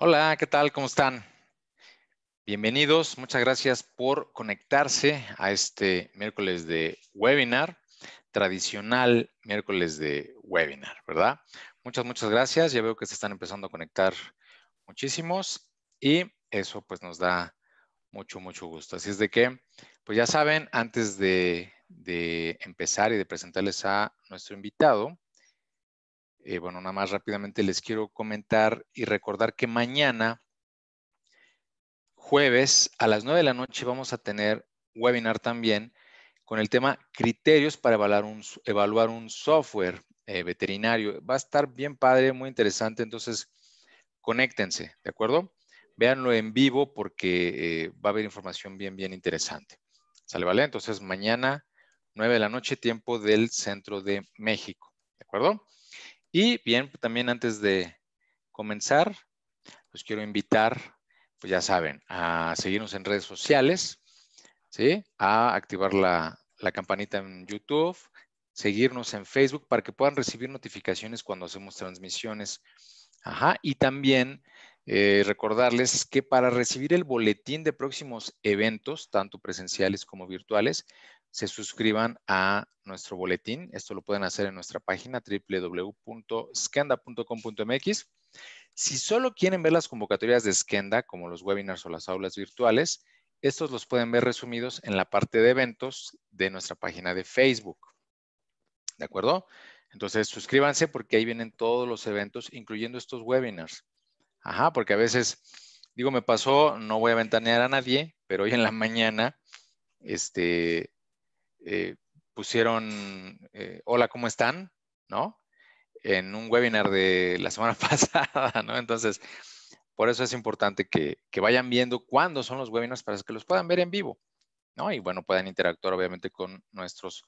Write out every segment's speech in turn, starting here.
Hola, ¿qué tal? ¿Cómo están? Bienvenidos, muchas gracias por conectarse a este miércoles de webinar, tradicional miércoles de webinar, ¿verdad? Muchas, muchas gracias. Ya veo que se están empezando a conectar muchísimos y eso pues nos da mucho, mucho gusto. Así es de que, pues ya saben, antes de, de empezar y de presentarles a nuestro invitado, eh, bueno, nada más rápidamente les quiero comentar y recordar que mañana, jueves, a las 9 de la noche, vamos a tener webinar también con el tema criterios para evaluar un, software eh, veterinario. Va a estar bien padre, muy interesante, entonces conéctense, ¿de acuerdo? Véanlo en vivo porque eh, va a haber información bien, bien interesante. ¿Sale, vale? Entonces mañana, 9 de la noche, tiempo del Centro de México, ¿de acuerdo? Y bien, pues, también antes de comenzar, los pues, quiero invitar, pues ya saben, a seguirnos en redes sociales, A activar la, campanita en YouTube, seguirnos en Facebook para que puedan recibir notificaciones cuando hacemos transmisiones. Ajá, y también eh, recordarles que para recibir el boletín de próximos eventos, tanto presenciales como virtuales, se suscriban a nuestro boletín. Esto lo pueden hacer en nuestra página www.skenda.com.mx. Si solo quieren ver las convocatorias de Skenda, como los webinars o las aulas virtuales, estos los pueden ver resumidos en la parte de eventos de nuestra página de Facebook. ¿De acuerdo? Entonces, suscríbanse porque ahí vienen todos los eventos, incluyendo estos webinars. Ajá, porque a veces, digo, me pasó, no voy a ventanear a nadie, pero hoy en la mañana, este, eh, pusieron eh, hola, ¿cómo están? ¿No? En un webinar de la semana pasada, ¿no? Entonces, por eso es importante que, vayan viendo cuándo son los webinars para que los puedan ver en vivo, ¿no? Y bueno, puedan interactuar obviamente con nuestros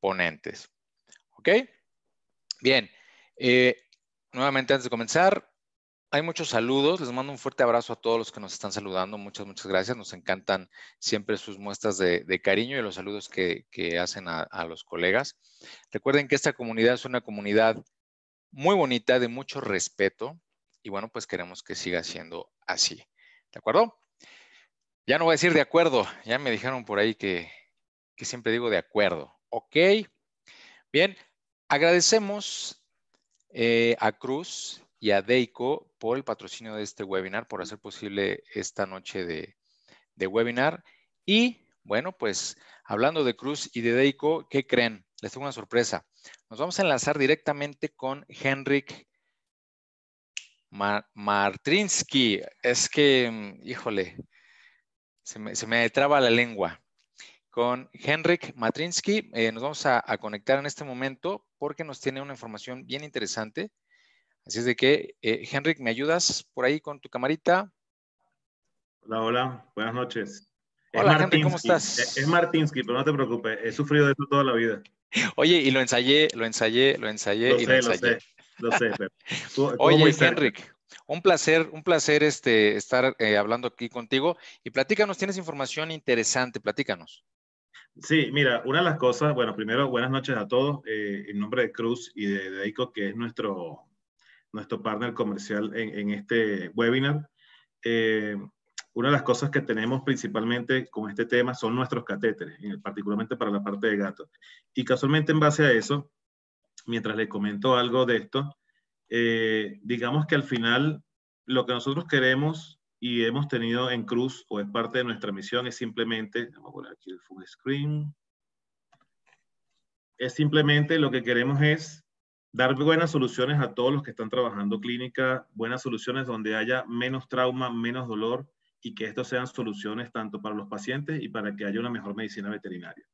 ponentes. ¿Ok? Bien. Eh, nuevamente, antes de comenzar, hay muchos saludos. Les mando un fuerte abrazo a todos los que nos están saludando. Muchas, muchas gracias. Nos encantan siempre sus muestras de, cariño y los saludos que, hacen a, los colegas. Recuerden que esta comunidad es una comunidad muy bonita, de mucho respeto. Y bueno, pues queremos que siga siendo así. ¿De acuerdo? Ya no voy a decir de acuerdo. Ya me dijeron por ahí que, siempre digo de acuerdo. Ok. Bien. Agradecemos eh, a Cruz y a Deico por el patrocinio de este webinar, por hacer posible esta noche de, webinar. Y bueno, pues hablando de Cruz y de Deico, ¿qué creen? Les tengo una sorpresa. Nos vamos a enlazar directamente con Henrik Martrinsky. Es que, mm, híjole, se me, se me, traba la lengua. Con Henrik Martrinsky eh, nos vamos a, conectar en este momento porque nos tiene una información bien interesante Así es de que, eh, Henrik, ¿me ayudas por ahí con tu camarita? Hola, hola, buenas noches. Hola, es Henry, ¿cómo estás? Es Martinsky, pero no te preocupes, he sufrido de eso toda la vida. Oye, y lo ensayé, lo ensayé, lo ensayé lo sé, lo sé, lo sé. Oye, Henrik, un placer, un placer este, estar eh, hablando aquí contigo y platícanos, tienes información interesante, platícanos. Sí, mira, una de las cosas, bueno, primero, buenas noches a todos, eh, en nombre de Cruz y de, de que es nuestro nuestro partner comercial en, este webinar. Eh, una de las cosas que tenemos principalmente con este tema son nuestros catéteres, particularmente para la parte de gato. Y casualmente en base a eso, mientras le comento algo de esto, eh, digamos que al final lo que nosotros queremos y hemos tenido en Cruz, o es parte de nuestra misión, es simplemente, vamos a aquí el full screen, es simplemente lo que queremos es dar buenas soluciones a todos los que están trabajando clínica, buenas soluciones donde haya menos trauma, menos dolor y que estas sean soluciones tanto para los pacientes y para que haya una mejor medicina veterinaria.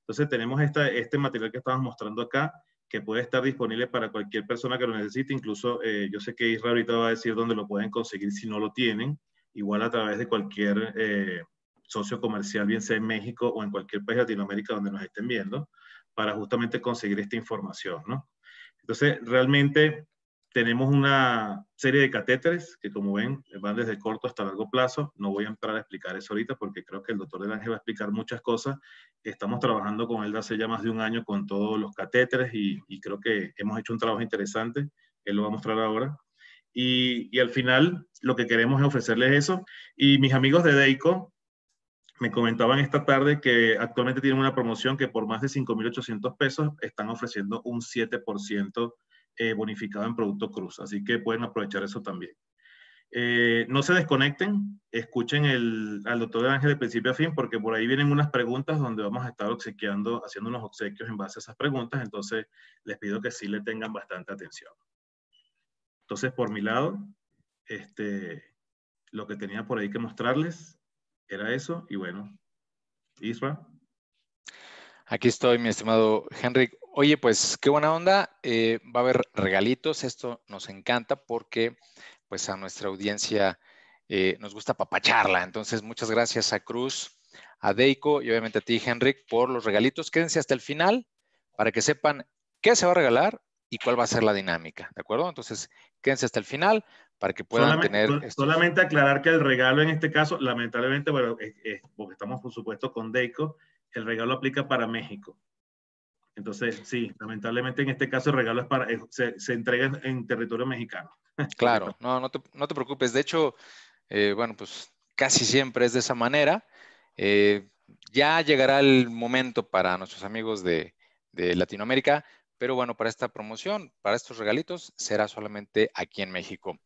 Entonces tenemos esta, este material que estamos mostrando acá, que puede estar disponible para cualquier persona que lo necesite. Incluso eh, yo sé que Israel ahorita va a decir dónde lo pueden conseguir si no lo tienen, igual a través de cualquier eh, socio comercial, bien sea en México o en cualquier país de Latinoamérica donde nos estén viendo, para justamente conseguir esta información, ¿no? Entonces, realmente tenemos una serie de catéteres que, como ven, van desde corto hasta largo plazo. No voy a entrar a explicar eso ahorita porque creo que el doctor Del Ángel va a explicar muchas cosas. Estamos trabajando con él de hace ya más de un año con todos los catéteres y, creo que hemos hecho un trabajo interesante. Él lo va a mostrar ahora. Y, y, al final lo que queremos es ofrecerles eso. Y mis amigos de Deico, me comentaban esta tarde que actualmente tienen una promoción que por más de 5.800 pesos están ofreciendo un 7% eh, bonificado en producto cruz. Así que pueden aprovechar eso también. Eh, no se desconecten, escuchen el, al doctor Ángel de principio a fin, porque por ahí vienen unas preguntas donde vamos a estar obsequiando, haciendo unos obsequios en base a esas preguntas. Entonces, les pido que sí le tengan bastante atención. Entonces, por mi lado, este, lo que tenía por ahí que mostrarles era eso y bueno, Isma. Aquí estoy, mi estimado Henrik. Oye, pues qué buena onda. Eh, va a haber regalitos. Esto nos encanta porque pues a nuestra audiencia eh, nos gusta papacharla. Entonces, muchas gracias a Cruz, a Deiko y obviamente a ti, Henrik, por los regalitos. Quédense hasta el final para que sepan qué se va a regalar y cuál va a ser la dinámica, ¿de acuerdo? Entonces, quédense hasta el final para que puedan tener... Este solamente aclarar que el regalo en este caso, lamentablemente, bueno, porque estamos por supuesto con Deico, el regalo aplica para México. Entonces, sí, lamentablemente en este caso el regalo es para, se, entrega en territorio mexicano. Claro, no, te, preocupes. De hecho, eh, bueno, pues casi siempre es de esa manera. Eh, ya llegará el momento para nuestros amigos de, de Latinoamérica pero bueno, para esta promoción, para estos regalitos, será solamente aquí en México.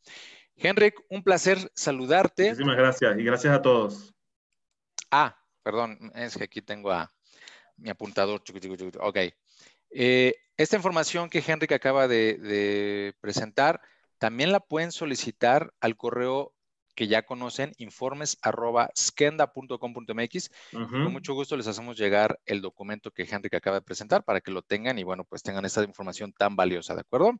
Henrik, un placer saludarte. Muchísimas gracias y gracias a todos. Ah, perdón, es que aquí tengo a mi apuntador. Ok. Eh, esta información que Henrik acaba de presentar, también la pueden solicitar al correo que ya conocen, informes.skenda.com.mx. Con mucho gusto les hacemos llegar el documento que Henrik acaba de presentar para que lo tengan y bueno, pues tengan esta información tan valiosa, ¿de acuerdo?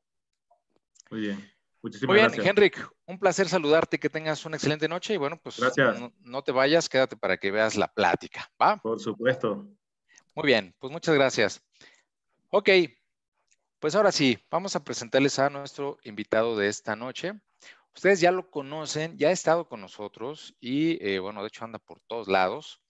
Muy bien. Muchísimas Muy bien, Henrik, un placer saludarte, que tengas una excelente noche y bueno, pues no, no, te vayas, quédate para que veas la plática, ¿va? Por supuesto. Muy bien, pues muchas gracias. Ok, pues ahora sí, vamos a presentarles a nuestro invitado de esta noche, Ustedes ya lo conocen, ya ha estado con nosotros y, eh, bueno, de hecho anda por todos lados.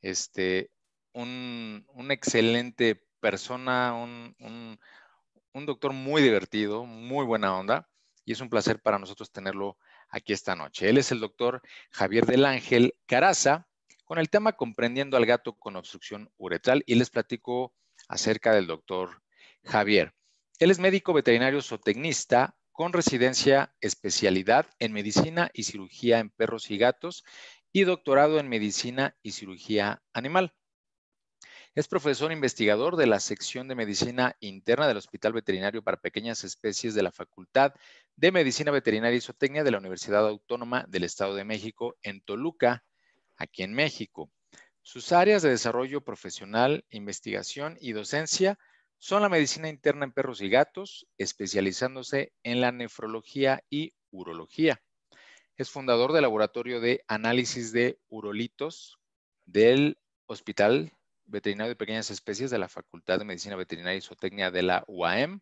Este, un, excelente persona, un, un, doctor muy divertido, muy buena onda y es un placer para nosotros tenerlo aquí esta noche. Él es el doctor Javier del Ángel Caraza con el tema comprendiendo al gato con obstrucción uretral y les platico acerca del doctor Javier. Él es médico veterinario zootecnista, con residencia, especialidad en medicina y cirugía en perros y gatos y doctorado en medicina y cirugía animal. Es profesor investigador de la sección de medicina interna del Hospital Veterinario para Pequeñas Especies de la Facultad de Medicina Veterinaria y Zootecnia de la Universidad Autónoma del Estado de México en Toluca, aquí en México. Sus áreas de desarrollo profesional, investigación y docencia son la medicina interna en perros y gatos, especializándose en la nefrología y urología. Es fundador del laboratorio de análisis de urolitos del Hospital Veterinario de Pequeñas Especies de la Facultad de Medicina Veterinaria y Zootecnia de la UAM,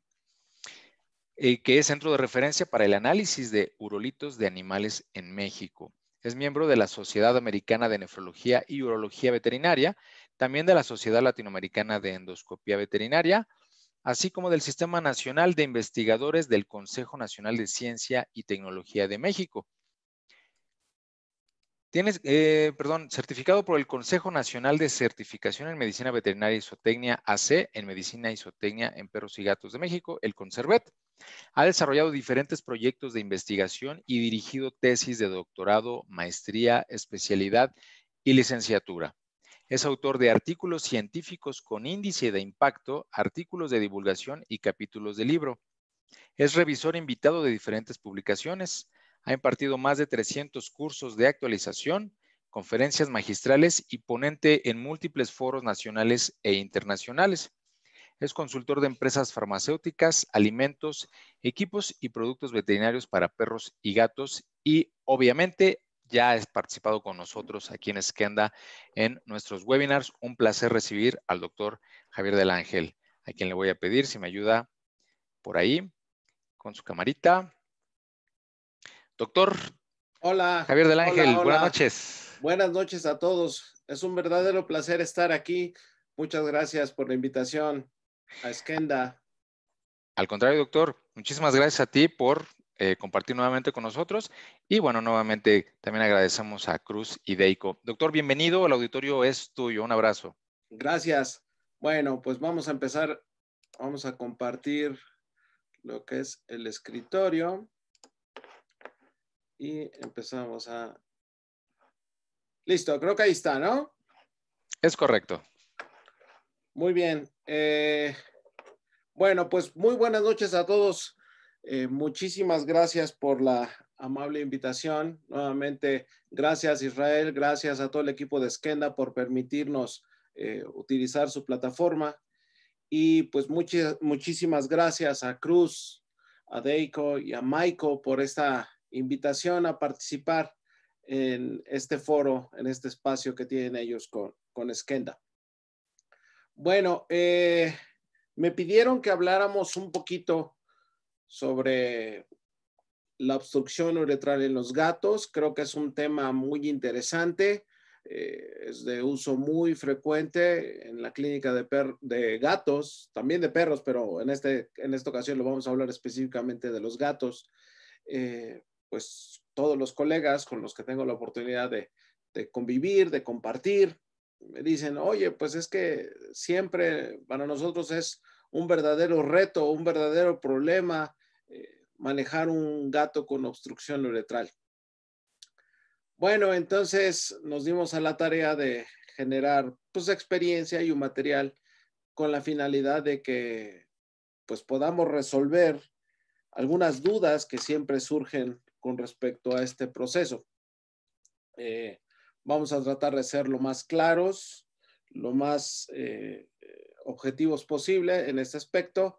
eh, que es centro de referencia para el análisis de urolitos de animales en México. Es miembro de la Sociedad Americana de Nefrología y Urología Veterinaria también de la Sociedad Latinoamericana de Endoscopía Veterinaria, así como del Sistema Nacional de Investigadores del Consejo Nacional de Ciencia y Tecnología de México. Tienes, eh, perdón, certificado por el Consejo Nacional de Certificación en Medicina Veterinaria y Isotecnia AC e, en Medicina Isotecnia en Perros y Gatos de México, el CONSERVET, Ha desarrollado diferentes proyectos de investigación y dirigido tesis de doctorado, maestría, especialidad y licenciatura. Es autor de artículos científicos con índice de impacto, artículos de divulgación y capítulos de libro. Es revisor invitado de diferentes publicaciones. Ha impartido más de 300 cursos de actualización, conferencias magistrales y ponente en múltiples foros nacionales e internacionales. Es consultor de empresas farmacéuticas, alimentos, equipos y productos veterinarios para perros y gatos y obviamente ya has participado con nosotros aquí en Esquenda en nuestros webinars. Un placer recibir al doctor Javier del Ángel, a quien le voy a pedir si me ayuda por ahí con su camarita. Doctor. Hola. Javier del Ángel, buenas noches. Buenas noches a todos. Es un verdadero placer estar aquí. Muchas gracias por la invitación a Esquenda. Al contrario, doctor, muchísimas gracias a ti por eh, compartir nuevamente con nosotros. Y bueno, nuevamente también agradecemos a Cruz y Deico. Doctor, bienvenido, el auditorio es tuyo, un abrazo. Gracias. Bueno, pues vamos a empezar, vamos a compartir lo que es el escritorio y empezamos a... Listo, creo que ahí está, ¿no? Es correcto. Muy bien. Eh, bueno, pues muy buenas noches a todos eh, muchísimas gracias por la amable invitación. Nuevamente, gracias Israel, gracias a todo el equipo de Skenda por permitirnos eh, utilizar su plataforma. Y pues muchas, muchísimas gracias a Cruz, a Deiko y a Maiko por esta invitación a participar en este foro, en este espacio que tienen ellos con, con Bueno, eh, me pidieron que habláramos un poquito sobre la obstrucción uretral en los gatos. Creo que es un tema muy interesante. Eh, es de uso muy frecuente en la clínica de, de gatos, también de perros, pero en, este, en esta ocasión lo vamos a hablar específicamente de los gatos. Eh, pues todos los colegas con los que tengo la oportunidad de convivir, de compartir, me dicen, oye, pues es que siempre para nosotros es un verdadero reto, un verdadero problema eh, manejar un gato con obstrucción uretral. Bueno, entonces nos dimos a la tarea de generar pues experiencia y un material con la finalidad de que pues podamos resolver algunas dudas que siempre surgen con respecto a este proceso. Eh, vamos a tratar de ser lo más claros, lo más eh, objetivos posibles en este aspecto.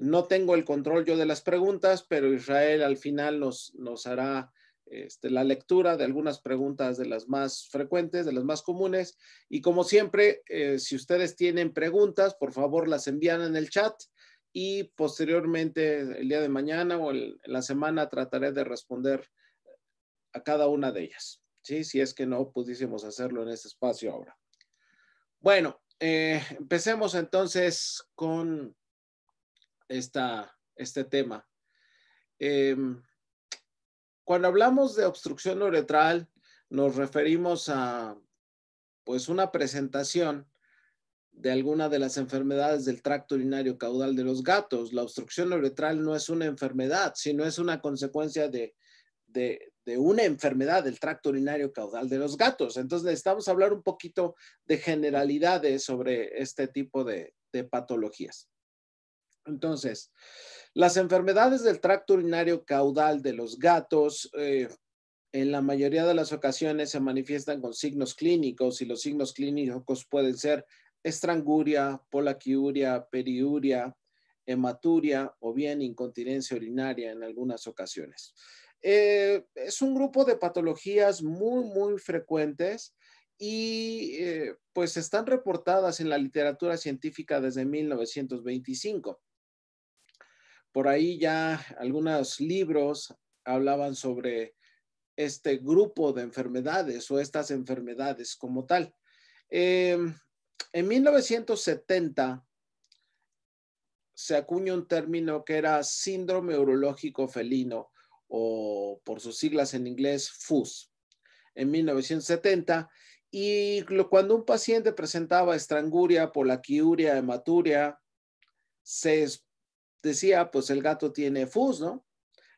No tengo el control yo de las preguntas, pero Israel al final nos, nos hará este, la lectura de algunas preguntas de las más frecuentes, de las más comunes. Y como siempre, eh, si ustedes tienen preguntas, por favor las envían en el chat y posteriormente el día de mañana o la semana trataré de responder a cada una de ellas. ¿sí? Si es que no pudiésemos hacerlo en este espacio ahora. Bueno, eh, empecemos entonces con esta, este tema. Em, cuando hablamos de obstrucción uretral, nos referimos a pues, una presentación de alguna de las enfermedades del tracto urinario caudal de los gatos. La obstrucción uretral no es una enfermedad, sino es una consecuencia de, de, de una enfermedad del tracto urinario caudal de los gatos. Entonces necesitamos hablar un poquito de generalidades sobre este tipo de, patologías. Entonces, las enfermedades del tracto urinario caudal de los gatos eh, en la mayoría de las ocasiones se manifiestan con signos clínicos y los signos clínicos pueden ser estranguria, polaquiuria, periuria, hematuria o bien incontinencia urinaria en algunas ocasiones. Eh, es un grupo de patologías muy, muy frecuentes y eh, pues están reportadas en la literatura científica desde 1925. Por ahí ya algunos libros hablaban sobre este grupo de enfermedades o estas enfermedades como tal. Eh, en 1970 se acuña un término que era síndrome urológico felino o por sus siglas en inglés FUS, en 1970. Y cuando un paciente presentaba estranguria, polaquiuria, hematuria, se decía, pues el gato tiene FUS, ¿no?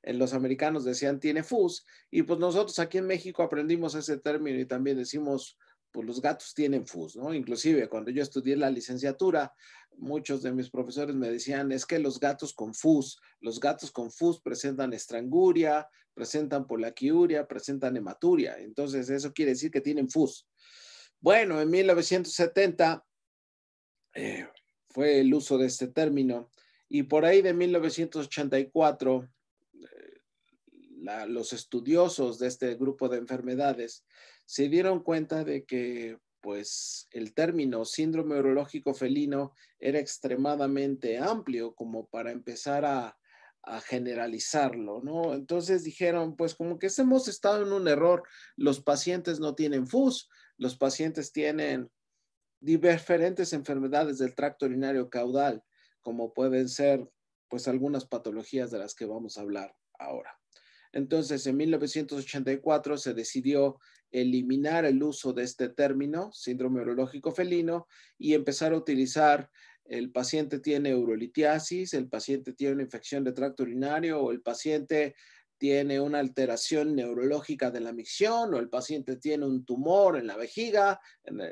Eh, los americanos decían tiene FUS y pues nosotros aquí en México aprendimos ese término y también decimos pues los gatos tienen fus, ¿no? Inclusive cuando yo estudié la licenciatura, muchos de mis profesores me decían, es que los gatos con fus, los gatos con fus presentan estranguria, presentan polakiuria, presentan hematuria. Entonces, eso quiere decir que tienen fus. Bueno, en 1970 eh, fue el uso de este término y por ahí de 1984 los estudiosos de este grupo de enfermedades se dieron cuenta de que pues el término síndrome urológico felino era extremadamente amplio como para empezar a, a generalizarlo, ¿no? Entonces dijeron, pues como que hemos estado en un error, los pacientes no tienen FUS, los pacientes tienen diferentes enfermedades del tracto urinario caudal, como pueden ser pues algunas patologías de las que vamos a hablar ahora. Entonces, en 1984 se decidió eliminar el uso de este término, síndrome urológico felino, y empezar a utilizar el paciente tiene urolitiasis, el paciente tiene una infección de tracto urinario o el paciente tiene una alteración neurológica de la micción o el paciente tiene un tumor en la vejiga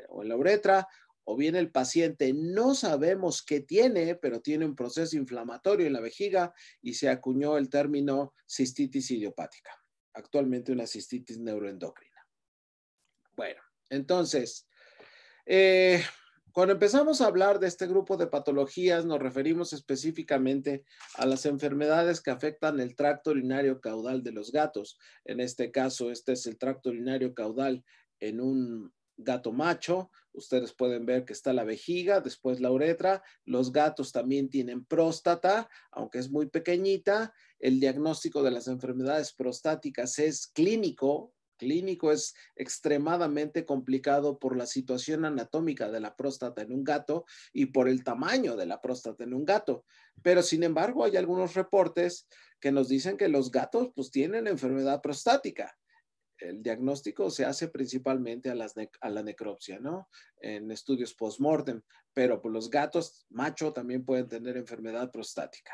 o en la uretra o bien el paciente no sabemos qué tiene, pero tiene un proceso inflamatorio en la vejiga y se acuñó el término cistitis idiopática, actualmente una cistitis neuroendocrina. Bueno, entonces, eh, cuando empezamos a hablar de este grupo de patologías, nos referimos específicamente a las enfermedades que afectan el tracto urinario caudal de los gatos. En este caso, este es el tracto urinario caudal en un gato macho, Ustedes pueden ver que está la vejiga, después la uretra. Los gatos también tienen próstata, aunque es muy pequeñita. El diagnóstico de las enfermedades prostáticas es clínico. Clínico es extremadamente complicado por la situación anatómica de la próstata en un gato y por el tamaño de la próstata en un gato. Pero sin embargo, hay algunos reportes que nos dicen que los gatos pues tienen enfermedad prostática el diagnóstico se hace principalmente a, las la necropsia, ¿no? En estudios post-mortem, pero pues, los gatos macho también pueden tener enfermedad prostática.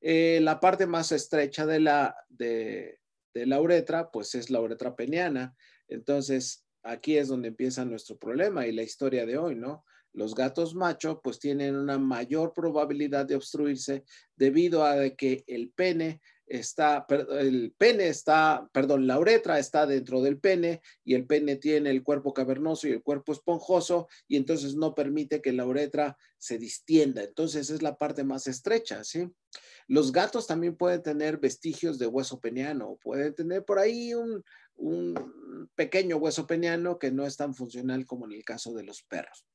Eh, la parte más estrecha de la, de la uretra, pues es la uretra peniana. Entonces, aquí es donde empieza nuestro problema y la historia de hoy, ¿no? Los gatos macho pues tienen una mayor probabilidad de obstruirse debido a que el pene está, el pene está, perdón, la uretra está dentro del pene y el pene tiene el cuerpo cavernoso y el cuerpo esponjoso y entonces no permite que la uretra se distienda. Entonces es la parte más estrecha, ¿sí? Los gatos también pueden tener vestigios de hueso peniano, pueden tener por ahí un, un pequeño hueso peniano que no es tan funcional como en el caso de los perros,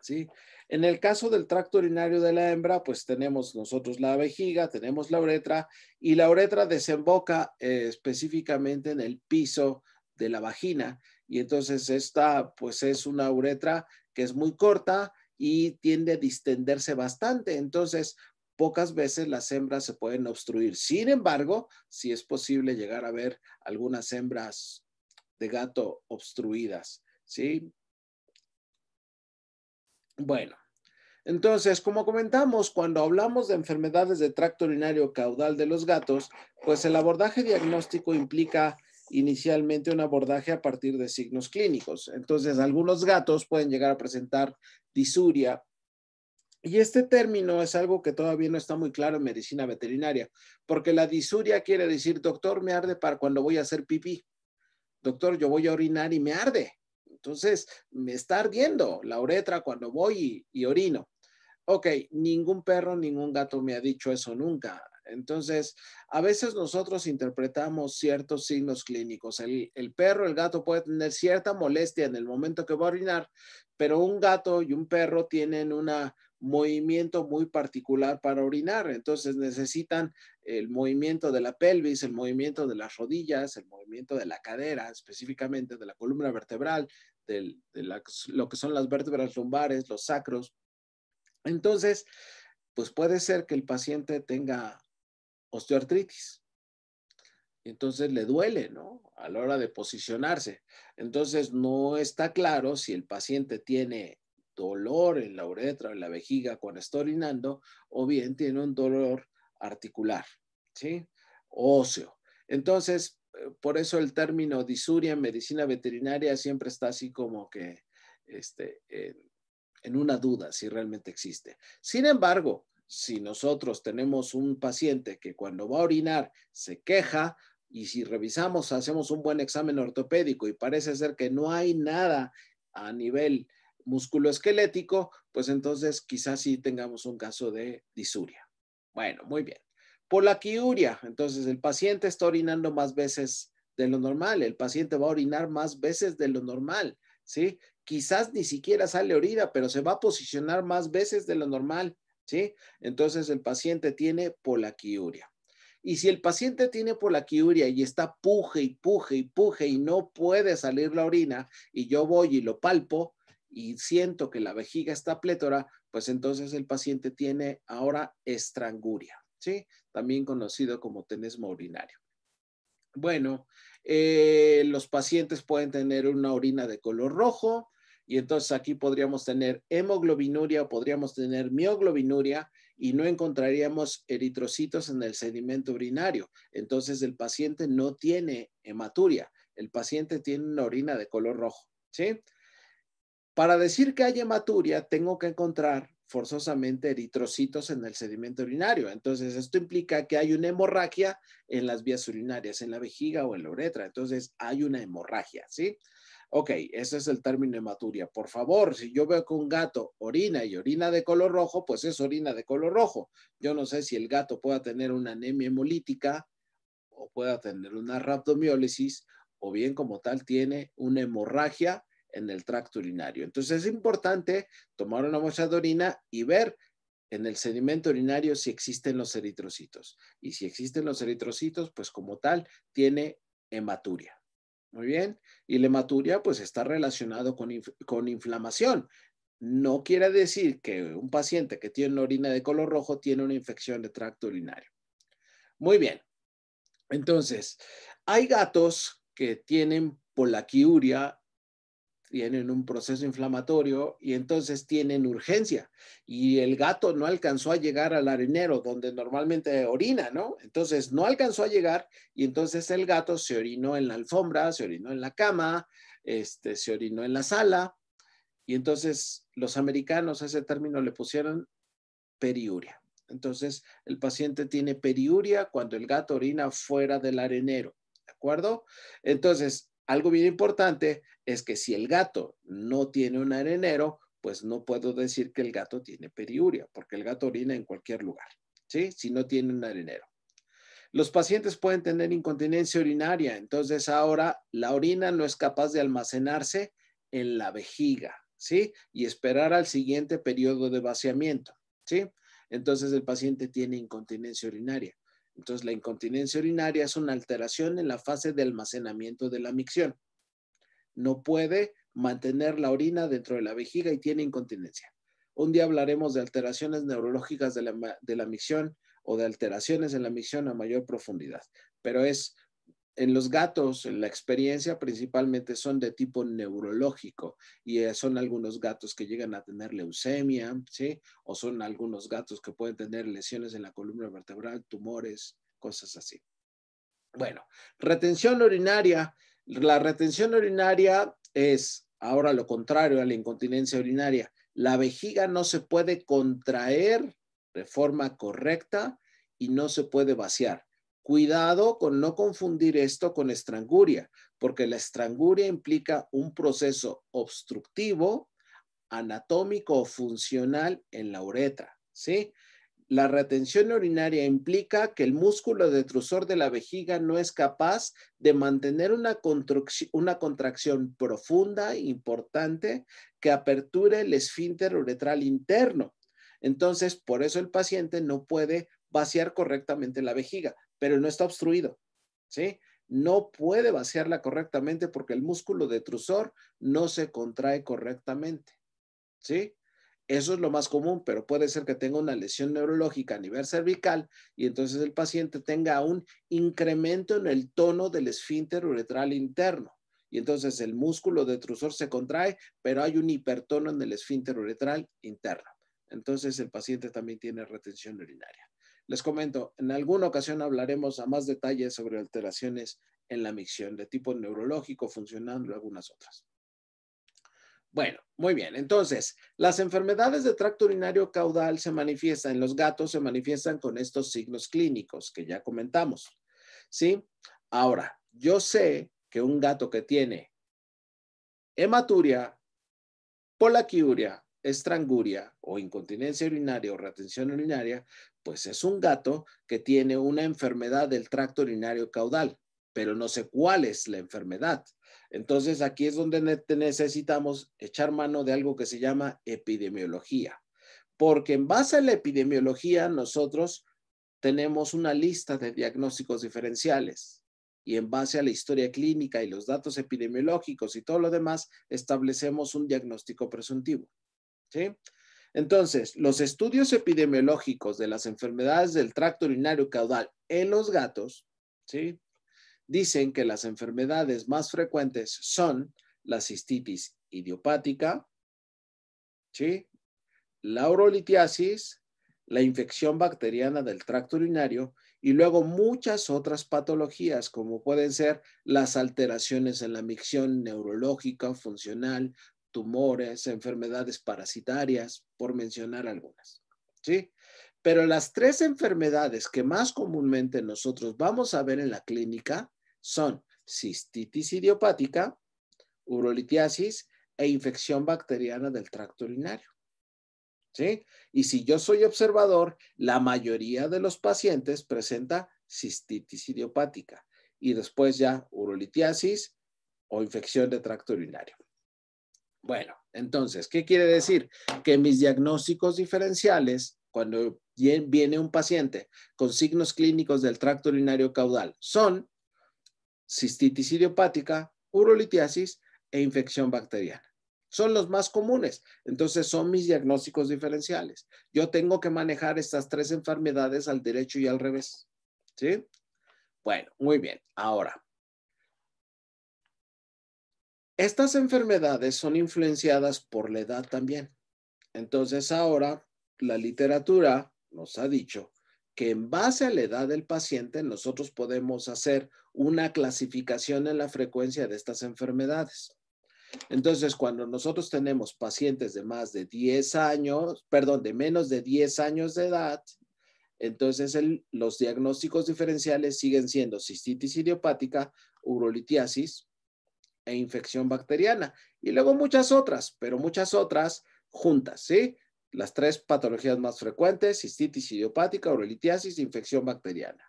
¿sí? En el caso del tracto urinario de la hembra, pues tenemos nosotros la vejiga, tenemos la uretra y la uretra desemboca eh, específicamente en el piso de la vagina y entonces esta pues es una uretra que es muy corta y tiende a distenderse bastante. Entonces, pocas veces las hembras se pueden obstruir. Sin embargo, si sí es posible llegar a ver algunas hembras de gato obstruidas, ¿sí? Bueno, entonces, como comentamos, cuando hablamos de enfermedades de tracto urinario caudal de los gatos, pues el abordaje diagnóstico implica inicialmente un abordaje a partir de signos clínicos. Entonces, algunos gatos pueden llegar a presentar disuria. Y este término es algo que todavía no está muy claro en medicina veterinaria, porque la disuria quiere decir, doctor, me arde para cuando voy a hacer pipí. Doctor, yo voy a orinar y me arde. Entonces, me está ardiendo la uretra cuando voy y, orino. Ok, ningún perro, ningún gato me ha dicho eso nunca. Entonces, a veces nosotros interpretamos ciertos signos clínicos. El, el, perro, el gato puede tener cierta molestia en el momento que va a orinar, pero un gato y un perro tienen una movimiento muy particular para orinar. Entonces necesitan el movimiento de la pelvis, el movimiento de las rodillas, el movimiento de la cadera, específicamente de la columna vertebral, del, de lo que son las vértebras lumbares, los sacros. Entonces, pues puede ser que el paciente tenga osteoartritis. Entonces le duele, ¿no? A la hora de posicionarse. Entonces no está claro si el paciente tiene dolor en la uretra, en la vejiga cuando está orinando, o bien tiene un dolor articular, ¿sí? Óseo. Entonces, eh, por eso el término disuria en medicina veterinaria siempre está así como que este, en, en una duda si realmente existe. Sin embargo, si nosotros tenemos un paciente que cuando va a orinar se queja, y si revisamos, hacemos un buen examen ortopédico y parece ser que no hay nada a nivel músculo esquelético, pues entonces quizás sí tengamos un caso de disuria. Bueno, muy bien. Polaquiuria, entonces el paciente está orinando más veces de lo normal, el paciente va a orinar más veces de lo normal, ¿sí? Quizás ni siquiera sale orina, pero se va a posicionar más veces de lo normal, ¿sí? Entonces el paciente tiene polaquiuria. Y si el paciente tiene polaquiuria y está puje y puje y puje y no puede salir la orina y yo voy y lo palpo, y siento que la vejiga está plétora, pues entonces el paciente tiene ahora estranguria, ¿sí? También conocido como tenesmo urinario. Bueno, eh, los pacientes pueden tener una orina de color rojo y entonces aquí podríamos tener hemoglobinuria o podríamos tener mioglobinuria y no encontraríamos eritrocitos en el sedimento urinario. Entonces el paciente no tiene hematuria, el paciente tiene una orina de color rojo, ¿sí? Para decir que hay hematuria, tengo que encontrar forzosamente eritrocitos en el sedimento urinario. Entonces, esto implica que hay una hemorragia en las vías urinarias, en la vejiga o en la uretra. Entonces, hay una hemorragia, ¿sí? Ok, ese es el término hematuria. Por favor, si yo veo que un gato orina y orina de color rojo, pues es orina de color rojo. Yo no sé si el gato pueda tener una anemia hemolítica o pueda tener una rhabdomiólisis o bien como tal tiene una hemorragia en el tracto urinario. Entonces es importante tomar una muestra de orina y ver en el sedimento urinario si existen los eritrocitos. Y si existen los eritrocitos, pues como tal, tiene hematuria. Muy bien. Y la hematuria, pues está relacionado con, con inflamación. No quiere decir que un paciente que tiene una orina de color rojo tiene una infección de tracto urinario. Muy bien. Entonces, hay gatos que tienen polaquiuria tienen un proceso inflamatorio y entonces tienen urgencia. Y el gato no alcanzó a llegar al arenero donde normalmente orina, ¿no? Entonces no alcanzó a llegar y entonces el gato se orinó en la alfombra, se orinó en la cama, este, se orinó en la sala. Y entonces los americanos a ese término le pusieron periuria. Entonces el paciente tiene periuria cuando el gato orina fuera del arenero. ¿De acuerdo? Entonces, algo bien importante es que si el gato no tiene un arenero, pues no puedo decir que el gato tiene periuria, porque el gato orina en cualquier lugar, ¿sí? Si no tiene un arenero. Los pacientes pueden tener incontinencia urinaria, entonces ahora la orina no es capaz de almacenarse en la vejiga, ¿sí? Y esperar al siguiente periodo de vaciamiento, ¿sí? Entonces el paciente tiene incontinencia urinaria. Entonces, la incontinencia urinaria es una alteración en la fase de almacenamiento de la micción. No puede mantener la orina dentro de la vejiga y tiene incontinencia. Un día hablaremos de alteraciones neurológicas de la, de micción o de alteraciones en la micción a mayor profundidad, pero es en los gatos, en la experiencia principalmente son de tipo neurológico y eh, son algunos gatos que llegan a tener leucemia, ¿sí? O son algunos gatos que pueden tener lesiones en la columna vertebral, tumores, cosas así. Bueno, retención urinaria. La retención urinaria es ahora lo contrario a la incontinencia urinaria. La vejiga no se puede contraer de forma correcta y no se puede vaciar. Cuidado con no confundir esto con estranguria, porque la estranguria implica un proceso obstructivo, anatómico o funcional en la uretra, ¿sí? La retención urinaria implica que el músculo detrusor de la vejiga no es capaz de mantener una, una contracción profunda, importante, que aperture el esfínter uretral interno. Entonces, por eso el paciente no puede vaciar correctamente la vejiga pero no está obstruido, ¿sí? No puede vaciarla correctamente porque el músculo detrusor no se contrae correctamente, ¿sí? Eso es lo más común, pero puede ser que tenga una lesión neurológica a nivel cervical y entonces el paciente tenga un incremento en el tono del esfínter uretral interno. Y entonces el músculo detrusor se contrae, pero hay un hipertono en el esfínter uretral interno. Entonces el paciente también tiene retención urinaria. Les comento, en alguna ocasión hablaremos a más detalle sobre alteraciones en la micción de tipo neurológico, funcionando algunas otras. Bueno, muy bien. Entonces, las enfermedades de tracto urinario caudal se manifiestan en los gatos, se manifiestan con estos signos clínicos que ya comentamos. ¿Sí? Ahora, yo sé que un gato que tiene hematuria, polaquiuria, estranguria o incontinencia urinaria o retención urinaria, pues es un gato que tiene una enfermedad del tracto urinario caudal, pero no sé cuál es la enfermedad. Entonces aquí es donde necesitamos echar mano de algo que se llama epidemiología, porque en base a la epidemiología nosotros tenemos una lista de diagnósticos diferenciales y en base a la historia clínica y los datos epidemiológicos y todo lo demás, establecemos un diagnóstico presuntivo. ¿sí? Entonces, los estudios epidemiológicos de las enfermedades del tracto urinario caudal en los gatos, ¿sí? Dicen que las enfermedades más frecuentes son la cistitis idiopática, ¿sí? La urolitiasis, la infección bacteriana del tracto urinario y luego muchas otras patologías como pueden ser las alteraciones en la micción neurológica, funcional, tumores, enfermedades parasitarias, por mencionar algunas. ¿Sí? Pero las tres enfermedades que más comúnmente nosotros vamos a ver en la clínica son cistitis idiopática, urolitiasis e infección bacteriana del tracto urinario. ¿Sí? Y si yo soy observador, la mayoría de los pacientes presenta cistitis idiopática y después ya urolitiasis o infección de tracto urinario. Bueno, entonces, ¿qué quiere decir? Que mis diagnósticos diferenciales, cuando viene un paciente con signos clínicos del tracto urinario caudal, son cistitis idiopática, urolitiasis e infección bacteriana. Son los más comunes. Entonces, son mis diagnósticos diferenciales. Yo tengo que manejar estas tres enfermedades al derecho y al revés. ¿Sí? Bueno, muy bien. Ahora, estas enfermedades son influenciadas por la edad también. Entonces ahora la literatura nos ha dicho que en base a la edad del paciente nosotros podemos hacer una clasificación en la frecuencia de estas enfermedades. Entonces, cuando nosotros tenemos pacientes de más de 10 años, perdón, de menos de 10 años de edad, entonces los diagnósticos diferenciales siguen siendo cistitis idiopática, urolitiasis, e infección bacteriana. Y luego muchas otras, pero muchas otras juntas, ¿sí? Las tres patologías más frecuentes, cistitis idiopática, urolitiasis, infección bacteriana.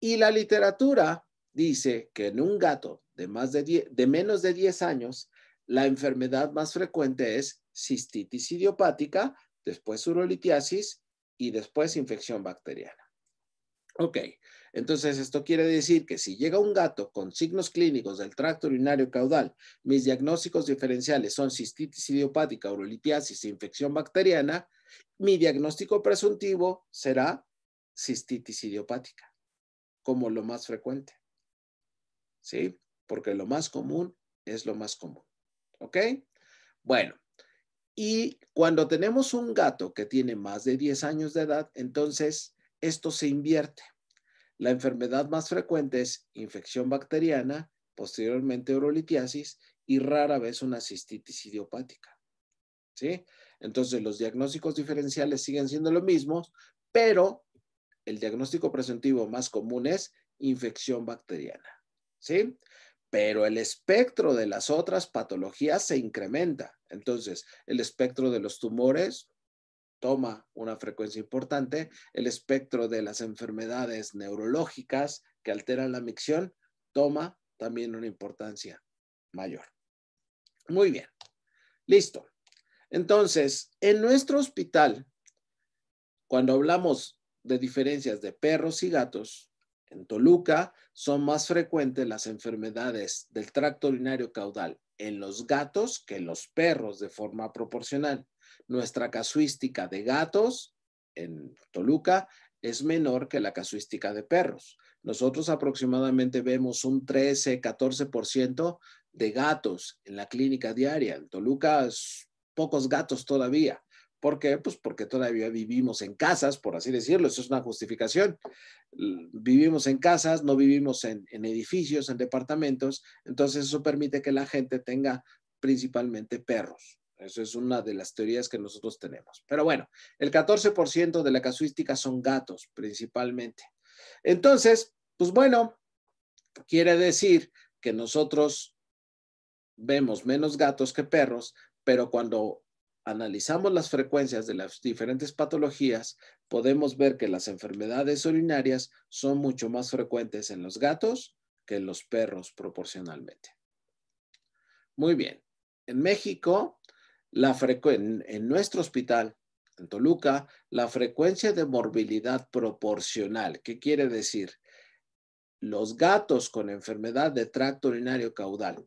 Y la literatura dice que en un gato de, más de, de menos de 10 años, la enfermedad más frecuente es cistitis idiopática, después urolitiasis y después infección bacteriana. Ok, entonces, esto quiere decir que si llega un gato con signos clínicos del tracto urinario caudal, mis diagnósticos diferenciales son cistitis idiopática, urolitiasis e infección bacteriana, mi diagnóstico presuntivo será cistitis idiopática, como lo más frecuente. ¿Sí? Porque lo más común es lo más común. ¿Ok? Bueno, y cuando tenemos un gato que tiene más de 10 años de edad, entonces esto se invierte. La enfermedad más frecuente es infección bacteriana, posteriormente urolitiasis y rara vez una cistitis idiopática. ¿Sí? Entonces, los diagnósticos diferenciales siguen siendo los mismos, pero el diagnóstico presuntivo más común es infección bacteriana. ¿Sí? Pero el espectro de las otras patologías se incrementa. Entonces, el espectro de los tumores toma una frecuencia importante, el espectro de las enfermedades neurológicas que alteran la micción toma también una importancia mayor. Muy bien, listo. Entonces, en nuestro hospital, cuando hablamos de diferencias de perros y gatos, en Toluca son más frecuentes las enfermedades del tracto urinario caudal en los gatos que en los perros de forma proporcional. Nuestra casuística de gatos en Toluca es menor que la casuística de perros. Nosotros aproximadamente vemos un 13, 14% de gatos en la clínica diaria. En Toluca, pocos gatos todavía. ¿Por qué? Pues porque todavía vivimos en casas, por así decirlo, eso es una justificación. Vivimos en casas, no vivimos en, edificios, en departamentos, entonces eso permite que la gente tenga principalmente perros. Eso es una de las teorías que nosotros tenemos. Pero bueno, el 14% de la casuística son gatos principalmente. Entonces, pues bueno, quiere decir que nosotros vemos menos gatos que perros, pero cuando analizamos las frecuencias de las diferentes patologías, podemos ver que las enfermedades urinarias son mucho más frecuentes en los gatos que en los perros proporcionalmente. Muy bien. En México, en, en nuestro hospital, en Toluca, la frecuencia de morbilidad proporcional. ¿Qué quiere decir? Los gatos con enfermedad de tracto urinario caudal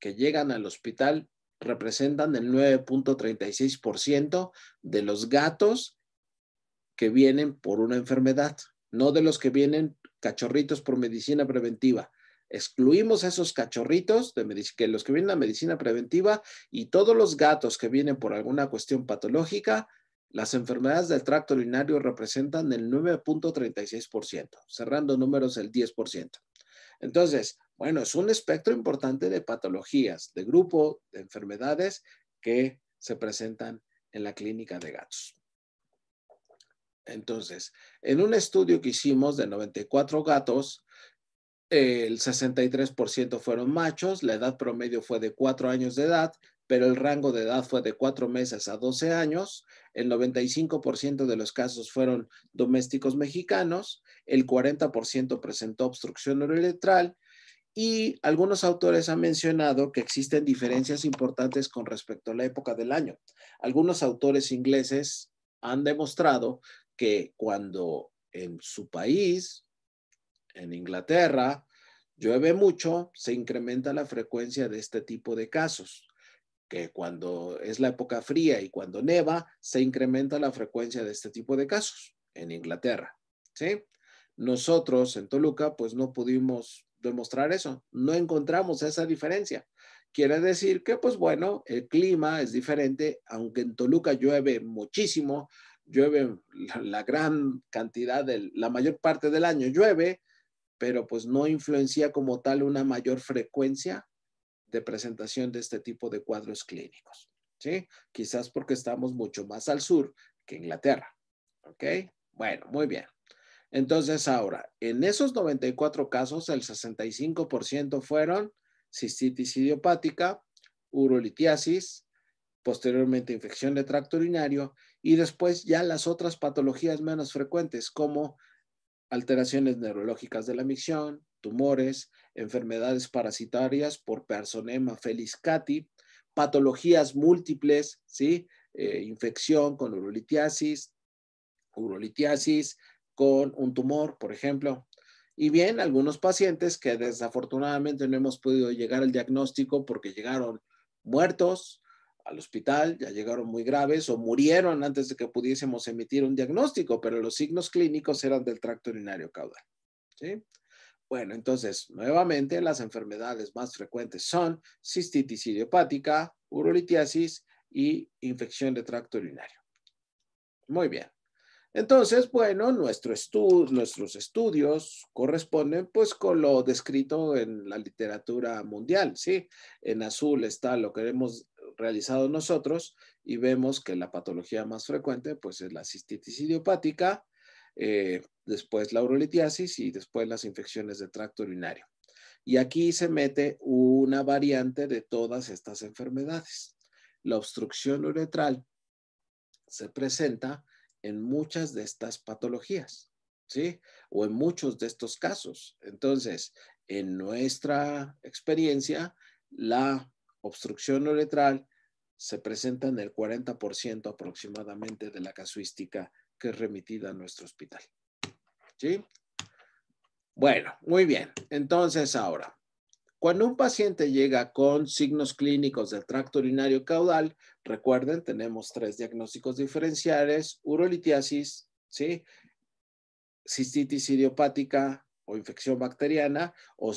que llegan al hospital representan el 9.36% de los gatos que vienen por una enfermedad, no de los que vienen cachorritos por medicina preventiva, Excluimos esos cachorritos que los que vienen a medicina preventiva y todos los gatos que vienen por alguna cuestión patológica, las enfermedades del tracto urinario representan el 9.36%, cerrando números el 10%. Entonces, bueno, es un espectro importante de patologías, de grupo, de enfermedades que se presentan en la clínica de gatos. Entonces, en un estudio que hicimos de 94 gatos, el 63% fueron machos, la edad promedio fue de 4 años de edad, pero el rango de edad fue de 4 meses a 12 años, el 95% de los casos fueron domésticos mexicanos, el 40% presentó obstrucción uretral y algunos autores han mencionado que existen diferencias importantes con respecto a la época del año. Algunos autores ingleses han demostrado que cuando en su país en Inglaterra, llueve mucho, se incrementa la frecuencia de este tipo de casos, que cuando es la época fría y cuando neva, se incrementa la frecuencia de este tipo de casos en Inglaterra. ¿sí? Nosotros en Toluca, pues no pudimos demostrar eso, no encontramos esa diferencia. Quiere decir que, pues bueno, el clima es diferente, aunque en Toluca llueve muchísimo, llueve la, gran cantidad, de la mayor parte del año llueve, pero pues no influencia como tal una mayor frecuencia de presentación de este tipo de cuadros clínicos. ¿sí? Quizás porque estamos mucho más al sur que Inglaterra. ¿Ok? Bueno, muy bien. Entonces ahora, en esos 94 casos, el 65% fueron cistitis idiopática, urolitiasis, posteriormente infección de tracto urinario y después ya las otras patologías menos frecuentes como alteraciones neurológicas de la micción, tumores, enfermedades parasitarias por personema feliscati, patologías múltiples, ¿sí? Eh, infección con urolitiasis, urolitiasis con un tumor, por ejemplo. Y bien, algunos pacientes que desafortunadamente no hemos podido llegar al diagnóstico porque llegaron muertos, al hospital, ya llegaron muy graves o murieron antes de que pudiésemos emitir un diagnóstico, pero los signos clínicos eran del tracto urinario caudal. ¿sí? Bueno, entonces, nuevamente, las enfermedades más frecuentes son cistitis idiopática, urolitiasis y infección de tracto urinario. Muy bien. Entonces, bueno, nuestro estudio, nuestros estudios corresponden pues con lo descrito en la literatura mundial, ¿sí? En azul está lo que hemos realizado nosotros y vemos que la patología más frecuente pues es la cistitis idiopática, eh, después la urolitiasis y después las infecciones de tracto urinario. Y aquí se mete una variante de todas estas enfermedades. La obstrucción uretral se presenta en muchas de estas patologías, ¿sí? O en muchos de estos casos. Entonces, en nuestra experiencia, la obstrucción uretral se presenta en el 40% aproximadamente de la casuística que es remitida a nuestro hospital. ¿Sí? Bueno, muy bien. Entonces ahora, cuando un paciente llega con signos clínicos del tracto urinario caudal, recuerden, tenemos tres diagnósticos diferenciales, urolitiasis, ¿sí? cistitis idiopática o infección bacteriana, o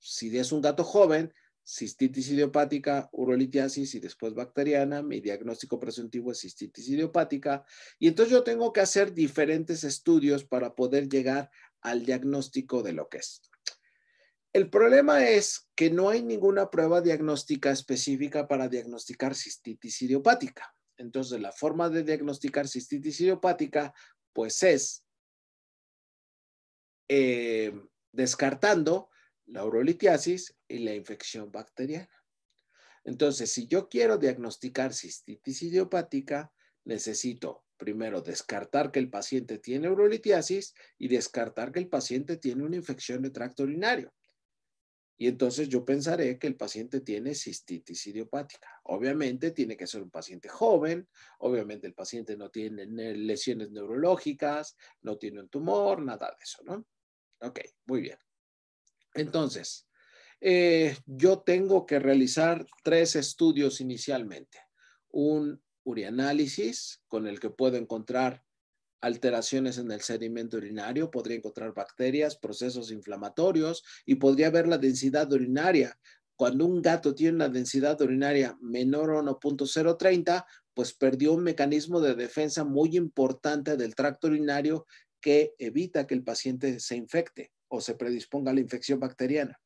si es un gato joven, cistitis idiopática, urolitiasis y después bacteriana. Mi diagnóstico presuntivo es cistitis idiopática. Y entonces yo tengo que hacer diferentes estudios para poder llegar al diagnóstico de lo que es. El problema es que no hay ninguna prueba diagnóstica específica para diagnosticar cistitis idiopática. Entonces, la forma de diagnosticar cistitis idiopática, pues es eh, descartando la urolitiasis y la infección bacteriana. Entonces, si yo quiero diagnosticar cistitis idiopática, necesito primero descartar que el paciente tiene urolitiasis y descartar que el paciente tiene una infección de tracto urinario. Y entonces yo pensaré que el paciente tiene cistitis idiopática. Obviamente tiene que ser un paciente joven, obviamente el paciente no tiene lesiones neurológicas, no tiene un tumor, nada de eso, ¿no? Ok, muy bien. Entonces, eh, yo tengo que realizar tres estudios inicialmente. Un urianálisis con el que puedo encontrar alteraciones en el sedimento urinario, podría encontrar bacterias, procesos inflamatorios y podría ver la densidad urinaria. Cuando un gato tiene una densidad urinaria menor a 1.030, pues perdió un mecanismo de defensa muy importante del tracto urinario que evita que el paciente se infecte o se predisponga a la infección bacteriana.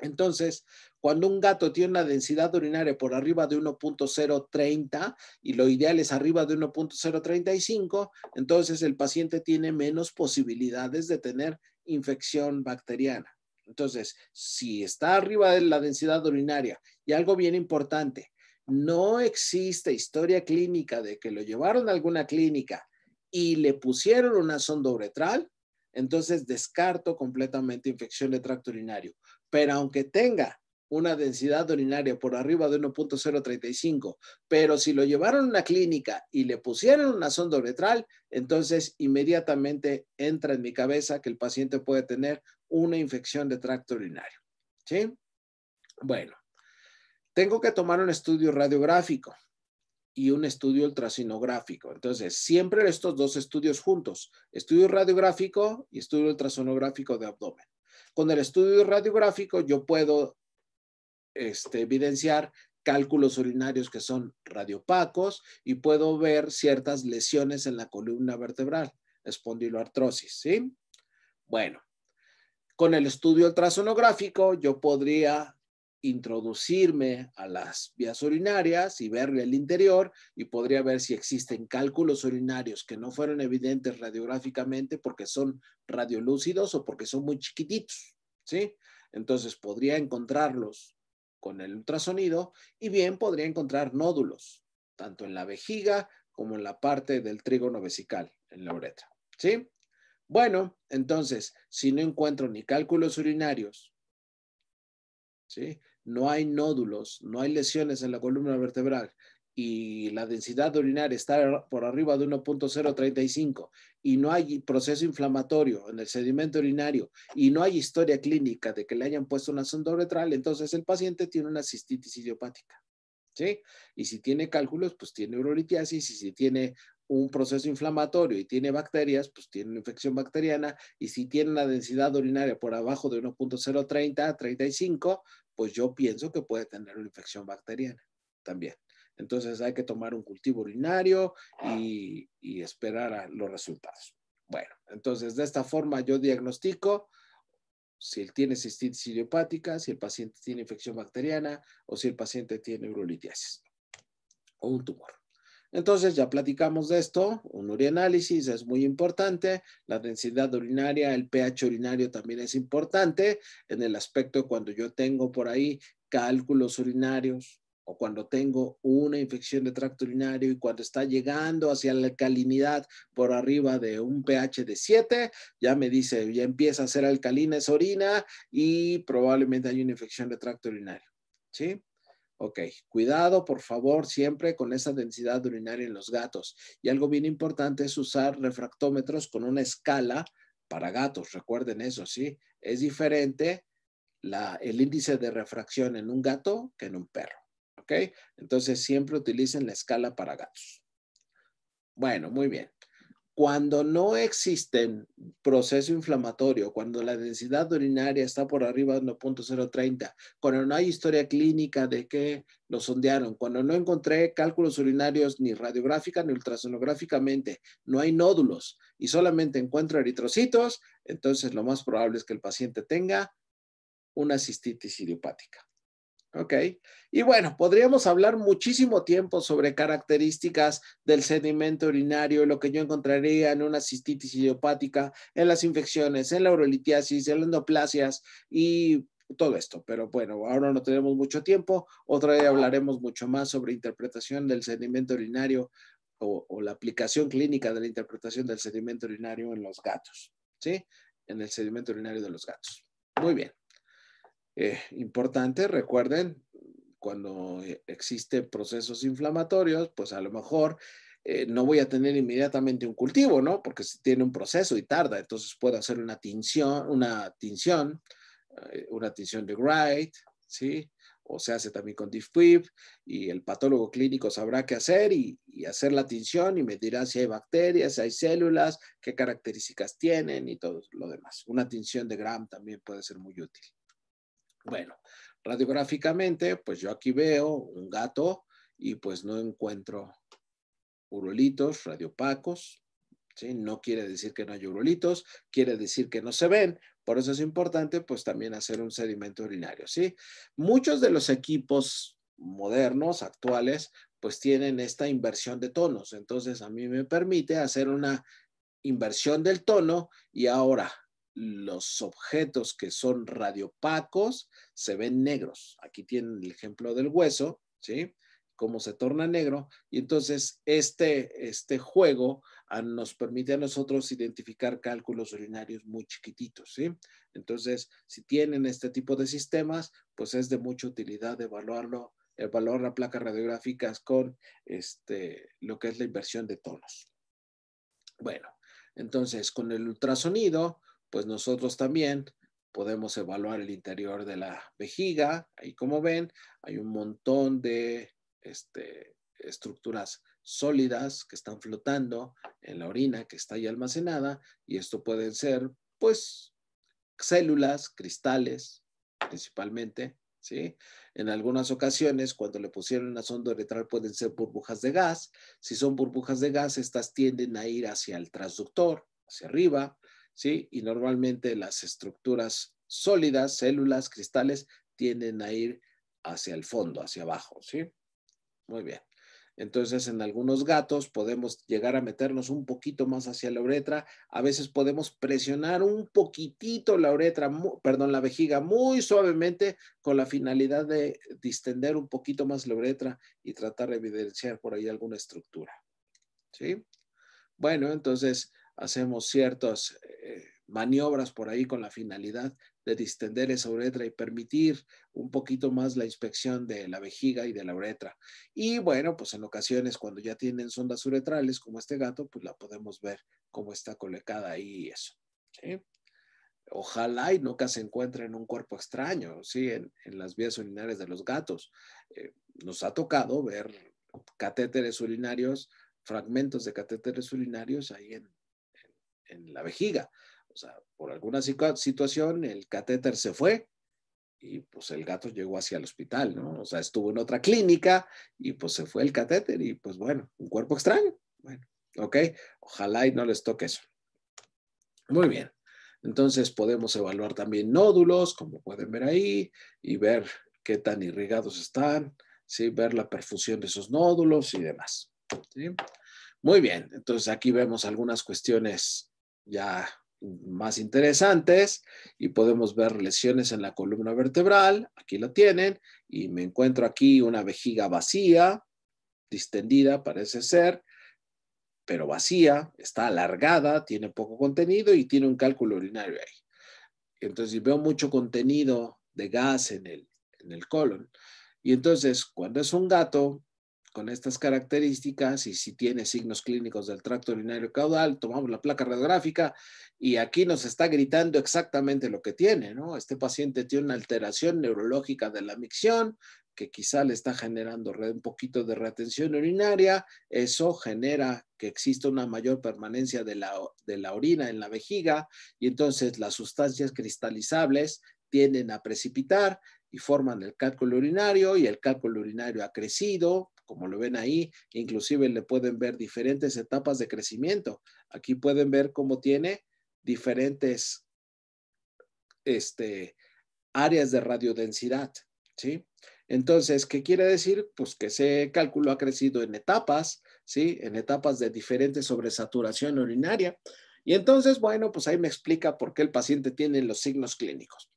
Entonces, cuando un gato tiene una densidad urinaria por arriba de 1.030 y lo ideal es arriba de 1.035, entonces el paciente tiene menos posibilidades de tener infección bacteriana. Entonces, si está arriba de la densidad urinaria y algo bien importante, no existe historia clínica de que lo llevaron a alguna clínica y le pusieron una sonda uretral, entonces descarto completamente infección de tracto urinario. Pero aunque tenga una densidad urinaria por arriba de 1.035, pero si lo llevaron a una clínica y le pusieron una sonda uretral, entonces inmediatamente entra en mi cabeza que el paciente puede tener una infección de tracto urinario. ¿Sí? Bueno, tengo que tomar un estudio radiográfico y un estudio ultrasonográfico. Entonces, siempre estos dos estudios juntos, estudio radiográfico y estudio ultrasonográfico de abdomen. Con el estudio radiográfico yo puedo este, evidenciar cálculos urinarios que son radiopacos y puedo ver ciertas lesiones en la columna vertebral, espondiloartrosis, ¿sí? Bueno, con el estudio ultrasonográfico yo podría introducirme a las vías urinarias y verle el interior y podría ver si existen cálculos urinarios que no fueron evidentes radiográficamente porque son radiolúcidos o porque son muy chiquititos, ¿sí? Entonces podría encontrarlos con el ultrasonido y bien podría encontrar nódulos, tanto en la vejiga como en la parte del trígono vesical, en la uretra, ¿sí? Bueno, entonces, si no encuentro ni cálculos urinarios, ¿sí? no hay nódulos, no hay lesiones en la columna vertebral y la densidad urinaria está por arriba de 1.035 y no hay proceso inflamatorio en el sedimento urinario y no hay historia clínica de que le hayan puesto una sonda uretral, entonces el paciente tiene una cistitis idiopática. ¿Sí? Y si tiene cálculos, pues tiene urolitiasis y si tiene un proceso inflamatorio y tiene bacterias, pues tiene una infección bacteriana y si tiene una densidad urinaria por abajo de 1.030 a 35, pues yo pienso que puede tener una infección bacteriana también. Entonces hay que tomar un cultivo urinario y, esperar a los resultados. Bueno, entonces de esta forma yo diagnostico si él tiene cistitis idiopática, si el paciente tiene infección bacteriana o si el paciente tiene urolitiasis o un tumor. Entonces ya platicamos de esto, un urianálisis es muy importante, la densidad urinaria, el pH urinario también es importante en el aspecto cuando yo tengo por ahí cálculos urinarios o cuando tengo una infección de tracto urinario y cuando está llegando hacia la alcalinidad por arriba de un pH de 7, ya me dice, ya empieza a ser alcalina esa orina y probablemente hay una infección de tracto urinario. ¿Sí? Ok, cuidado por favor siempre con esa densidad urinaria en los gatos. Y algo bien importante es usar refractómetros con una escala para gatos, recuerden eso, ¿sí? Es diferente el índice de refracción en un gato que en un perro, ¿ok? Entonces siempre utilicen la escala para gatos. Bueno, muy bien cuando no existen proceso inflamatorio, cuando la densidad urinaria está por arriba de 1.030, cuando no hay historia clínica de que lo sondearon, cuando no encontré cálculos urinarios ni radiográfica ni ultrasonográficamente, no hay nódulos y solamente encuentro eritrocitos, entonces lo más probable es que el paciente tenga una cistitis idiopática. Ok. Y bueno, podríamos hablar muchísimo tiempo sobre características del sedimento urinario, lo que yo encontraría en una cistitis idiopática, en las infecciones, en la urolitiasis, en las endoplasias y todo esto. Pero bueno, ahora no tenemos mucho tiempo. Otra vez hablaremos mucho más sobre interpretación del sedimento urinario o la aplicación clínica de la interpretación del sedimento urinario en los gatos, ¿sí? En el sedimento urinario de los gatos. Muy bien. Eh, importante. Recuerden, cuando eh, existen procesos inflamatorios, pues a lo mejor eh, no voy a tener inmediatamente un cultivo, ¿no? Porque si tiene un proceso y tarda, entonces puedo hacer una tinción, una tinción, una tinción de Wright, ¿sí? O se hace también con DIFPIP y el patólogo clínico sabrá qué hacer y, hacer la tinción y me dirá si hay bacterias, si hay células, qué características tienen y todo lo demás. Una tinción de Gram también puede ser muy útil. Bueno, radiográficamente, pues yo aquí veo un gato y pues no encuentro urolitos radiopacos. ¿sí? No quiere decir que no hay urolitos, quiere decir que no se ven. Por eso es importante pues también hacer un sedimento urinario. ¿sí? Muchos de los equipos modernos, actuales, pues tienen esta inversión de tonos. Entonces a mí me permite hacer una inversión del tono y ahora los objetos que son radiopacos se ven negros. Aquí tienen el ejemplo del hueso, ¿sí? Cómo se torna negro. Y entonces este, este juego nos permite a nosotros identificar cálculos urinarios muy chiquititos, ¿sí? Entonces, si tienen este tipo de sistemas, pues es de mucha utilidad evaluarlo, evaluar la placa radiográficas con este, lo que es la inversión de tonos. Bueno, entonces, con el ultrasonido, pues nosotros también podemos evaluar el interior de la vejiga. Ahí como ven, hay un montón de este, estructuras sólidas que están flotando en la orina que está ahí almacenada y esto pueden ser pues células, cristales principalmente, ¿sí? En algunas ocasiones cuando le pusieron una sonda uretral pueden ser burbujas de gas. Si son burbujas de gas, estas tienden a ir hacia el transductor, hacia arriba. ¿sí? Y normalmente las estructuras sólidas, células, cristales, tienden a ir hacia el fondo, hacia abajo, ¿sí? Muy bien. Entonces, en algunos gatos podemos llegar a meternos un poquito más hacia la uretra. A veces podemos presionar un poquitito la uretra, perdón, la vejiga muy suavemente con la finalidad de distender un poquito más la uretra y tratar de evidenciar por ahí alguna estructura. ¿Sí? Bueno, entonces hacemos ciertas eh, maniobras por ahí con la finalidad de distender esa uretra y permitir un poquito más la inspección de la vejiga y de la uretra. Y bueno, pues en ocasiones cuando ya tienen sondas uretrales como este gato, pues la podemos ver cómo está colocada ahí y eso. Ojalá y nunca se encuentre en un cuerpo extraño, ¿sí? en, las vías urinarias de los gatos. Eh, nos ha tocado ver catéteres urinarios, fragmentos de catéteres urinarios ahí en, en la vejiga. O sea, por alguna situación el catéter se fue y pues el gato llegó hacia el hospital, ¿no? O sea, estuvo en otra clínica y pues se fue el catéter y pues bueno, un cuerpo extraño. Bueno, ok, ojalá y no les toque eso. Muy bien. Entonces podemos evaluar también nódulos, como pueden ver ahí, y ver qué tan irrigados están, ¿sí? ver la perfusión de esos nódulos y demás. Muy bien, entonces aquí vemos algunas cuestiones ya más interesantes y podemos ver lesiones en la columna vertebral, aquí lo tienen, y me encuentro aquí una vejiga vacía, distendida parece ser, pero vacía, está alargada, tiene poco contenido y tiene un cálculo urinario ahí. Entonces, veo mucho contenido de gas en el, en el colon. Y entonces, cuando es un gato, con estas características y si tiene signos clínicos del tracto urinario caudal, tomamos la placa radiográfica y aquí nos está gritando exactamente lo que tiene, ¿no? Este paciente tiene una alteración neurológica de la micción que quizá le está generando un poquito de retención urinaria, eso genera que exista una mayor permanencia de la, de la orina en la vejiga y entonces las sustancias cristalizables tienden a precipitar y forman el cálculo urinario y el cálculo urinario ha crecido, como lo ven ahí, inclusive le pueden ver diferentes etapas de crecimiento. Aquí pueden ver cómo tiene diferentes este, áreas de radiodensidad, ¿sí? Entonces, ¿qué quiere decir? Pues que ese cálculo ha crecido en etapas, ¿sí? En etapas de diferente sobresaturación urinaria. Y entonces, bueno, pues ahí me explica por qué el paciente tiene los signos clínicos.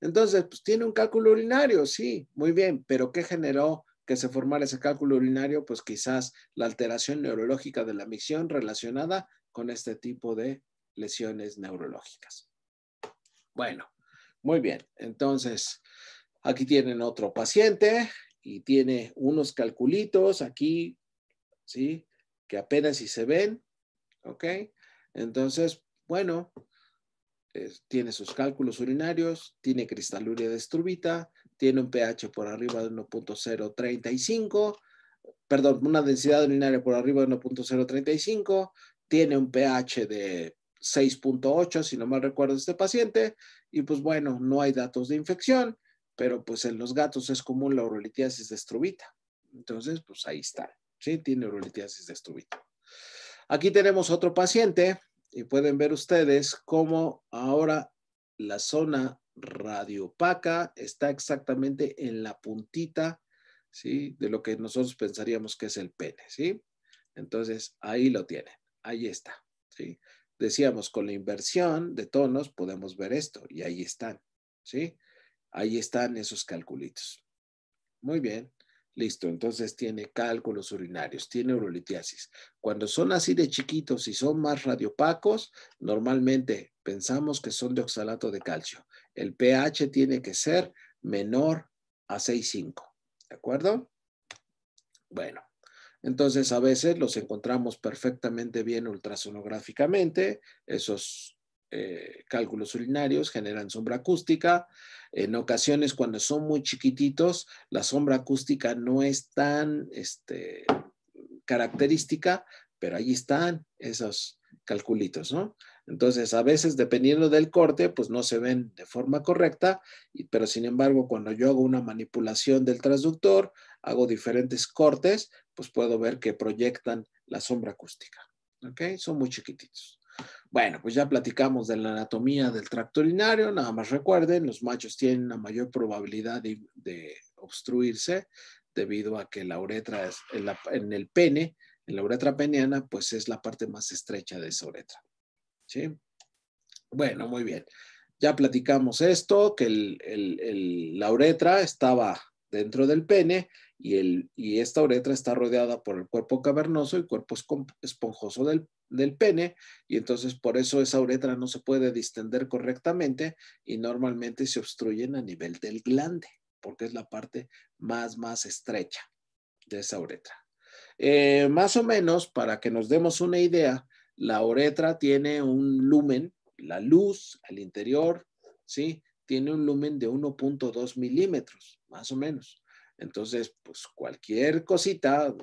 Entonces, pues tiene un cálculo urinario, sí, muy bien, pero ¿qué generó que se formara ese cálculo urinario, pues quizás la alteración neurológica de la micción relacionada con este tipo de lesiones neurológicas. Bueno, muy bien. Entonces, aquí tienen otro paciente y tiene unos calculitos aquí, ¿sí? Que apenas si se ven, ¿ok? Entonces, bueno, tiene sus cálculos urinarios, tiene cristaluria destrubita, tiene un pH por arriba de 1.035, perdón, una densidad urinaria por arriba de 1.035, tiene un pH de 6.8, si no mal recuerdo este paciente, y pues bueno, no hay datos de infección, pero pues en los gatos es común la urolitiasis de estrubita. Entonces, pues ahí está, ¿sí? Tiene urolitiasis de estrubita. Aquí tenemos otro paciente y pueden ver ustedes cómo ahora la zona radiopaca, está exactamente en la puntita, ¿sí? De lo que nosotros pensaríamos que es el pene, ¿sí? Entonces, ahí lo tienen, ahí está, ¿sí? Decíamos, con la inversión de tonos podemos ver esto y ahí están, ¿sí? Ahí están esos calculitos. Muy bien, listo. Entonces tiene cálculos urinarios, tiene urolitiasis. Cuando son así de chiquitos y son más radiopacos, normalmente pensamos que son de oxalato de calcio el pH tiene que ser menor a 6,5. ¿De acuerdo? Bueno, entonces a veces los encontramos perfectamente bien ultrasonográficamente. Esos eh, cálculos urinarios generan sombra acústica. En ocasiones cuando son muy chiquititos, la sombra acústica no es tan este, característica, pero ahí están esos calculitos, ¿no? Entonces, a veces, dependiendo del corte, pues no se ven de forma correcta, pero sin embargo, cuando yo hago una manipulación del transductor, hago diferentes cortes, pues puedo ver que proyectan la sombra acústica. ¿Ok? Son muy chiquititos. Bueno, pues ya platicamos de la anatomía del tracto urinario. Nada más recuerden, los machos tienen una mayor probabilidad de, obstruirse debido a que la uretra es en, en el pene, en la uretra peniana, pues es la parte más estrecha de esa uretra. Bueno, muy bien. Ya platicamos esto, que el, la uretra estaba dentro del pene y, y, esta uretra está rodeada por el cuerpo cavernoso y cuerpo esponjoso del, pene y entonces por eso esa uretra no se puede distender correctamente y normalmente se obstruyen a nivel del glande, porque es la parte más, más estrecha de esa uretra. Eh, más o menos, para que nos demos una idea, la uretra tiene un lumen, la luz al interior, ¿sí? Tiene un lumen de 1.2 milímetros, más o menos. Entonces, pues cualquier cosita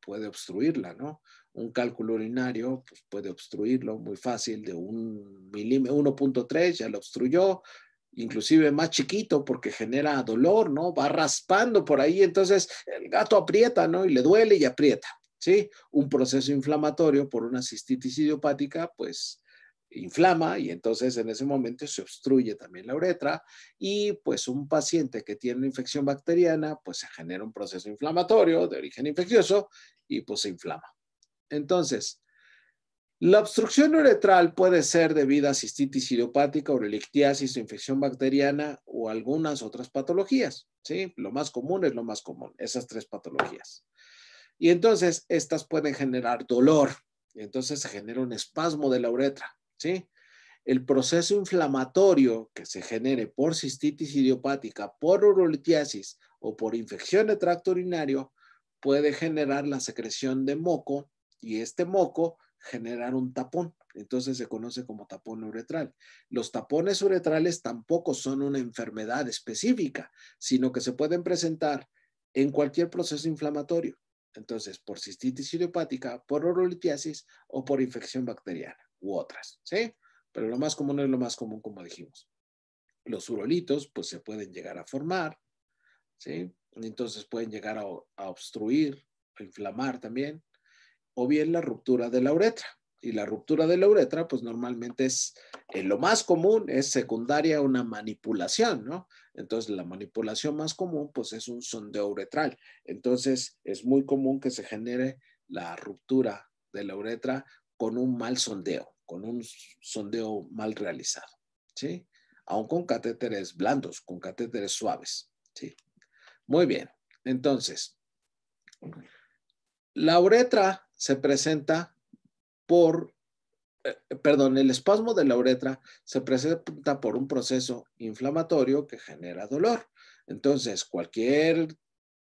puede obstruirla, ¿no? Un cálculo urinario pues, puede obstruirlo muy fácil de un milímetro, 1.3 ya lo obstruyó, inclusive más chiquito porque genera dolor, ¿no? Va raspando por ahí, entonces el gato aprieta, ¿no? Y le duele y aprieta. Un proceso inflamatorio por una cistitis idiopática, pues inflama y entonces en ese momento se obstruye también la uretra y pues un paciente que tiene una infección bacteriana, pues se genera un proceso inflamatorio de origen infeccioso y pues se inflama. Entonces, la obstrucción uretral puede ser debida a cistitis idiopática, o infección bacteriana o algunas otras patologías, ¿sí? Lo más común es lo más común, esas tres patologías. Y entonces estas pueden generar dolor. entonces se genera un espasmo de la uretra, ¿sí? El proceso inflamatorio que se genere por cistitis idiopática, por urolitiasis o por infección de tracto urinario puede generar la secreción de moco y este moco generar un tapón. Entonces se conoce como tapón uretral. Los tapones uretrales tampoco son una enfermedad específica, sino que se pueden presentar en cualquier proceso inflamatorio. Entonces, por cistitis idiopática, por orolitiasis o por infección bacteriana u otras, ¿sí? Pero lo más común es lo más común, como dijimos. Los urolitos, pues se pueden llegar a formar, ¿sí? Entonces pueden llegar a, a obstruir, a inflamar también, o bien la ruptura de la uretra, y la ruptura de la uretra, pues normalmente es eh, lo más común, es secundaria a una manipulación, ¿no? Entonces, la manipulación más común, pues es un sondeo uretral. Entonces, es muy común que se genere la ruptura de la uretra con un mal sondeo, con un sondeo mal realizado, ¿sí? Aún con catéteres blandos, con catéteres suaves, ¿sí? Muy bien. Entonces, la uretra se presenta por, eh, eh, perdón, el espasmo de la uretra se presenta por un proceso inflamatorio que genera dolor. Entonces, cualquier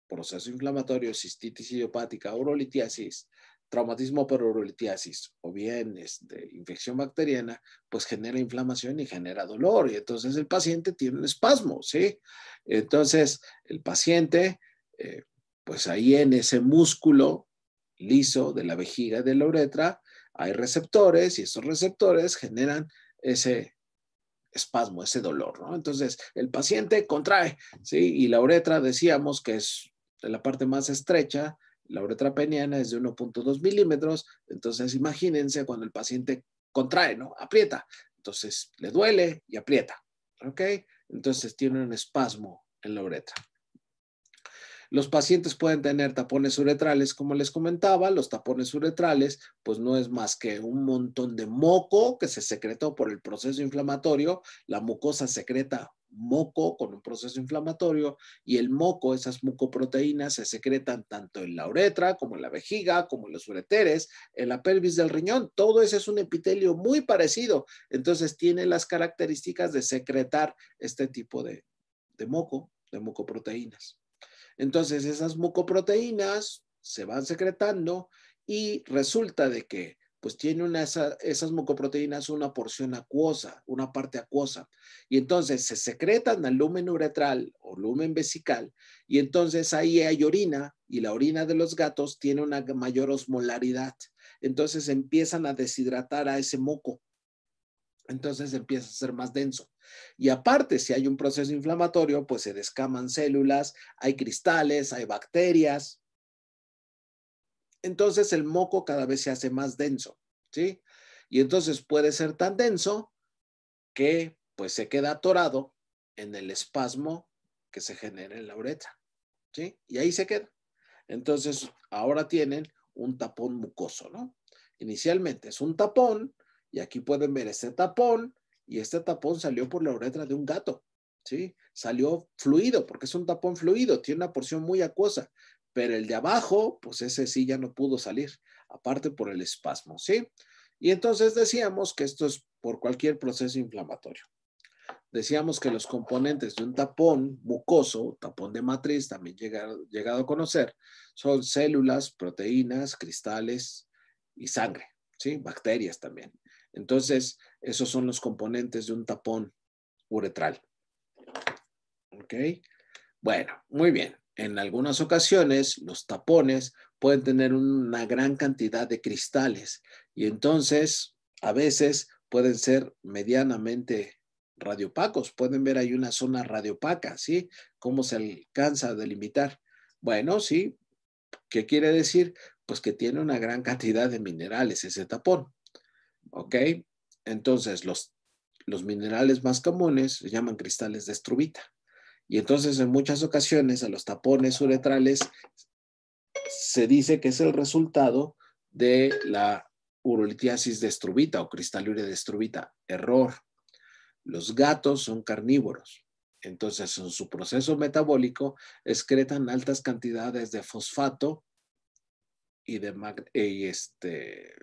proceso inflamatorio, cistitis idiopática, urolitiasis, traumatismo por urolitiasis o bien de este, infección bacteriana, pues genera inflamación y genera dolor. Y entonces el paciente tiene un espasmo, ¿sí? Entonces el paciente, eh, pues ahí en ese músculo liso de la vejiga de la uretra, hay receptores y estos receptores generan ese espasmo, ese dolor, ¿no? Entonces, el paciente contrae, ¿sí? Y la uretra, decíamos que es la parte más estrecha, la uretra peniana es de 1.2 milímetros, entonces imagínense cuando el paciente contrae, ¿no? Aprieta, entonces le duele y aprieta, ¿ok? Entonces tiene un espasmo en la uretra. Los pacientes pueden tener tapones uretrales, como les comentaba, los tapones uretrales, pues no es más que un montón de moco que se secretó por el proceso inflamatorio, la mucosa secreta moco con un proceso inflamatorio y el moco, esas mucoproteínas se secretan tanto en la uretra como en la vejiga, como en los ureteres, en la pelvis del riñón. Todo eso es un epitelio muy parecido. Entonces tiene las características de secretar este tipo de, de moco, de mucoproteínas. Entonces esas mucoproteínas se van secretando y resulta de que pues tiene esas mucoproteínas una porción acuosa, una parte acuosa. Y entonces se secretan al lumen uretral o lumen vesical y entonces ahí hay orina y la orina de los gatos tiene una mayor osmolaridad. Entonces empiezan a deshidratar a ese moco. Entonces empieza a ser más denso. Y aparte, si hay un proceso inflamatorio, pues se descaman células, hay cristales, hay bacterias. Entonces el moco cada vez se hace más denso, ¿sí? Y entonces puede ser tan denso que pues se queda atorado en el espasmo que se genera en la uretra, ¿sí? Y ahí se queda. Entonces ahora tienen un tapón mucoso, ¿no? Inicialmente es un tapón y aquí pueden ver este tapón y este tapón salió por la uretra de un gato, ¿sí? Salió fluido, porque es un tapón fluido, tiene una porción muy acuosa, pero el de abajo, pues ese sí ya no pudo salir, aparte por el espasmo, ¿sí? Y entonces decíamos que esto es por cualquier proceso inflamatorio. Decíamos que los componentes de un tapón mucoso, tapón de matriz, también llegado, llegado a conocer, son células, proteínas, cristales y sangre, ¿sí? Bacterias también. Entonces, esos son los componentes de un tapón uretral. ¿Ok? Bueno, muy bien. En algunas ocasiones, los tapones pueden tener una gran cantidad de cristales y entonces, a veces, pueden ser medianamente radiopacos. Pueden ver ahí una zona radiopaca, ¿sí? ¿Cómo se alcanza a delimitar? Bueno, sí. ¿Qué quiere decir? Pues que tiene una gran cantidad de minerales ese tapón. ¿Ok? Entonces, los, minerales más comunes se llaman cristales de estrubita. Y entonces, en muchas ocasiones, a los tapones uretrales se dice que es el resultado de la urolitiasis de estrubita o cristaluria de estrubita. Error. Los gatos son carnívoros. Entonces, en su proceso metabólico, excretan altas cantidades de fosfato y de este,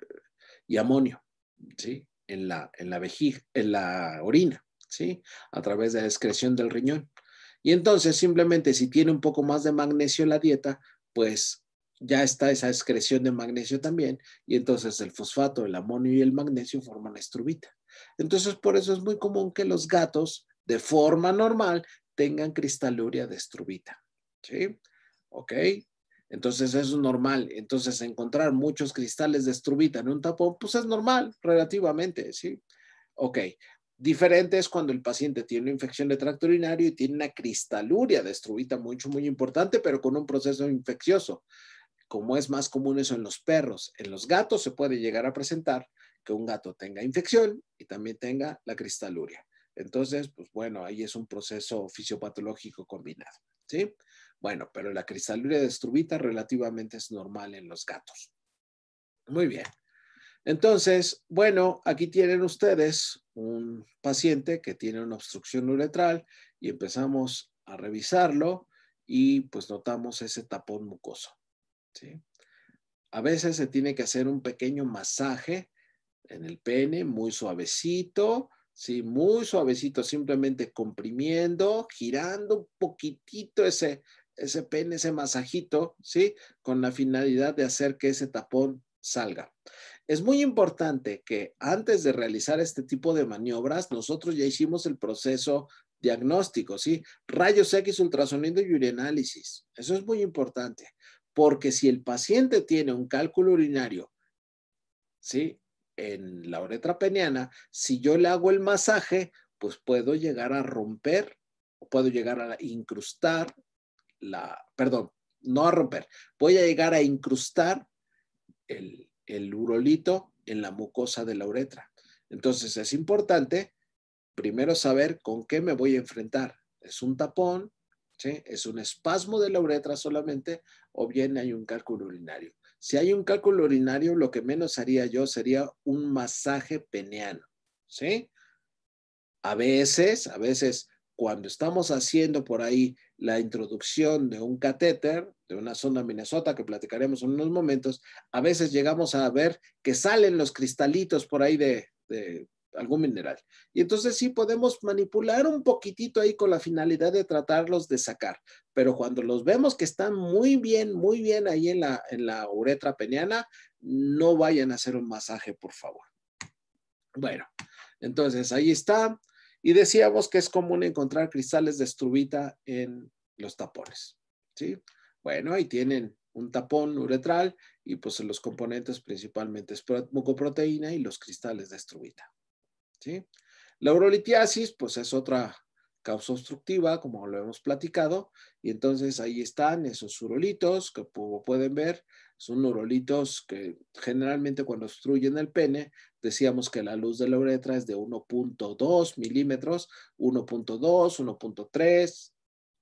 y amonio. ¿sí? en la, en la vejiga, en la orina, ¿sí? A través de la excreción del riñón. Y entonces simplemente si tiene un poco más de magnesio en la dieta, pues ya está esa excreción de magnesio también, y entonces el fosfato, el amonio y el magnesio forman estrubita. Entonces, por eso es muy común que los gatos, de forma normal, tengan cristaluria de estrubita. ¿Sí? ¿Ok? Entonces eso es normal. Entonces encontrar muchos cristales de estrubita en un tapón, pues es normal relativamente, ¿sí? Ok. Diferente es cuando el paciente tiene una infección de tracto urinario y tiene una cristaluria de estrubita mucho, muy importante, pero con un proceso infeccioso. Como es más común eso en los perros, en los gatos se puede llegar a presentar que un gato tenga infección y también tenga la cristaluria. Entonces, pues bueno, ahí es un proceso fisiopatológico combinado, ¿sí? Bueno, pero la cristaluria de relativamente es normal en los gatos. Muy bien. Entonces, bueno, aquí tienen ustedes un paciente que tiene una obstrucción uretral y empezamos a revisarlo y pues notamos ese tapón mucoso. A veces se tiene que hacer un pequeño masaje en el pene, muy suavecito, sí, muy suavecito, simplemente comprimiendo, girando un poquitito ese, ese pene, ese masajito, ¿sí? Con la finalidad de hacer que ese tapón salga. Es muy importante que antes de realizar este tipo de maniobras, nosotros ya hicimos el proceso diagnóstico, ¿sí? Rayos X, ultrasonido y urinálisis. Eso es muy importante, porque si el paciente tiene un cálculo urinario, ¿sí? En la uretra peniana, si yo le hago el masaje, pues puedo llegar a romper o puedo llegar a incrustar perdón, no a romper, voy a llegar a incrustar el, urolito en la mucosa de la uretra. Entonces es importante primero saber con qué me voy a enfrentar. ¿Es un tapón? ¿sí? ¿Es un espasmo de la uretra solamente? ¿O bien hay un cálculo urinario? Si hay un cálculo urinario, lo que menos haría yo sería un masaje peneano. ¿sí? A veces, a veces cuando estamos haciendo por ahí la introducción de un catéter, de una sonda Minnesota que platicaremos en unos momentos, a veces llegamos a ver que salen los cristalitos por ahí de, algún mineral. Y entonces sí podemos manipular un poquitito ahí con la finalidad de tratarlos de sacar, pero cuando los vemos que están muy bien, muy bien ahí en la, en la uretra peniana, no vayan a hacer un masaje, por favor. Bueno, entonces ahí está. Y decíamos que es común encontrar cristales de estrubita en los tapones. ¿sí? Bueno, ahí tienen un tapón uretral y pues los componentes principalmente es mucoproteína y los cristales de estrubita. ¿sí? La urolitiasis pues es otra causa obstructiva, como lo hemos platicado, y entonces ahí están esos urolitos que pueden ver, son urolitos que generalmente cuando obstruyen el pene, decíamos que la luz de la uretra es de 1.2 milímetros, 1.2, 1.3,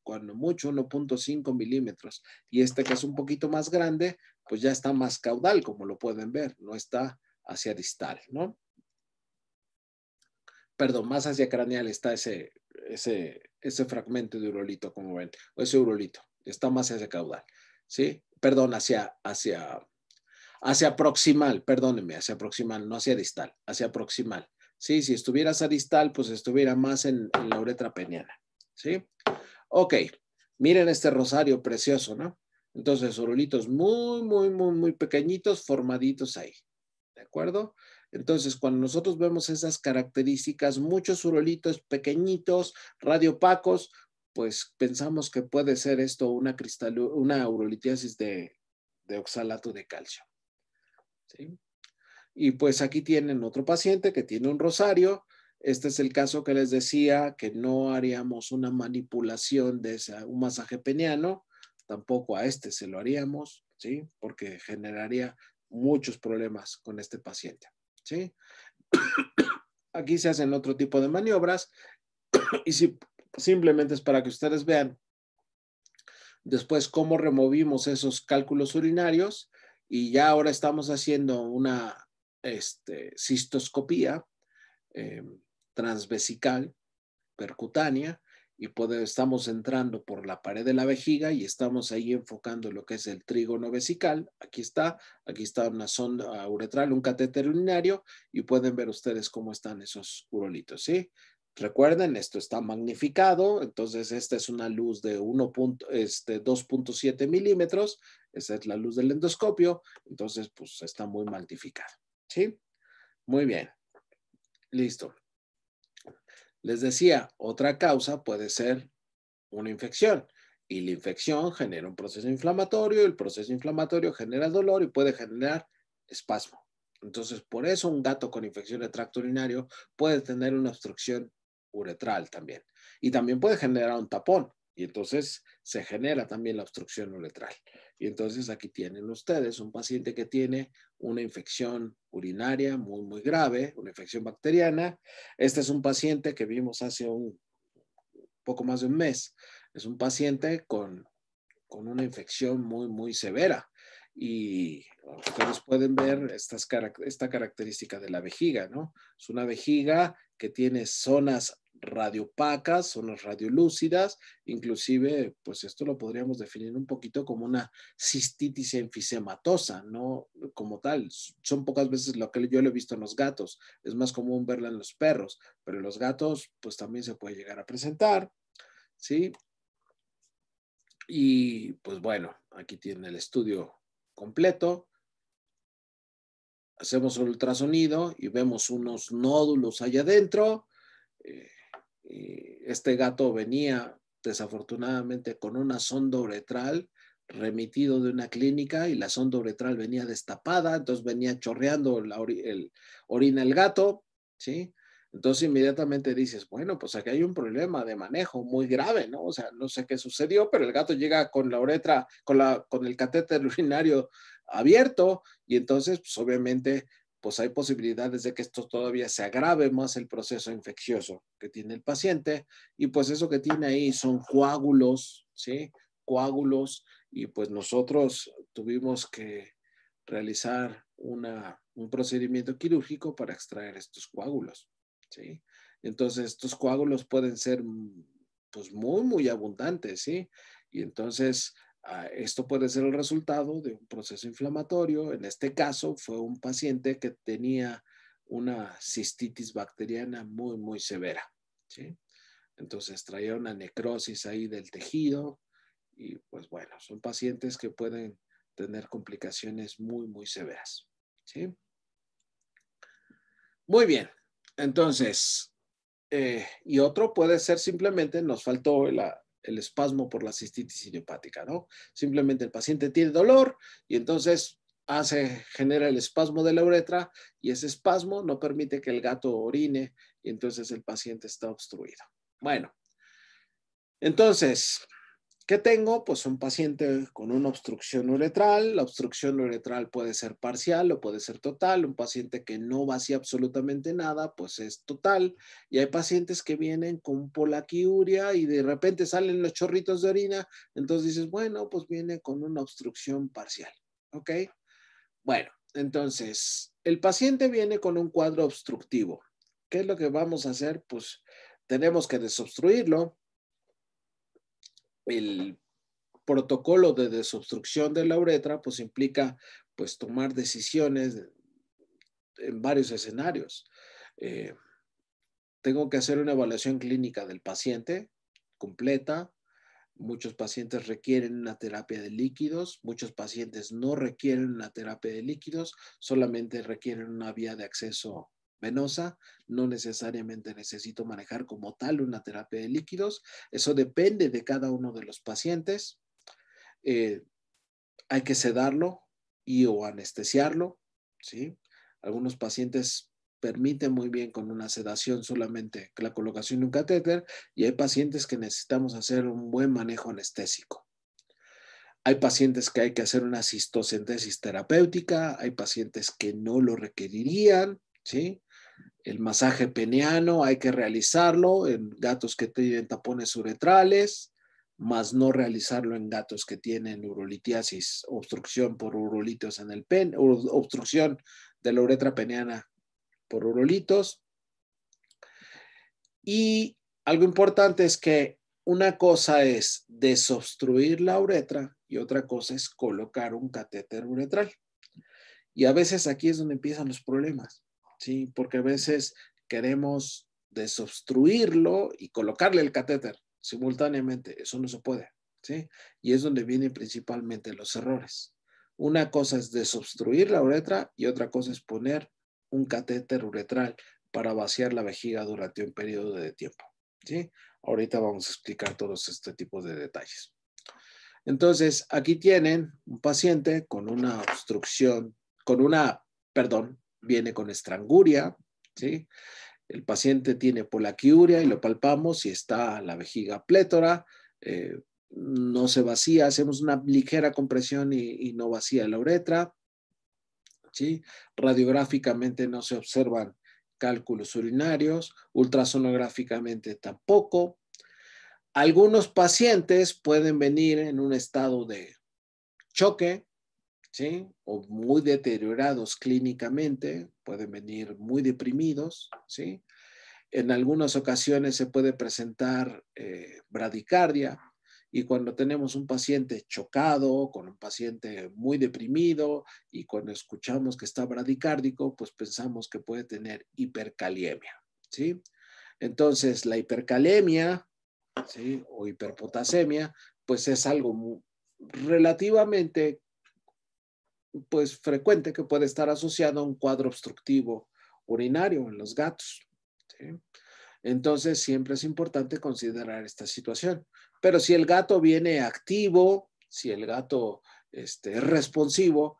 cuando mucho 1.5 milímetros. Y este que es un poquito más grande, pues ya está más caudal, como lo pueden ver, no está hacia distal, ¿no? Perdón, más hacia craneal está ese ese, ese fragmento de urolito, como ven, o ese urolito, está más hacia caudal, ¿sí? Perdón, hacia, hacia, hacia proximal, perdónenme, hacia proximal, no hacia distal, hacia proximal. Sí, si estuvieras a distal, pues estuviera más en, la uretra peniana, ¿sí? Ok, miren este rosario precioso, ¿no? Entonces, urolitos muy, muy, muy, muy pequeñitos, formaditos ahí, ¿de acuerdo? Entonces, cuando nosotros vemos esas características, muchos urolitos pequeñitos, radiopacos, pues pensamos que puede ser esto una, una urolitiasis de, oxalato de calcio. Y pues aquí tienen otro paciente que tiene un rosario. Este es el caso que les decía que no haríamos una manipulación de un masaje peniano. Tampoco a este se lo haríamos, ¿sí? Porque generaría muchos problemas con este paciente. Aquí se hacen otro tipo de maniobras y simplemente es para que ustedes vean después cómo removimos esos cálculos urinarios y ya ahora estamos haciendo una este, cistoscopía eh, transvesical percutánea y estamos entrando por la pared de la vejiga y estamos ahí enfocando lo que es el trígono vesical. Aquí está, aquí está una sonda uretral, un catéter urinario y pueden ver ustedes cómo están esos urolitos, ¿sí? Recuerden, esto está magnificado, entonces esta es una luz de 1. Este, 2.7 milímetros, esa es la luz del endoscopio, entonces pues está muy magnificado, ¿sí? Muy bien, listo. Les decía, otra causa puede ser una infección y la infección genera un proceso inflamatorio, el proceso inflamatorio genera dolor y puede generar espasmo. Entonces, por eso un gato con infección de tracto urinario puede tener una obstrucción uretral también. Y también puede generar un tapón. Y entonces se genera también la obstrucción uretral. Y entonces aquí tienen ustedes un paciente que tiene una infección urinaria muy, muy grave, una infección bacteriana. Este es un paciente que vimos hace un poco más de un mes. Es un paciente con, una infección muy, muy severa y ustedes pueden ver esta característica de la vejiga, ¿no? Es una vejiga que tiene zonas radiopacas, zonas radiolúcidas, inclusive, pues esto lo podríamos definir un poquito como una cistitis enfisematosa, no como tal. Son pocas veces lo que yo lo he visto en los gatos, es más común verla en los perros, pero en los gatos, pues también se puede llegar a presentar, ¿sí? Y pues bueno, aquí tiene el estudio completo hacemos ultrasonido y vemos unos nódulos allá adentro. Eh, eh, este gato venía desafortunadamente con una sonda uretral remitido de una clínica y la sonda uretral venía destapada, entonces venía chorreando la el, orina el gato, ¿sí? Entonces inmediatamente dices, bueno, pues aquí hay un problema de manejo muy grave, ¿no? O sea, no sé qué sucedió, pero el gato llega con la uretra, con, la, con el catéter urinario abierto y entonces, pues, obviamente, pues hay posibilidades de que esto todavía se agrave más el proceso infeccioso que tiene el paciente y pues eso que tiene ahí son coágulos, ¿sí? Coágulos y pues nosotros tuvimos que realizar un procedimiento quirúrgico para extraer estos coágulos, ¿sí? Entonces, estos coágulos pueden ser pues muy, muy abundantes, ¿sí? Y entonces Ah, esto puede ser el resultado de un proceso inflamatorio. En este caso fue un paciente que tenía una cistitis bacteriana muy, muy severa. ¿sí? Entonces traía una necrosis ahí del tejido y pues bueno, son pacientes que pueden tener complicaciones muy, muy severas. ¿sí? Muy bien, entonces, eh, y otro puede ser simplemente, nos faltó la, el espasmo por la cistitis idiopática, ¿no? Simplemente el paciente tiene dolor y entonces hace, genera el espasmo de la uretra y ese espasmo no permite que el gato orine y entonces el paciente está obstruido. Bueno, entonces, ¿Qué tengo? Pues un paciente con una obstrucción uretral. La obstrucción uretral puede ser parcial o puede ser total. Un paciente que no vacía absolutamente nada, pues es total. Y hay pacientes que vienen con polaquiuria y de repente salen los chorritos de orina. Entonces dices, bueno, pues viene con una obstrucción parcial. ¿Ok? Bueno, entonces, el paciente viene con un cuadro obstructivo. ¿Qué es lo que vamos a hacer? Pues tenemos que desobstruirlo, el protocolo de desobstrucción de la uretra, pues implica pues tomar decisiones en varios escenarios. Eh, tengo que hacer una evaluación clínica del paciente completa. Muchos pacientes requieren una terapia de líquidos, muchos pacientes no requieren una terapia de líquidos, solamente requieren una vía de acceso venosa, no necesariamente necesito manejar como tal una terapia de líquidos, eso depende de cada uno de los pacientes. Eh, hay que sedarlo y o anestesiarlo, ¿sí? Algunos pacientes permiten muy bien con una sedación solamente la colocación de un catéter y hay pacientes que necesitamos hacer un buen manejo anestésico. Hay pacientes que hay que hacer una cistocentesis terapéutica, hay pacientes que no lo requerirían, ¿sí? El masaje peniano hay que realizarlo en gatos que tienen tapones uretrales, más no realizarlo en gatos que tienen urolitiasis, obstrucción por urolitos en el pen, obstrucción de la uretra peniana por urolitos. Y algo importante es que una cosa es desobstruir la uretra y otra cosa es colocar un catéter uretral. Y a veces aquí es donde empiezan los problemas. ¿sí? Porque a veces queremos desobstruirlo y colocarle el catéter simultáneamente. Eso no se puede, ¿sí? Y es donde vienen principalmente los errores. Una cosa es desobstruir la uretra y otra cosa es poner un catéter uretral para vaciar la vejiga durante un periodo de tiempo, ¿sí? Ahorita vamos a explicar todos este tipo de detalles. Entonces, aquí tienen un paciente con una obstrucción, con una, perdón, viene con estranguria, ¿sí? El paciente tiene polaquiuria y lo palpamos y está la vejiga plétora, eh, no se vacía, hacemos una ligera compresión y, y no vacía la uretra, ¿sí? Radiográficamente no se observan cálculos urinarios, ultrasonográficamente tampoco. Algunos pacientes pueden venir en un estado de choque, o muy deteriorados clínicamente, pueden venir muy deprimidos, ¿sí? En algunas ocasiones se puede presentar eh, bradicardia y cuando tenemos un paciente chocado, con un paciente muy deprimido y cuando escuchamos que está bradicárdico, pues pensamos que puede tener hipercalemia, ¿sí? Entonces, la hipercalemia, ¿sí? O hiperpotasemia, pues es algo relativamente pues frecuente que puede estar asociado a un cuadro obstructivo urinario en los gatos. Entonces siempre es importante considerar esta situación. Pero si el gato viene activo, si el gato este, es responsivo,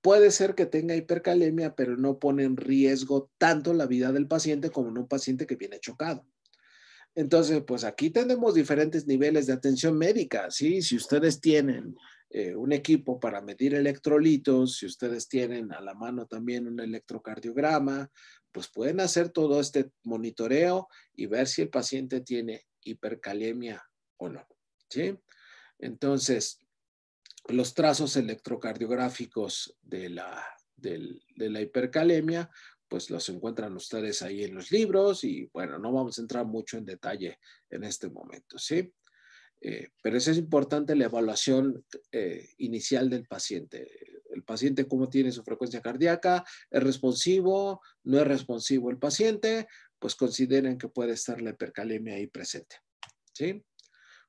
puede ser que tenga hipercalemia, pero no pone en riesgo tanto la vida del paciente como en un paciente que viene chocado. Entonces, pues aquí tenemos diferentes niveles de atención médica, ¿sí? Si ustedes tienen eh, un equipo para medir electrolitos, si ustedes tienen a la mano también un electrocardiograma, pues pueden hacer todo este monitoreo y ver si el paciente tiene hipercalemia o no. ¿sí? Entonces, los trazos electrocardiográficos de la, de la hipercalemia, pues los encuentran ustedes ahí en los libros y bueno, no vamos a entrar mucho en detalle en este momento, ¿sí? Eh, pero eso es importante la evaluación eh, inicial del paciente. El paciente, cómo tiene su frecuencia cardíaca, es responsivo, no es responsivo el paciente, pues consideren que puede estar la hipercalemia ahí presente. ¿Sí?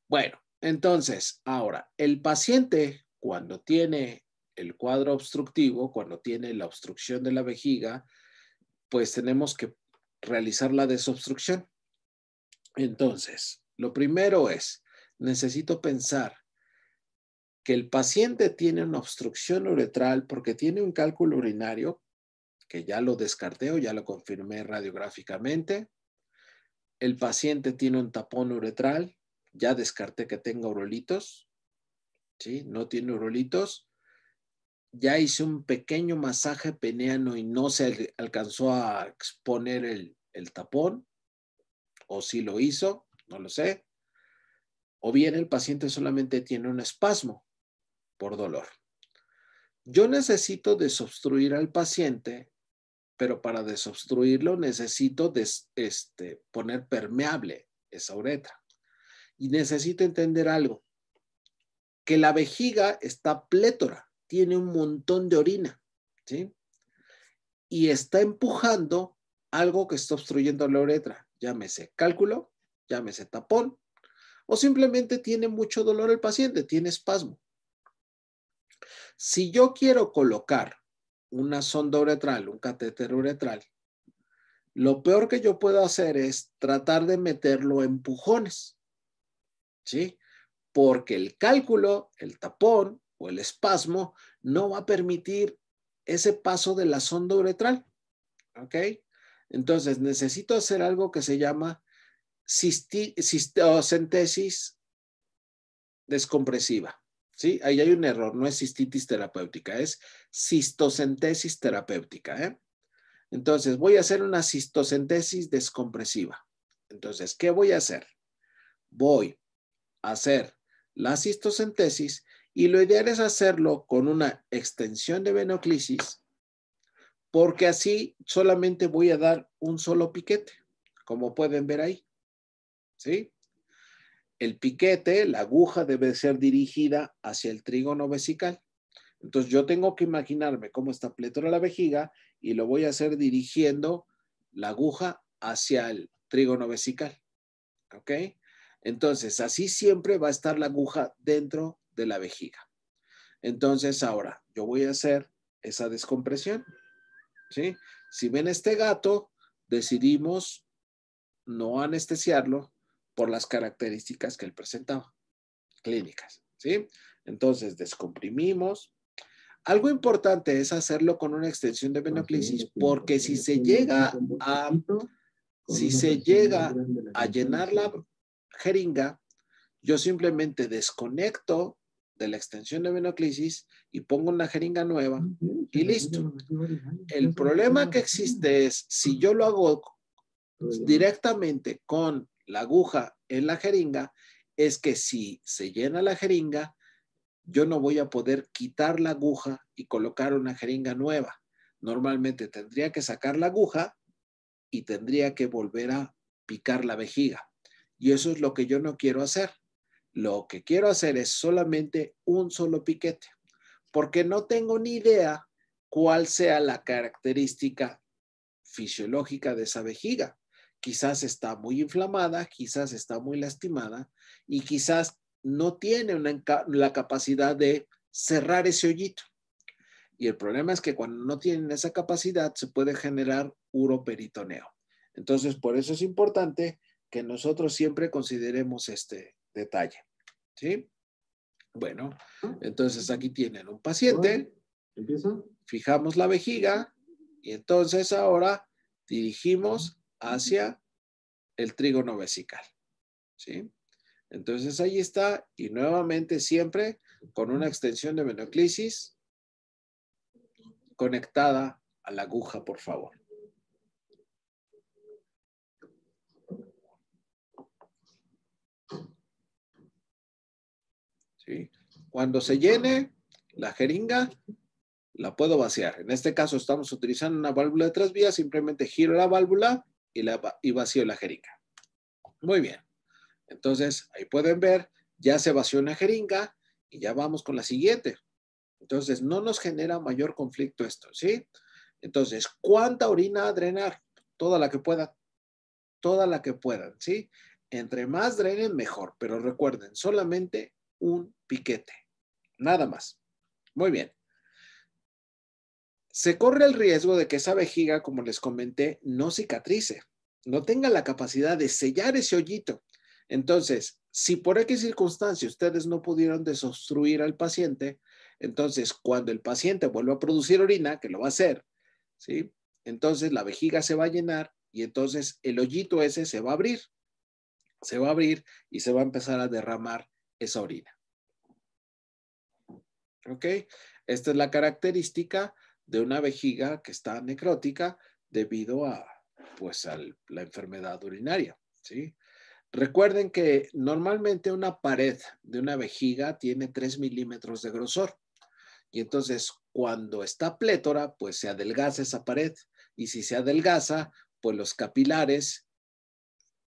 Bueno, entonces, ahora, el paciente cuando tiene el cuadro obstructivo, cuando tiene la obstrucción de la vejiga, pues tenemos que realizar la desobstrucción. Entonces, lo primero es, necesito pensar que el paciente tiene una obstrucción uretral porque tiene un cálculo urinario, que ya lo descarté o ya lo confirmé radiográficamente. El paciente tiene un tapón uretral, ya descarté que tenga urolitos. ¿sí? No tiene urolitos. Ya hice un pequeño masaje peneano y no se alcanzó a exponer el, el tapón, o si lo hizo, no lo sé o bien el paciente solamente tiene un espasmo por dolor. Yo necesito desobstruir al paciente, pero para desobstruirlo necesito este, poner permeable esa uretra. Y necesito entender algo, que la vejiga está plétora, tiene un montón de orina, ¿sí? Y está empujando algo que está obstruyendo la uretra, llámese cálculo, llámese tapón, o simplemente tiene mucho dolor el paciente, tiene espasmo. Si yo quiero colocar una sonda uretral, un catéter uretral, lo peor que yo puedo hacer es tratar de meterlo en empujones, ¿sí? Porque el cálculo, el tapón o el espasmo no va a permitir ese paso de la sonda uretral, ¿ok? Entonces necesito hacer algo que se llama cistocentesis descompresiva. ¿sí? Ahí hay un error, no es cistitis terapéutica, es cistocentesis terapéutica. ¿eh? Entonces, voy a hacer una cistocentesis descompresiva. Entonces, ¿qué voy a hacer? Voy a hacer la cistocentesis y lo ideal es hacerlo con una extensión de venoclisis porque así solamente voy a dar un solo piquete, como pueden ver ahí. ¿sí? El piquete, la aguja debe ser dirigida hacia el trígono vesical. Entonces yo tengo que imaginarme cómo está pletora la vejiga y lo voy a hacer dirigiendo la aguja hacia el trígono vesical. ¿Ok? Entonces, así siempre va a estar la aguja dentro de la vejiga. Entonces, ahora yo voy a hacer esa descompresión. ¿Sí? Si ven este gato, decidimos no anestesiarlo, por las características que él presentaba, clínicas, ¿sí? Entonces, descomprimimos. Algo importante es hacerlo con una extensión de venoclisis, porque si se llega a, si se llega a llenar la jeringa, yo simplemente desconecto de la extensión de venoclisis y pongo una jeringa nueva y listo. El problema que existe es si yo lo hago directamente con la aguja en la jeringa es que si se llena la jeringa, yo no voy a poder quitar la aguja y colocar una jeringa nueva. Normalmente tendría que sacar la aguja y tendría que volver a picar la vejiga. Y eso es lo que yo no quiero hacer. Lo que quiero hacer es solamente un solo piquete, porque no tengo ni idea cuál sea la característica fisiológica de esa vejiga quizás está muy inflamada, quizás está muy lastimada y quizás no tiene la capacidad de cerrar ese hoyito. Y el problema es que cuando no tienen esa capacidad se puede generar uroperitoneo. Entonces, por eso es importante que nosotros siempre consideremos este detalle. ¿Sí? Bueno, entonces aquí tienen un paciente. Empieza. Fijamos la vejiga y entonces ahora dirigimos hacia el trígono vesical. ¿sí? Entonces ahí está y nuevamente siempre con una extensión de menoclisis conectada a la aguja, por favor. ¿Sí? Cuando se llene la jeringa, la puedo vaciar. En este caso estamos utilizando una válvula de tres vías, simplemente giro la válvula y, vacío la jeringa. Muy bien. Entonces, ahí pueden ver, ya se vació la jeringa y ya vamos con la siguiente. Entonces, no nos genera mayor conflicto esto, ¿sí? Entonces, ¿cuánta orina drenar? Toda la que pueda. Toda la que puedan, ¿sí? Entre más drenen, mejor. Pero recuerden, solamente un piquete. Nada más. Muy bien se corre el riesgo de que esa vejiga, como les comenté, no cicatrice, no tenga la capacidad de sellar ese hoyito. Entonces, si por X circunstancia ustedes no pudieron desobstruir al paciente, entonces cuando el paciente vuelva a producir orina, que lo va a hacer, ¿sí? Entonces la vejiga se va a llenar y entonces el hoyito ese se va a abrir, se va a abrir y se va a empezar a derramar esa orina. ¿Ok? Esta es la característica de una vejiga que está necrótica debido a pues la enfermedad urinaria, ¿sí? Recuerden que normalmente una pared de una vejiga tiene 3 milímetros de grosor y entonces cuando está plétora, pues se adelgaza esa pared y si se adelgaza, pues los capilares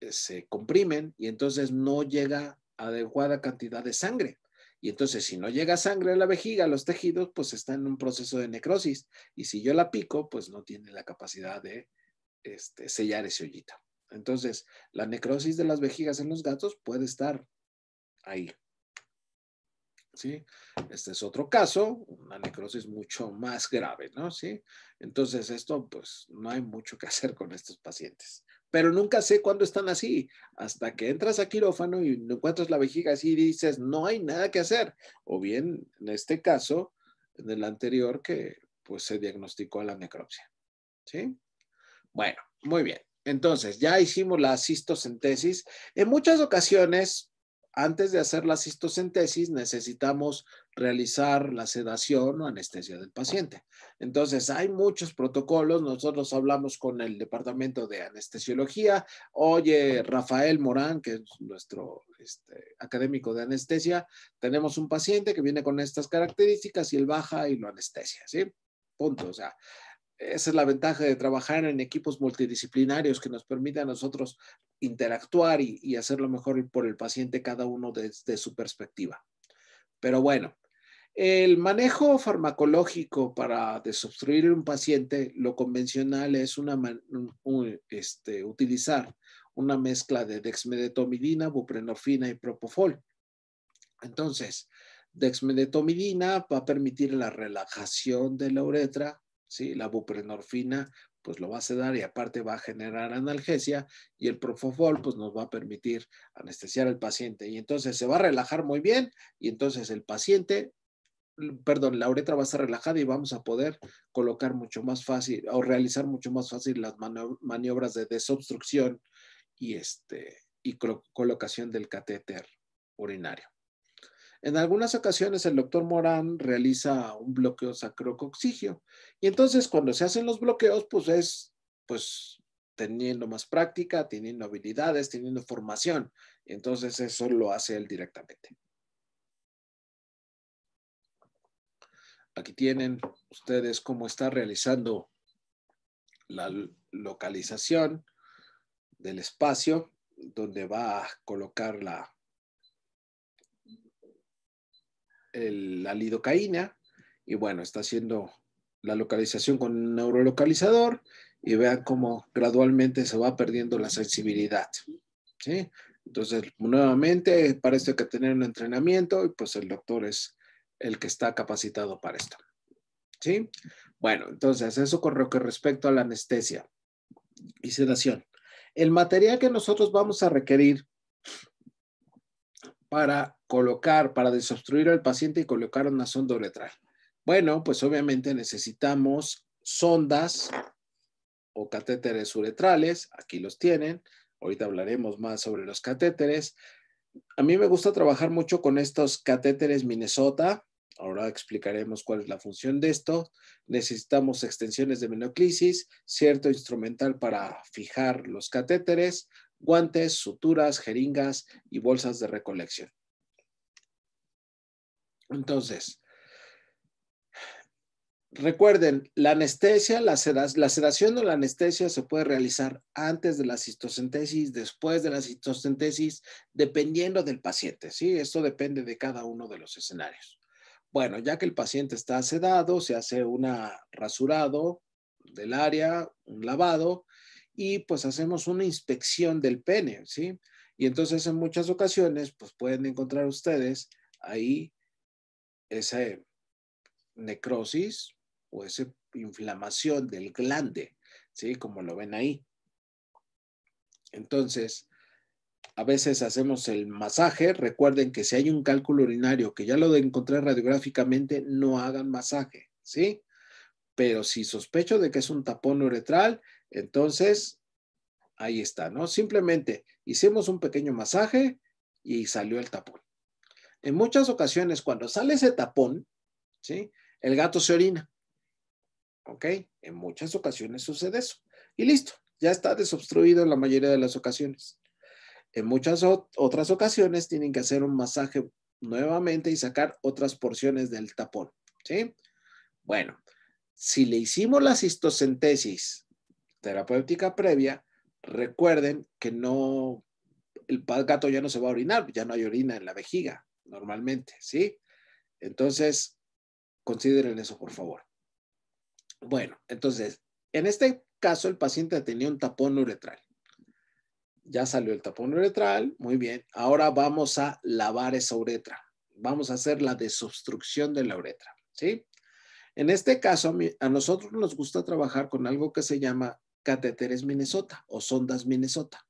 eh, se comprimen y entonces no llega adecuada cantidad de sangre. Y entonces, si no llega sangre a la vejiga, los tejidos, pues están en un proceso de necrosis. Y si yo la pico, pues no tiene la capacidad de este, sellar ese hoyito. Entonces, la necrosis de las vejigas en los gatos puede estar ahí. ¿Sí? Este es otro caso, una necrosis mucho más grave, ¿no? ¿Sí? Entonces, esto, pues, no hay mucho que hacer con estos pacientes pero nunca sé cuándo están así. Hasta que entras a quirófano y encuentras la vejiga así y dices, no hay nada que hacer. O bien, en este caso, en el anterior, que pues se diagnosticó la necropsia. ¿Sí? Bueno, muy bien. Entonces, ya hicimos la cistocentesis. En muchas ocasiones, antes de hacer la cistocentesis, necesitamos realizar la sedación o anestesia del paciente. Entonces, hay muchos protocolos. Nosotros hablamos con el departamento de anestesiología. Oye, Rafael Morán, que es nuestro este, académico de anestesia, tenemos un paciente que viene con estas características y él baja y lo anestesia, ¿sí? Punto. O sea, esa es la ventaja de trabajar en equipos multidisciplinarios que nos permite a nosotros interactuar y, y hacerlo mejor por el paciente cada uno desde su perspectiva. Pero bueno, el manejo farmacológico para desobstruir un paciente, lo convencional es este, utilizar una mezcla de dexmedetomidina, buprenorfina y propofol. Entonces, dexmedetomidina va a permitir la relajación de la uretra, ¿sí? la buprenorfina pues lo va a sedar y aparte va a generar analgesia y el propofol pues nos va a permitir anestesiar al paciente y entonces se va a relajar muy bien y entonces el paciente perdón, la uretra va a estar relajada y vamos a poder colocar mucho más fácil o realizar mucho más fácil las maniobras de desobstrucción y, este, y colocación del catéter urinario. En algunas ocasiones el doctor Morán realiza un bloqueo sacrocoxigio y entonces cuando se hacen los bloqueos, pues es pues teniendo más práctica, teniendo habilidades, teniendo formación. Entonces eso lo hace él directamente. Aquí tienen ustedes cómo está realizando la localización del espacio donde va a colocar la, lidocaína. Y bueno, está haciendo la localización con un neurolocalizador y vean cómo gradualmente se va perdiendo la sensibilidad. Entonces, nuevamente, parece que tener un entrenamiento y pues el doctor es el que está capacitado para esto. ¿Sí? Bueno, entonces eso con respecto a la anestesia y sedación. El material que nosotros vamos a requerir para colocar, para desobstruir al paciente y colocar una sonda uretral. Bueno, pues obviamente necesitamos sondas o catéteres uretrales, aquí los tienen, ahorita hablaremos más sobre los catéteres, a mí me gusta trabajar mucho con estos catéteres Minnesota. Ahora explicaremos cuál es la función de esto. Necesitamos extensiones de menoclisis, cierto instrumental para fijar los catéteres, guantes, suturas, jeringas y bolsas de recolección. Entonces, Recuerden, la anestesia, la, sedación o la anestesia se puede realizar antes de la cistocentesis, después de la cistocentesis, dependiendo del paciente, ¿sí? Esto depende de cada uno de los escenarios. Bueno, ya que el paciente está sedado, se hace un rasurado del área, un lavado, y pues hacemos una inspección del pene, Y entonces en muchas ocasiones, pues pueden encontrar ustedes ahí esa necrosis, o esa inflamación del glande, ¿sí? Como lo ven ahí. Entonces, a veces hacemos el masaje. Recuerden que si hay un cálculo urinario que ya lo encontré radiográficamente, no hagan masaje, ¿sí? Pero si sospecho de que es un tapón uretral, entonces ahí está, ¿no? Simplemente hicimos un pequeño masaje y salió el tapón. En muchas ocasiones, cuando sale ese tapón, ¿sí? El gato se orina. ¿Ok? En muchas ocasiones sucede eso. Y listo, ya está desobstruido en la mayoría de las ocasiones. En muchas otras ocasiones tienen que hacer un masaje nuevamente y sacar otras porciones del tapón. ¿Sí? Bueno, si le hicimos la cistocentesis terapéutica previa, recuerden que no, el gato ya no se va a orinar, ya no hay orina en la vejiga normalmente, ¿sí? Entonces, consideren eso, por favor. Bueno, entonces, en este caso el paciente tenía un tapón uretral. Ya salió el tapón uretral, muy bien. Ahora vamos a lavar esa uretra. Vamos a hacer la desobstrucción de la uretra, ¿sí? En este caso, a nosotros nos gusta trabajar con algo que se llama catéteres Minnesota o sondas Minnesota.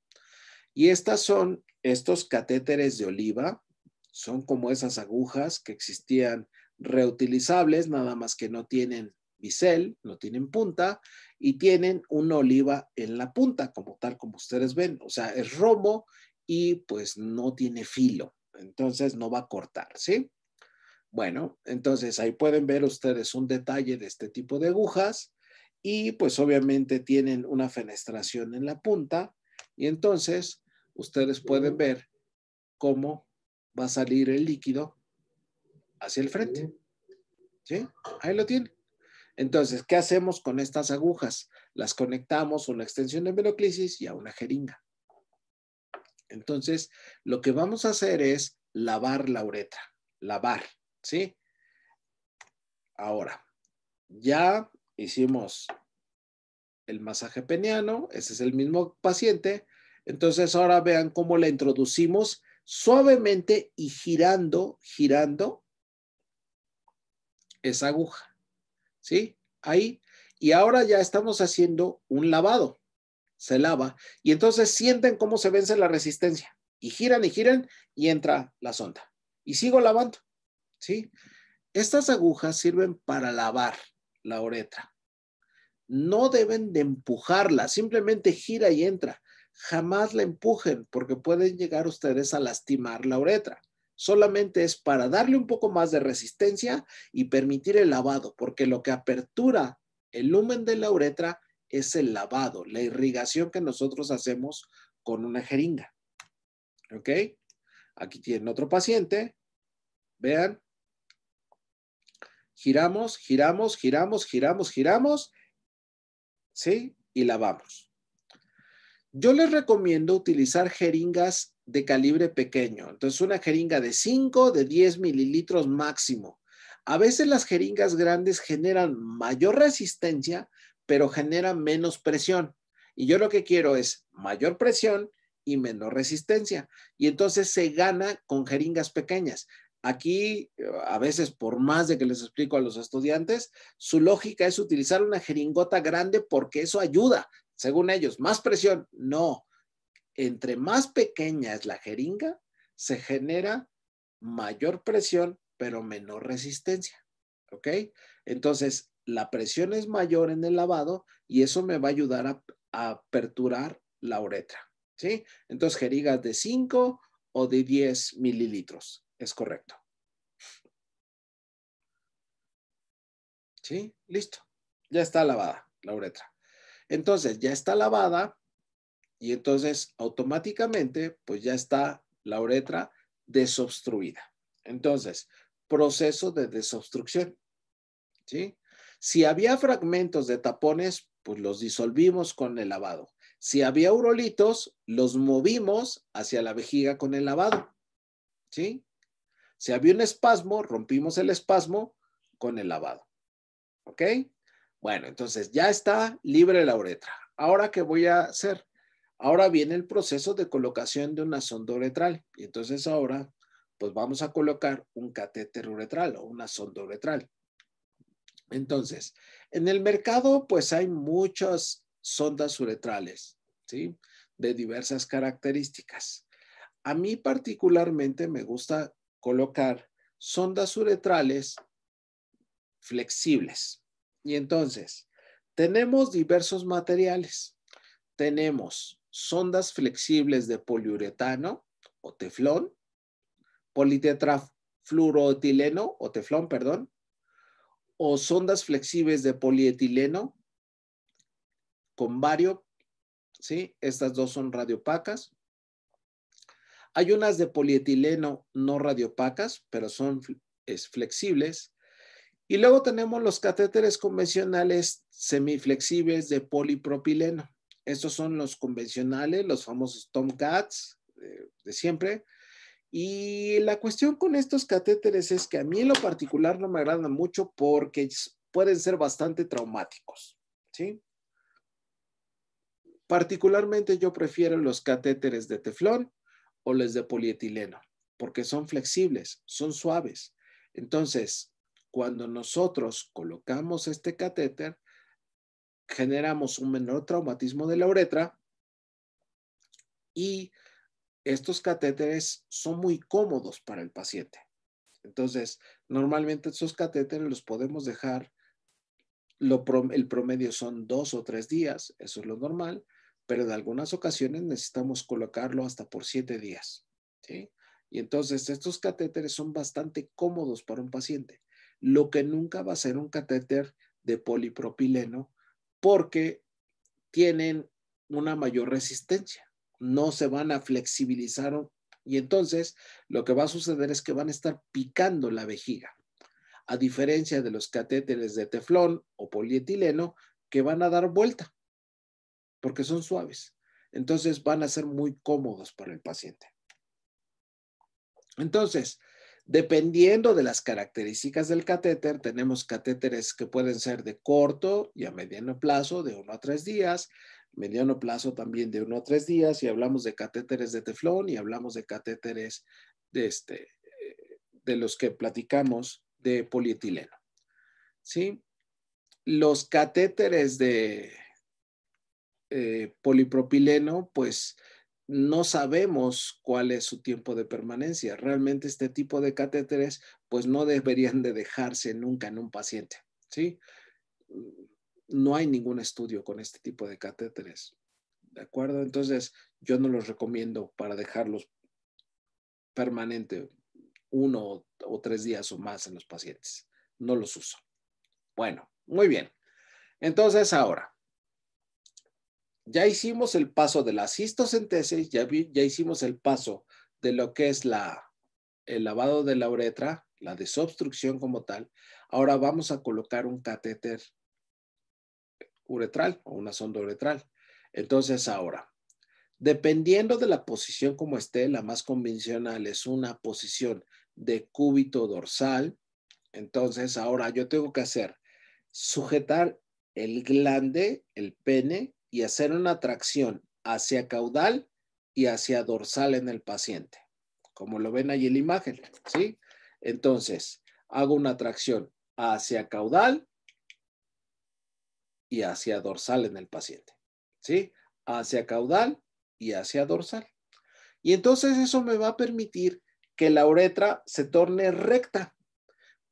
Y estas son estos catéteres de oliva, son como esas agujas que existían reutilizables, nada más que no tienen bisel, tienen punta, y tienen una oliva en la punta, como tal como ustedes ven. O sea, es romo y pues no tiene filo, entonces no va a cortar, ¿sí? Bueno, entonces ahí pueden ver ustedes un detalle de este tipo de agujas y pues obviamente tienen una fenestración en la punta y entonces ustedes pueden ver cómo va a salir el líquido hacia el frente. ¿Sí? Ahí lo tienen. Entonces, ¿qué hacemos con estas agujas? Las conectamos a una extensión de meloclisis y a una jeringa. Entonces, lo que vamos a hacer es lavar la uretra, lavar, ¿sí? Ahora, ya hicimos el masaje peniano, ese es el mismo paciente, entonces ahora vean cómo la introducimos suavemente y girando, girando esa aguja. ¿sí? Ahí. Y ahora ya estamos haciendo un lavado. Se lava. Y entonces sienten cómo se vence la resistencia. Y giran y giran y entra la sonda. Y sigo lavando, ¿sí? Estas agujas sirven para lavar la uretra. No deben de empujarla, simplemente gira y entra. Jamás la empujen porque pueden llegar ustedes a lastimar la uretra solamente es para darle un poco más de resistencia y permitir el lavado, porque lo que apertura el lumen de la uretra es el lavado, la irrigación que nosotros hacemos con una jeringa. ¿Ok? Aquí tienen otro paciente. Vean. Giramos, giramos, giramos, giramos, giramos. ¿Sí? Y lavamos. Yo les recomiendo utilizar jeringas de calibre pequeño. Entonces, una jeringa de 5, de 10 mililitros máximo. A veces las jeringas grandes generan mayor resistencia, pero generan menos presión. Y yo lo que quiero es mayor presión y menor resistencia. Y entonces se gana con jeringas pequeñas. Aquí, eh, a veces, por más de que les explico a los estudiantes, su lógica es utilizar una jeringota grande porque eso ayuda, según ellos, más presión. No, entre más pequeña es la jeringa, se genera mayor presión, pero menor resistencia. ¿Ok? Entonces, la presión es mayor en el lavado y eso me va a ayudar a, aperturar la uretra. ¿Sí? Entonces, jeringas de 5 o de 10 mililitros. Es correcto. ¿Sí? Listo. Ya está lavada la uretra. Entonces, ya está lavada, y entonces automáticamente pues ya está la uretra desobstruida. Entonces, proceso de desobstrucción. ¿Sí? Si había fragmentos de tapones, pues los disolvimos con el lavado. Si había urolitos, los movimos hacia la vejiga con el lavado. ¿Sí? Si había un espasmo, rompimos el espasmo con el lavado. ¿Ok? Bueno, entonces ya está libre la uretra. Ahora, ¿qué voy a hacer? Ahora viene el proceso de colocación de una sonda uretral. Y entonces ahora, pues vamos a colocar un catéter uretral o una sonda uretral. Entonces, en el mercado, pues hay muchas sondas uretrales, ¿sí? De diversas características. A mí particularmente me gusta colocar sondas uretrales flexibles. Y entonces, tenemos diversos materiales. Tenemos sondas flexibles de poliuretano o teflón, politetrafluoroetileno o teflón, perdón, o sondas flexibles de polietileno con vario, ¿sí? Estas dos son radiopacas. Hay unas de polietileno no radiopacas, pero son flexibles. Y luego tenemos los catéteres convencionales semiflexibles de polipropileno. Estos son los convencionales, los famosos Tomcats eh, de siempre. Y la cuestión con estos catéteres es que a mí en lo particular no me agradan mucho porque pueden ser bastante traumáticos, ¿sí? Particularmente yo prefiero los catéteres de teflón o los de polietileno porque son flexibles, son suaves. Entonces, cuando nosotros colocamos este catéter, generamos un menor traumatismo de la uretra y estos catéteres son muy cómodos para el paciente. Entonces, normalmente esos catéteres los podemos dejar, el promedio son dos o tres días, eso es lo normal, pero en algunas ocasiones necesitamos colocarlo hasta por siete días. Y entonces estos catéteres son bastante cómodos para un paciente, lo que nunca va a ser un catéter de polipropileno porque tienen una mayor resistencia, no se van a flexibilizar y entonces lo que va a suceder es que van a estar picando la vejiga, a diferencia de los catéteres de teflón o polietileno que van a dar vuelta, porque son suaves. Entonces van a ser muy cómodos para el paciente. Entonces, Dependiendo de las características del catéter, tenemos catéteres que pueden ser de corto y a mediano plazo, de uno a tres días, mediano plazo también de uno a tres días, y hablamos de catéteres de teflón y hablamos de catéteres de, este, eh, de los que platicamos de polietileno. ¿Sí? Los catéteres de eh, polipropileno, pues no sabemos cuál es su tiempo de permanencia. Realmente este tipo de catéteres pues no deberían de dejarse nunca en un paciente, ¿sí? No hay ningún estudio con este tipo de catéteres, ¿de acuerdo? Entonces yo no los recomiendo para dejarlos permanente uno o tres días o más en los pacientes. No los uso. Bueno, muy bien. Entonces ahora, ya hicimos el paso de la cistocentesis, ya, hicimos el paso de lo que es la, el lavado de la uretra, la desobstrucción como tal. Ahora vamos a colocar un catéter uretral o una sonda uretral. Entonces ahora, dependiendo de la posición como esté, la más convencional es una posición de cúbito dorsal. Entonces ahora yo tengo que hacer sujetar el glande, el pene, y hacer una tracción hacia caudal y hacia dorsal en el paciente, como lo ven ahí en la imagen, ¿sí? Entonces, hago una tracción hacia caudal y hacia dorsal en el paciente, ¿sí? Hacia caudal y hacia dorsal. Y entonces eso me va a permitir que la uretra se torne recta,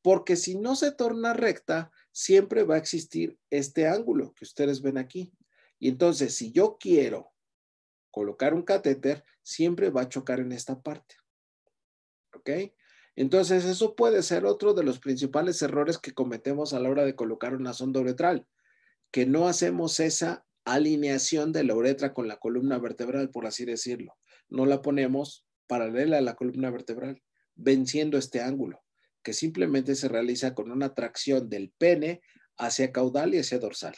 porque si no se torna recta, siempre va a existir este ángulo que ustedes ven aquí, y entonces, si yo quiero colocar un catéter, siempre va a chocar en esta parte. ¿Ok? Entonces, eso puede ser otro de los principales errores que cometemos a la hora de colocar una sonda uretral, que no hacemos esa alineación de la uretra con la columna vertebral, por así decirlo. No la ponemos paralela a la columna vertebral, venciendo este ángulo, que simplemente se realiza con una tracción del pene hacia caudal y hacia dorsal.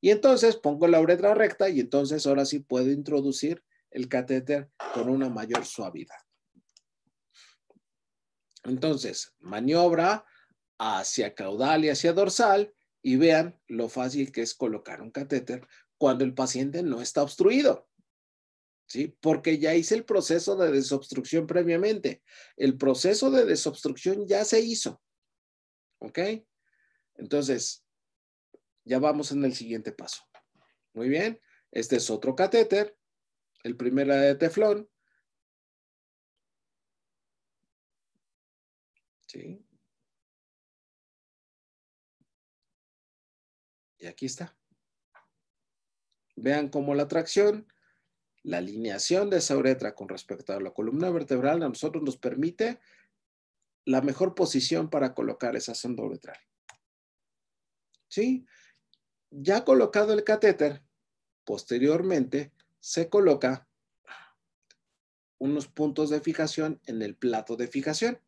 Y entonces pongo la uretra recta y entonces ahora sí puedo introducir el catéter con una mayor suavidad. Entonces, maniobra hacia caudal y hacia dorsal y vean lo fácil que es colocar un catéter cuando el paciente no está obstruido. ¿Sí? Porque ya hice el proceso de desobstrucción previamente. El proceso de desobstrucción ya se hizo. ¿Ok? Entonces, ya vamos en el siguiente paso. Muy bien. Este es otro catéter. El primero de teflón. ¿Sí? Y aquí está. Vean cómo la tracción, la alineación de esa uretra con respecto a la columna vertebral a nosotros nos permite la mejor posición para colocar esa sonda uretral. ¿Sí? Ya colocado el catéter, posteriormente se coloca unos puntos de fijación en el plato de fijación.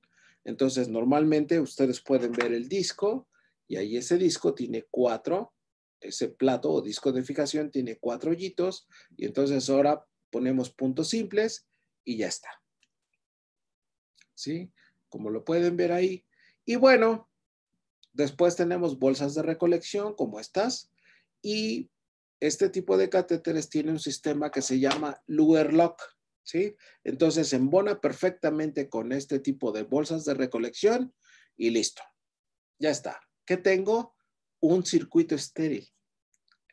Entonces, normalmente ustedes pueden ver el disco y ahí ese disco tiene cuatro, ese plato o disco de fijación tiene cuatro hoyitos y entonces ahora ponemos puntos simples y ya está. ¿Sí? Como lo pueden ver ahí. Y bueno, después tenemos bolsas de recolección como estas, y este tipo de catéteres tiene un sistema que se llama Lock, ¿sí? Entonces embona perfectamente con este tipo de bolsas de recolección y listo. Ya está. ¿Qué tengo? Un circuito estéril.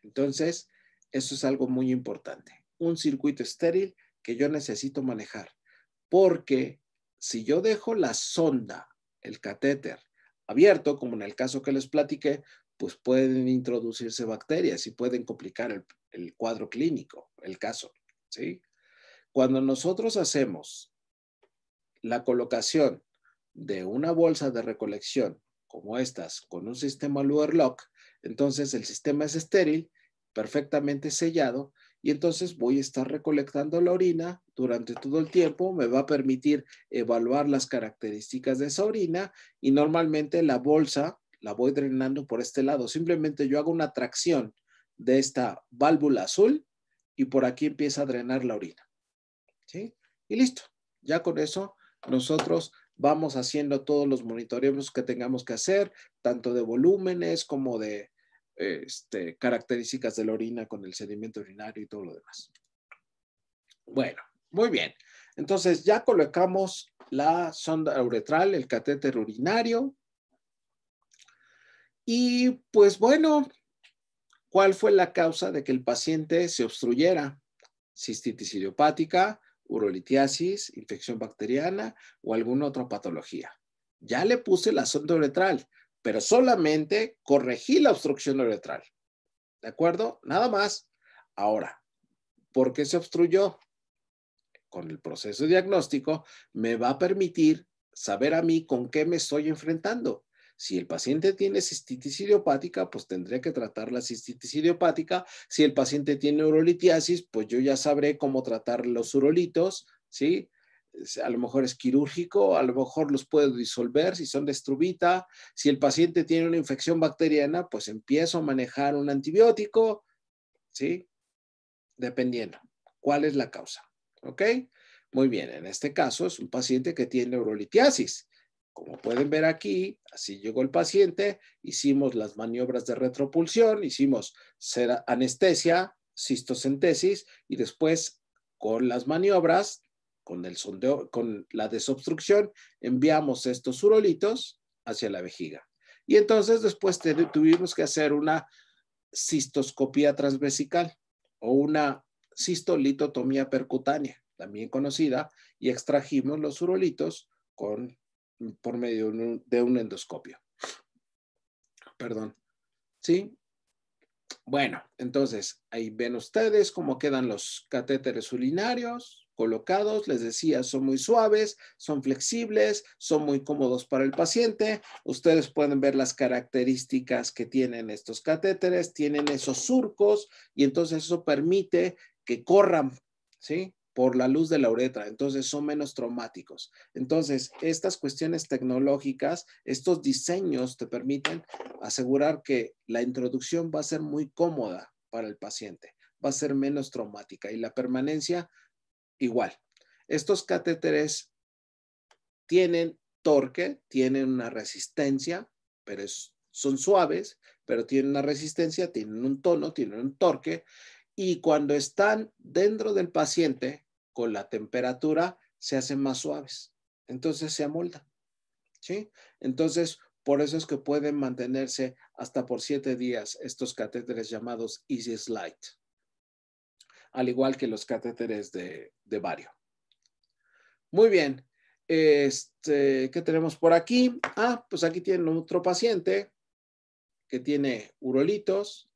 Entonces, eso es algo muy importante. Un circuito estéril que yo necesito manejar. Porque si yo dejo la sonda, el catéter, abierto, como en el caso que les platiqué, pues pueden introducirse bacterias y pueden complicar el, cuadro clínico, el caso, ¿sí? Cuando nosotros hacemos la colocación de una bolsa de recolección como estas con un sistema Luerlock, Lock, entonces el sistema es estéril, perfectamente sellado, y entonces voy a estar recolectando la orina durante todo el tiempo, me va a permitir evaluar las características de esa orina y normalmente la bolsa la voy drenando por este lado. Simplemente yo hago una tracción de esta válvula azul y por aquí empieza a drenar la orina. ¿Sí? Y listo. Ya con eso nosotros vamos haciendo todos los monitoreos que tengamos que hacer, tanto de volúmenes como de este, características de la orina con el sedimento urinario y todo lo demás. Bueno, muy bien. Entonces ya colocamos la sonda uretral, el catéter urinario, y pues bueno, ¿cuál fue la causa de que el paciente se obstruyera? Cistitis idiopática, urolitiasis, infección bacteriana o alguna otra patología. Ya le puse la sonda uretral, pero solamente corregí la obstrucción uretral. ¿De acuerdo? Nada más. Ahora, ¿por qué se obstruyó? Con el proceso diagnóstico me va a permitir saber a mí con qué me estoy enfrentando. Si el paciente tiene cistitis idiopática, pues tendría que tratar la cistitis idiopática. Si el paciente tiene urolitiasis, pues yo ya sabré cómo tratar los urolitos, ¿sí? a lo mejor es quirúrgico, a lo mejor los puedo disolver si son de Si el paciente tiene una infección bacteriana, pues empiezo a manejar un antibiótico, ¿sí? Dependiendo cuál es la causa, ¿ok? Muy bien, en este caso es un paciente que tiene urolitiasis. Como pueden ver aquí, así llegó el paciente, hicimos las maniobras de retropulsión, hicimos anestesia, cistocentesis y después con las maniobras, con el sondeo, con la desobstrucción, enviamos estos urolitos hacia la vejiga. Y entonces después tuvimos que hacer una cistoscopía transvesical o una cistolitotomía percutánea, también conocida, y extrajimos los urolitos con por medio de un endoscopio. Perdón. ¿Sí? Bueno, entonces ahí ven ustedes cómo quedan los catéteres urinarios colocados. Les decía, son muy suaves, son flexibles, son muy cómodos para el paciente. Ustedes pueden ver las características que tienen estos catéteres, tienen esos surcos y entonces eso permite que corran, ¿sí? por la luz de la uretra, entonces son menos traumáticos. Entonces, estas cuestiones tecnológicas, estos diseños te permiten asegurar que la introducción va a ser muy cómoda para el paciente, va a ser menos traumática y la permanencia igual. Estos catéteres tienen torque, tienen una resistencia, pero son suaves, pero tienen una resistencia, tienen un tono, tienen un torque y cuando están dentro del paciente con la temperatura se hacen más suaves. Entonces se amoldan. ¿sí? Entonces, por eso es que pueden mantenerse hasta por siete días estos catéteres llamados Easy Slide, al igual que los catéteres de, de vario. Muy bien. Este, ¿Qué tenemos por aquí? Ah, pues aquí tienen otro paciente que tiene urolitos,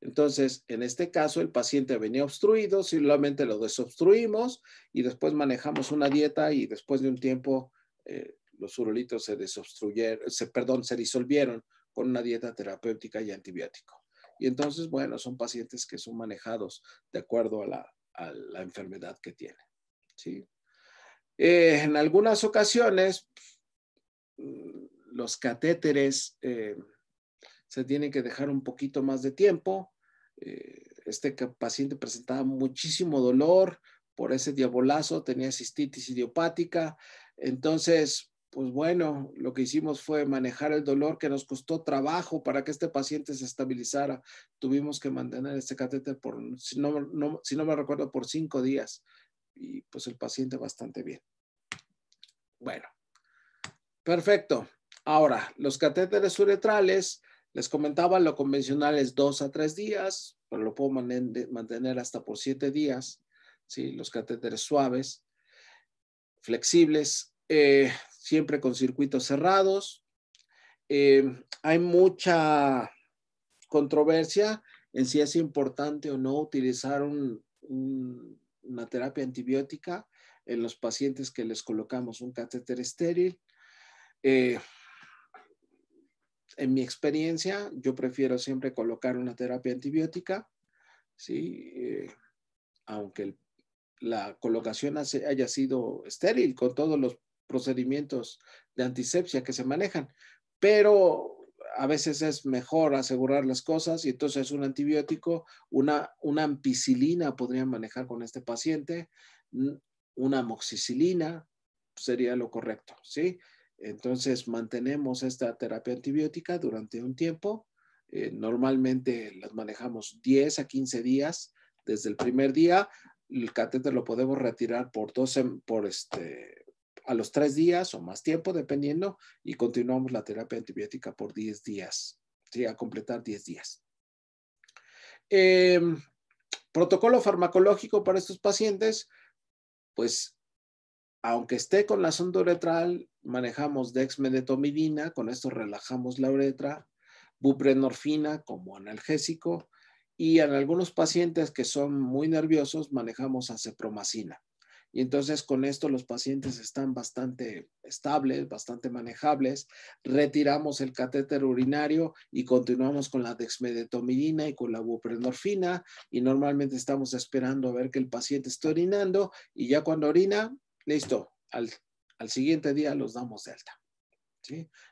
entonces, en este caso, el paciente venía obstruido, simplemente lo desobstruimos y después manejamos una dieta y después de un tiempo eh, los urolitos se desobstruyeron, perdón, se disolvieron con una dieta terapéutica y antibiótico. Y entonces, bueno, son pacientes que son manejados de acuerdo a la, enfermedad que tienen. Eh, en algunas ocasiones, mm, los catéteres eh, se tienen que dejar un poquito más de tiempo eh, este paciente presentaba muchísimo dolor por ese diabolazo, tenía cistitis idiopática. Entonces, pues bueno, lo que hicimos fue manejar el dolor que nos costó trabajo para que este paciente se estabilizara. Tuvimos que mantener este catéter por, si no me recuerdo, por cinco días. Y pues el paciente bastante bien. Bueno, perfecto. Ahora, los catéteres uretrales les comentaba, lo convencional es dos a tres días, pero lo puedo mantener hasta por siete días, ¿sí? Los catéteres suaves, flexibles, eh, siempre con circuitos cerrados. Em, hay mucha controversia en si es importante o no utilizar una terapia antibiótica en los pacientes que les colocamos un catéter estéril. Eh, en mi experiencia, yo prefiero siempre colocar una terapia antibiótica, ¿sí? Eh, aunque la colocación haya sido estéril con todos los procedimientos de antisepsia que se manejan, pero a veces es mejor asegurar las cosas y entonces un antibiótico, una, una ampicilina podrían manejar con este paciente, una amoxicilina sería lo correcto, ¿sí? Entonces mantenemos esta terapia antibiótica durante un tiempo. Eh, normalmente las manejamos 10 a 15 días desde el primer día. El catéter lo podemos retirar por 12, por este, a los 3 días o más tiempo, dependiendo, y continuamos la terapia antibiótica por 10 días, ¿sí? a completar 10 días. Em, protocolo farmacológico para estos pacientes, pues aunque esté con la sonda uretral manejamos dexmedetomidina, con esto relajamos la uretra, buprenorfina como analgésico y en algunos pacientes que son muy nerviosos manejamos acepromacina. Y entonces con esto los pacientes están bastante estables, bastante manejables. Retiramos el catéter urinario y continuamos con la dexmedetomidina y con la buprenorfina y normalmente estamos esperando a ver que el paciente está orinando y ya cuando orina, listo, al al siguiente día los damos de alta.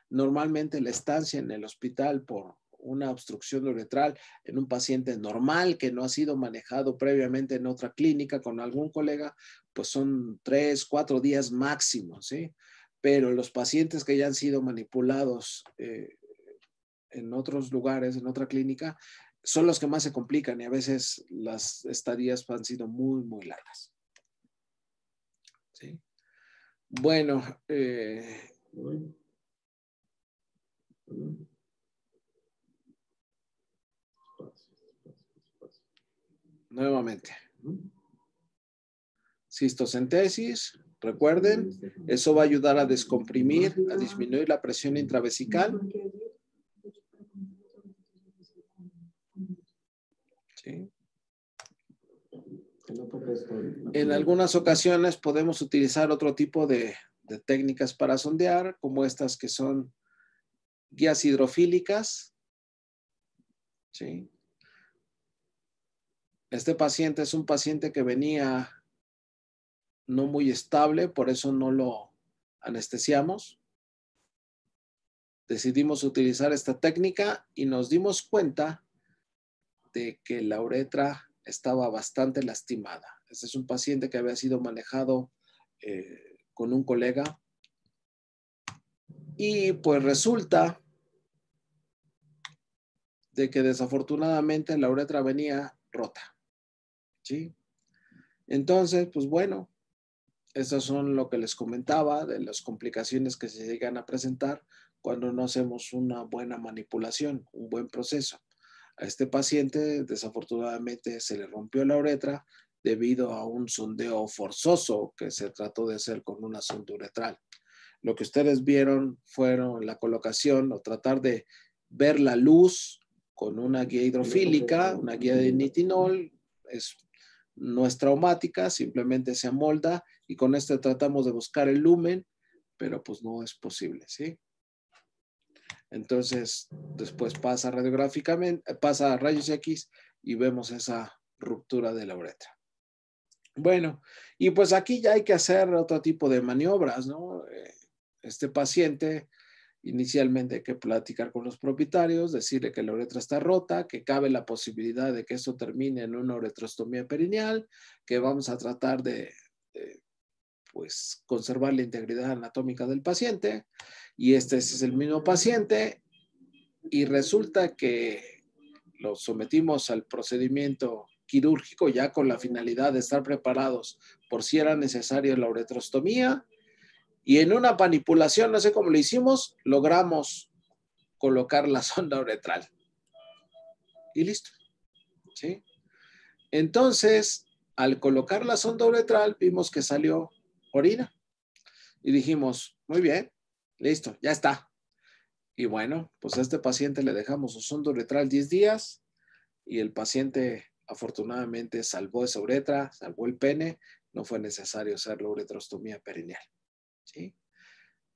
Normalmente la estancia en el hospital por una obstrucción uretral en un paciente normal que no ha sido manejado previamente en otra clínica con algún colega, pues son tres, cuatro días máximo, Pero los pacientes que ya han sido manipulados eh, en otros lugares, en otra clínica, son los que más se complican y a veces las estadías han sido muy, muy largas. Bueno, eh, nuevamente. Cistocentesis, recuerden, eso va a ayudar a descomprimir, a disminuir la presión intravesical. Sí. En algunas ocasiones podemos utilizar otro tipo de, técnicas para sondear, como estas que son guías hidrofílicas. ¿Sí? Este paciente es un paciente que venía no muy estable, por eso no lo anestesiamos. Decidimos utilizar esta técnica y nos dimos cuenta de que la uretra estaba bastante lastimada. Este es un paciente que había sido manejado eh, con un colega. Y pues resulta de que desafortunadamente la uretra venía rota. ¿Sí? Entonces, pues bueno, esas son lo que les comentaba de las complicaciones que se llegan a presentar cuando no hacemos una buena manipulación, un buen proceso. A este paciente desafortunadamente se le rompió la uretra debido a un sondeo forzoso que se trató de hacer con una sonda uretral. Lo que ustedes vieron fueron la colocación o tratar de ver la luz con una guía hidrofílica, una guía de nitinol, no es traumática, simplemente se amolda y con esto tratamos de buscar el lumen, pero pues no es posible, ¿sí? Entonces, después pasa radiográficamente, eh, pasa a rayos X y vemos esa ruptura de la uretra. Bueno, y pues aquí ya hay que hacer otro tipo de maniobras, ¿no? Eh, este paciente, inicialmente hay que platicar con los propietarios, decirle que la uretra está rota, que cabe la posibilidad de que esto termine en una uretrostomía perineal, que vamos a tratar de, pues, conservar la integridad anatómica del paciente y este es el mismo paciente y resulta que lo sometimos al procedimiento quirúrgico ya con la finalidad de estar preparados por si era necesaria la uretrostomía y en una manipulación, no sé cómo lo hicimos, logramos colocar la sonda uretral. Y listo. Entonces, al colocar la sonda uretral, vimos que salió orina. Y dijimos, muy bien, Listo, ya está. Y bueno, pues a este paciente le dejamos su sondo uretral 10 días y el paciente afortunadamente salvó esa uretra, salvó el pene, no fue necesario hacer la uretrostomía perineal. ¿sí?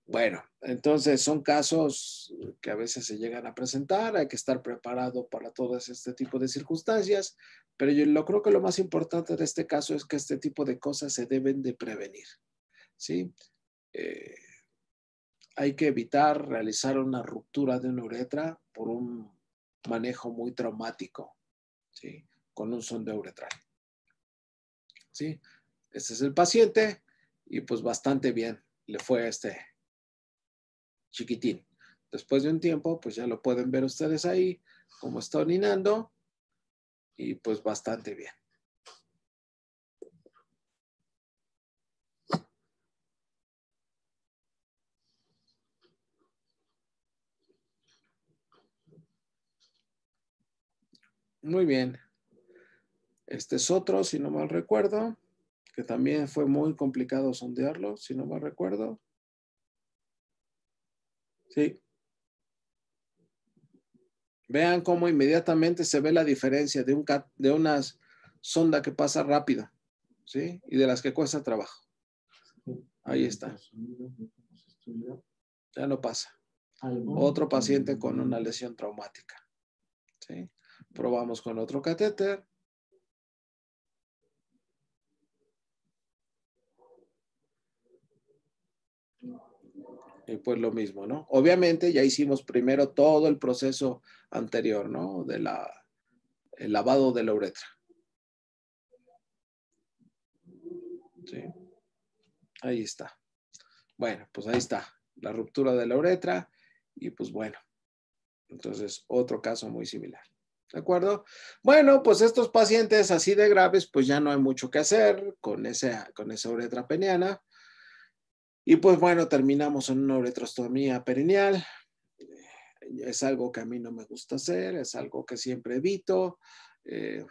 Bueno, entonces son casos que a veces se llegan a presentar, hay que estar preparado para todo este tipo de circunstancias, pero yo lo creo que lo más importante de este caso es que este tipo de cosas se deben de prevenir. ¿sí? Eh, hay que evitar realizar una ruptura de una uretra por un manejo muy traumático, ¿sí? Con un sondeo uretral. ¿Sí? Este es el paciente y pues bastante bien le fue a este chiquitín. Después de un tiempo, pues ya lo pueden ver ustedes ahí, como está orinando y pues bastante bien. Muy bien. Este es otro, si no mal recuerdo, que también fue muy complicado sondearlo, si no mal recuerdo. Sí. Vean cómo inmediatamente se ve la diferencia de, un, de una sonda que pasa rápido, ¿sí? Y de las que cuesta trabajo. Ahí está. Ya no pasa. Otro paciente con una lesión traumática. ¿sí? Probamos con otro catéter. Y pues lo mismo, ¿no? Obviamente ya hicimos primero todo el proceso anterior, ¿no? De la, el lavado de la uretra. Sí. Ahí está. Bueno, pues ahí está. La ruptura de la uretra y pues bueno. Entonces, otro caso muy similar. ¿De acuerdo? Bueno, pues estos pacientes así de graves, pues ya no hay mucho que hacer con, ese, con esa uretra peniana. Y pues bueno, terminamos en una uretrostomía perineal. Eh, es algo que a mí no me gusta hacer, es algo que siempre evito. Eh,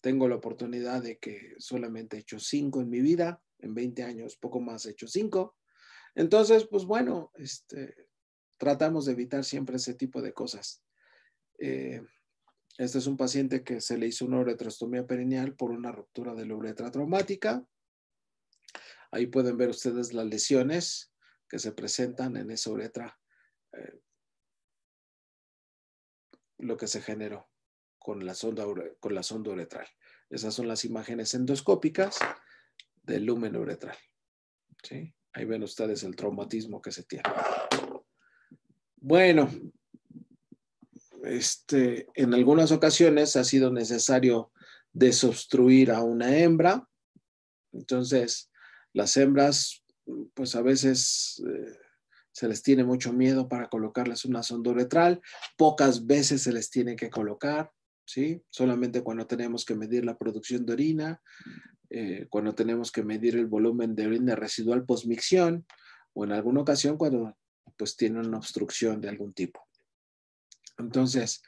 tengo la oportunidad de que solamente he hecho cinco en mi vida, en 20 años, poco más he hecho cinco. Entonces, pues bueno, este, tratamos de evitar siempre ese tipo de cosas. Eh, este es un paciente que se le hizo una uretrostomía perineal por una ruptura de la uretra traumática. Ahí pueden ver ustedes las lesiones que se presentan en esa uretra, eh, lo que se generó con la, sonda, con la sonda uretral. Esas son las imágenes endoscópicas del lumen uretral. Ahí ven ustedes el traumatismo que se tiene. Bueno, este, en algunas ocasiones ha sido necesario desobstruir a una hembra. Entonces, las hembras, pues a veces eh, se les tiene mucho miedo para colocarles una sonda uretral, pocas veces se les tiene que colocar, ¿sí? Solamente cuando tenemos que medir la producción de orina, eh, cuando tenemos que medir el volumen de orina residual postmicción, o en alguna ocasión cuando pues tiene una obstrucción de algún tipo. Entonces,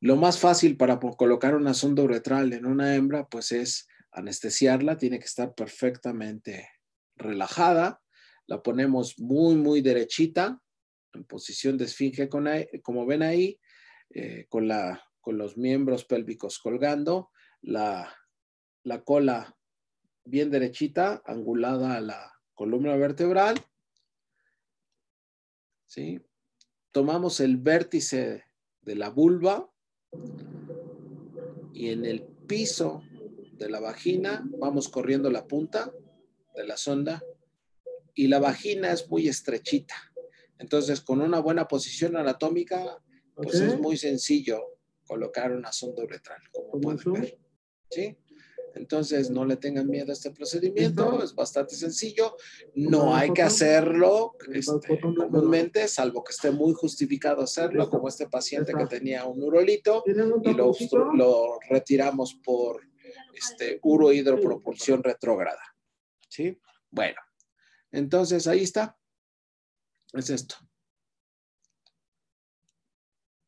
lo más fácil para colocar una sonda uretral en una hembra, pues es anestesiarla, tiene que estar perfectamente relajada, la ponemos muy, muy derechita, en posición de esfinge, como ven ahí, eh, con, los miembros pélvicos colgando, la, la cola bien derechita, angulada a la columna vertebral. Tomamos el vértice de la vulva y en el piso de la vagina vamos corriendo la punta de la sonda y la vagina es muy estrechita. Entonces, con una buena posición anatómica, pues es muy sencillo colocar una sonda uretral, como pueden ver. ¿Sí? Entonces, no le tengan miedo a este procedimiento, es bastante sencillo, no hay que hacerlo este, comúnmente, salvo que esté muy justificado hacerlo, como este paciente que tenía un urolito y lo, retiramos por este, urohidropropulsión retrógrada. ¿Sí? Bueno, entonces ahí está. Es esto.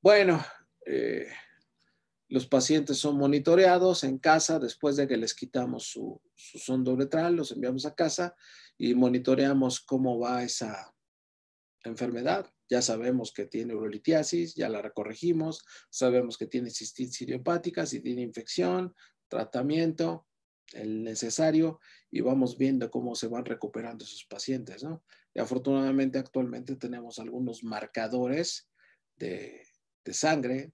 Bueno, eh, los pacientes son monitoreados en casa después de que les quitamos su, su sonda uretral, los enviamos a casa y monitoreamos cómo va esa enfermedad. Ya sabemos que tiene urolitiasis, ya la recorregimos. sabemos que tiene cistitis idiopática, si tiene infección, tratamiento, el necesario y vamos viendo cómo se van recuperando esos pacientes, Y afortunadamente actualmente tenemos algunos marcadores de, de sangre,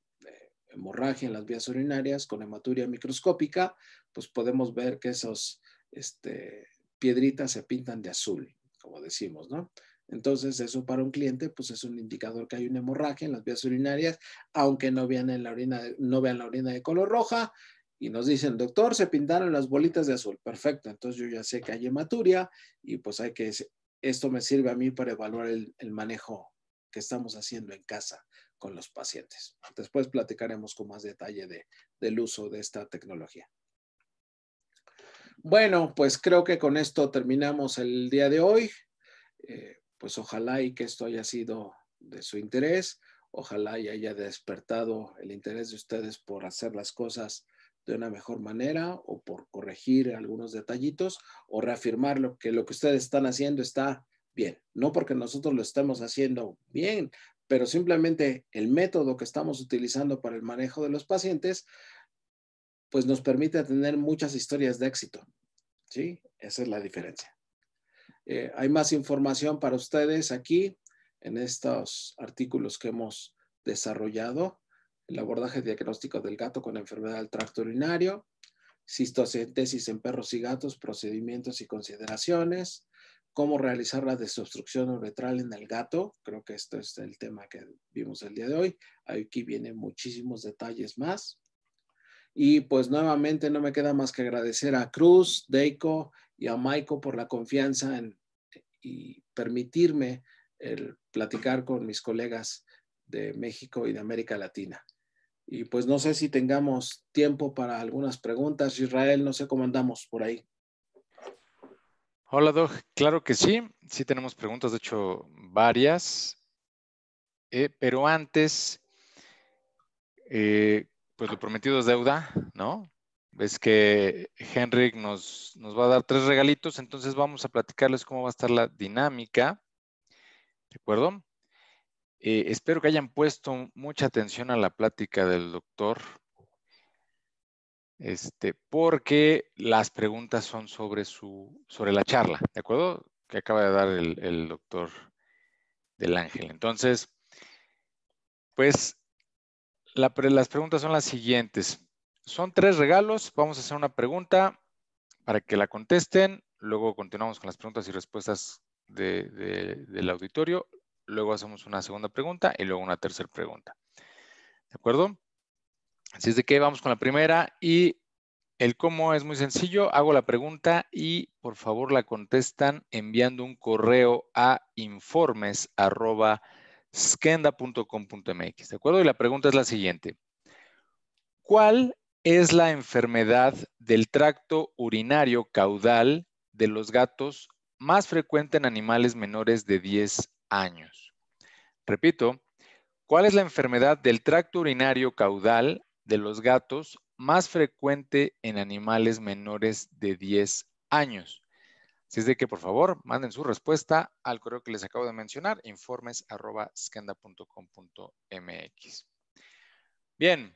hemorragia en las vías urinarias con hematuria microscópica, pues podemos ver que esas este, piedritas se pintan de azul, como decimos, ¿no? Entonces, eso para un cliente, pues es un indicador que hay una hemorragia en las vías urinarias, aunque no vean, en la orina, no vean la orina de color roja, y nos dicen, doctor, se pintaron las bolitas de azul. Perfecto, entonces yo ya sé que hay hematuria y pues hay que, esto me sirve a mí para evaluar el manejo que estamos haciendo en casa con los pacientes. Después platicaremos con más detalle del uso de esta tecnología. Bueno, pues creo que con esto terminamos el día de hoy. Eh, pues ojalá y que esto haya sido de su interés. Ojalá y haya despertado el interés de ustedes por hacer las cosas de una mejor manera o por corregir algunos detallitos o reafirmar lo que lo que ustedes están haciendo está bien. No porque nosotros lo estemos haciendo bien, pero simplemente el método que estamos utilizando para el manejo de los pacientes, pues nos permite tener muchas historias de éxito. ¿Sí? Esa es la diferencia. Eh, hay más información para ustedes aquí en estos artículos que hemos desarrollado. El abordaje diagnóstico del gato con enfermedad del tracto urinario, cistocentesis en perros y gatos, procedimientos y consideraciones, cómo realizar la desobstrucción uretral en el gato. Creo que esto es el tema que vimos el día de hoy. Aquí vienen muchísimos detalles más. Y pues nuevamente no me queda más que agradecer a Cruz, Deiko y a Maiko por la confianza en, y permitirme el platicar con mis colegas de México y de América Latina. Y pues no sé si tengamos tiempo para algunas preguntas. Israel, no sé cómo andamos por ahí. Hola, Doc. Claro que sí. Sí tenemos preguntas, de hecho, varias. Eh, pero antes, eh, pues lo prometido es deuda, ¿no? Ves que Henrik nos, nos va a dar tres regalitos, entonces vamos a platicarles cómo va a estar la dinámica. ¿De acuerdo? Eh, espero que hayan puesto mucha atención a la plática del doctor este, porque las preguntas son sobre, su, sobre la charla, ¿de acuerdo? Que acaba de dar el, doctor del Ángel. Entonces, pues las preguntas son las siguientes. Son tres regalos. Vamos a hacer una pregunta para que la contesten. Luego continuamos con las preguntas y respuestas del auditorio. Luego hacemos una segunda pregunta y luego una tercera pregunta. ¿De acuerdo? Así es de que vamos con la primera y el cómo es muy sencillo. Hago la pregunta y por favor la contestan enviando un correo a informes.skenda.com.mx. ¿De acuerdo? Y la pregunta es la siguiente. ¿Cuál es la enfermedad del tracto urinario caudal de los gatos más frecuente en animales menores de 10 años? Repito, ¿cuál es la enfermedad del tracto urinario caudal de los gatos más frecuente en animales menores de 10 años. Así es de que, por favor, manden su respuesta al correo que les acabo de mencionar, informes.scanda.com.mx. Bien.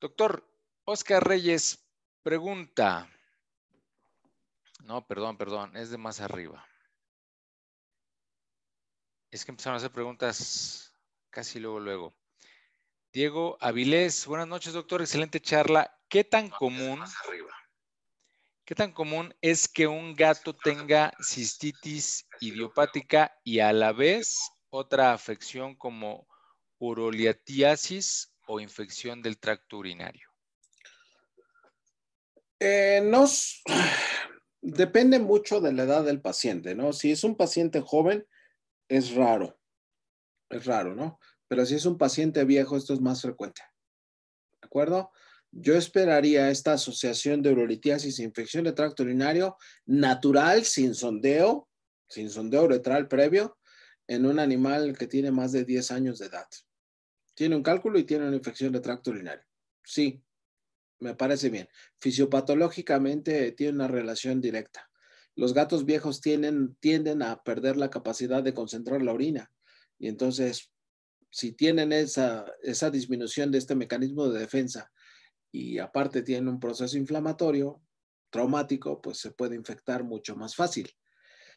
Doctor Oscar Reyes pregunta. No, perdón, perdón, es de más arriba. Es que empezaron a hacer preguntas casi luego, luego. Diego Avilés, buenas noches, doctor. Excelente charla. ¿Qué tan pues, común? ¿Qué tan común es que un gato tenga cistitis idiopática y a la vez otra afección como uroliatiasis o infección del tracto urinario? Eh, nos depende mucho de la edad del paciente, ¿no? Si es un paciente joven, es raro. Es raro, ¿no? Pero si es un paciente viejo, esto es más frecuente. ¿De acuerdo? Yo esperaría esta asociación de urolitiasis e infección de tracto urinario natural, sin sondeo, sin sondeo uretral previo, en un animal que tiene más de 10 años de edad. Tiene un cálculo y tiene una infección de tracto urinario. Sí, me parece bien. Fisiopatológicamente tiene una relación directa. Los gatos viejos tienden a perder la capacidad de concentrar la orina y entonces si tienen esa, disminución de este mecanismo de defensa y aparte tienen un proceso inflamatorio traumático, pues se puede infectar mucho más fácil.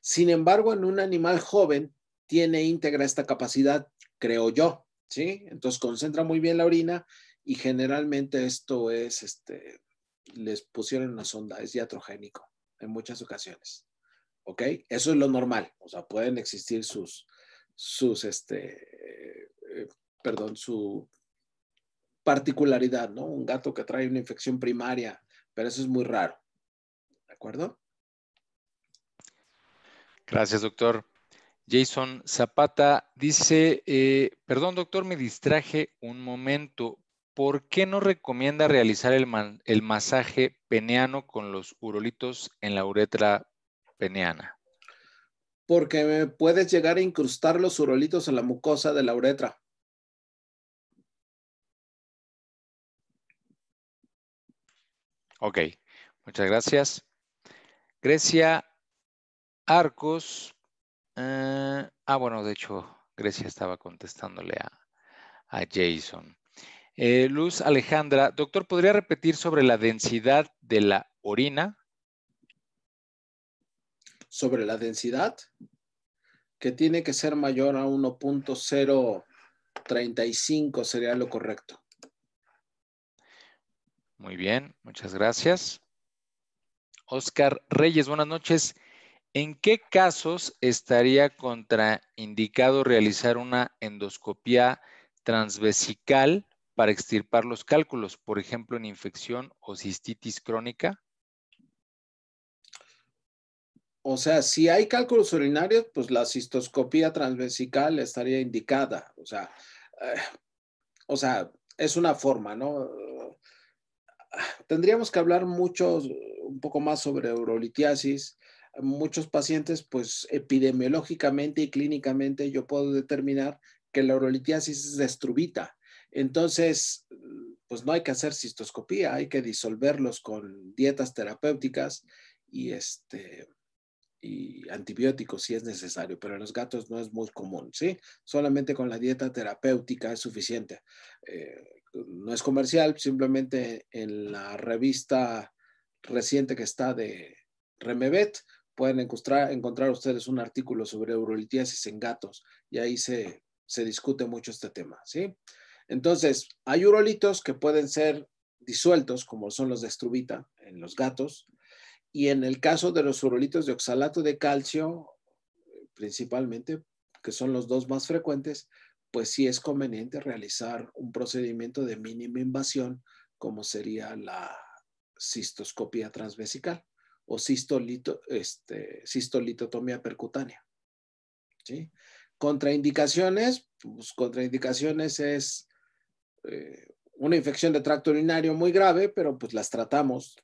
Sin embargo, en un animal joven tiene íntegra esta capacidad, creo yo, ¿sí? Entonces concentra muy bien la orina y generalmente esto es, este, les pusieron una sonda, es diatrogénico, en muchas ocasiones, ¿ok? Eso es lo normal, o sea, pueden existir sus, sus, este, perdón, su particularidad, ¿no? Un gato que trae una infección primaria, pero eso es muy raro. ¿De acuerdo? Gracias, doctor. Jason Zapata dice, eh, perdón doctor, me distraje un momento. ¿Por qué no recomienda realizar el, el masaje peneano con los urolitos en la uretra peneana? Porque puedes llegar a incrustar los urolitos en la mucosa de la uretra. Ok, muchas gracias. Grecia Arcos. Eh, ah, bueno, de hecho, Grecia estaba contestándole a, Jason. Eh, Luz Alejandra, doctor, ¿podría repetir sobre la densidad de la orina? Sobre la densidad, que tiene que ser mayor a 1.035 sería lo correcto. Muy bien, muchas gracias. Oscar Reyes, buenas noches. ¿En qué casos estaría contraindicado realizar una endoscopía transvesical para extirpar los cálculos, por ejemplo, en infección o cistitis crónica? O sea, si hay cálculos urinarios, pues la cistoscopía transvesical estaría indicada. O sea, eh, o sea es una forma, ¿no? tendríamos que hablar mucho, un poco más sobre urolitiasis. Muchos pacientes, pues epidemiológicamente y clínicamente, yo puedo determinar que la urolitiasis es destrubita. Entonces, pues no hay que hacer cistoscopía, hay que disolverlos con dietas terapéuticas y, este, y antibióticos si es necesario, pero en los gatos no es muy común, ¿sí? Solamente con la dieta terapéutica es suficiente. Eh, no es comercial, simplemente en la revista reciente que está de Remebet pueden encontrar, ustedes un artículo sobre urolitiasis en gatos y ahí se, discute mucho este tema, ¿sí? Entonces, hay urolitos que pueden ser disueltos, como son los de estrubita en los gatos, y en el caso de los urolitos de oxalato de calcio, principalmente, que son los dos más frecuentes, pues sí es conveniente realizar un procedimiento de mínima invasión como sería la cistoscopía transvesical o cistolito, este, cistolitotomía percutánea. ¿sí? Contraindicaciones, pues contraindicaciones es eh, una infección de tracto urinario muy grave, pero pues las tratamos,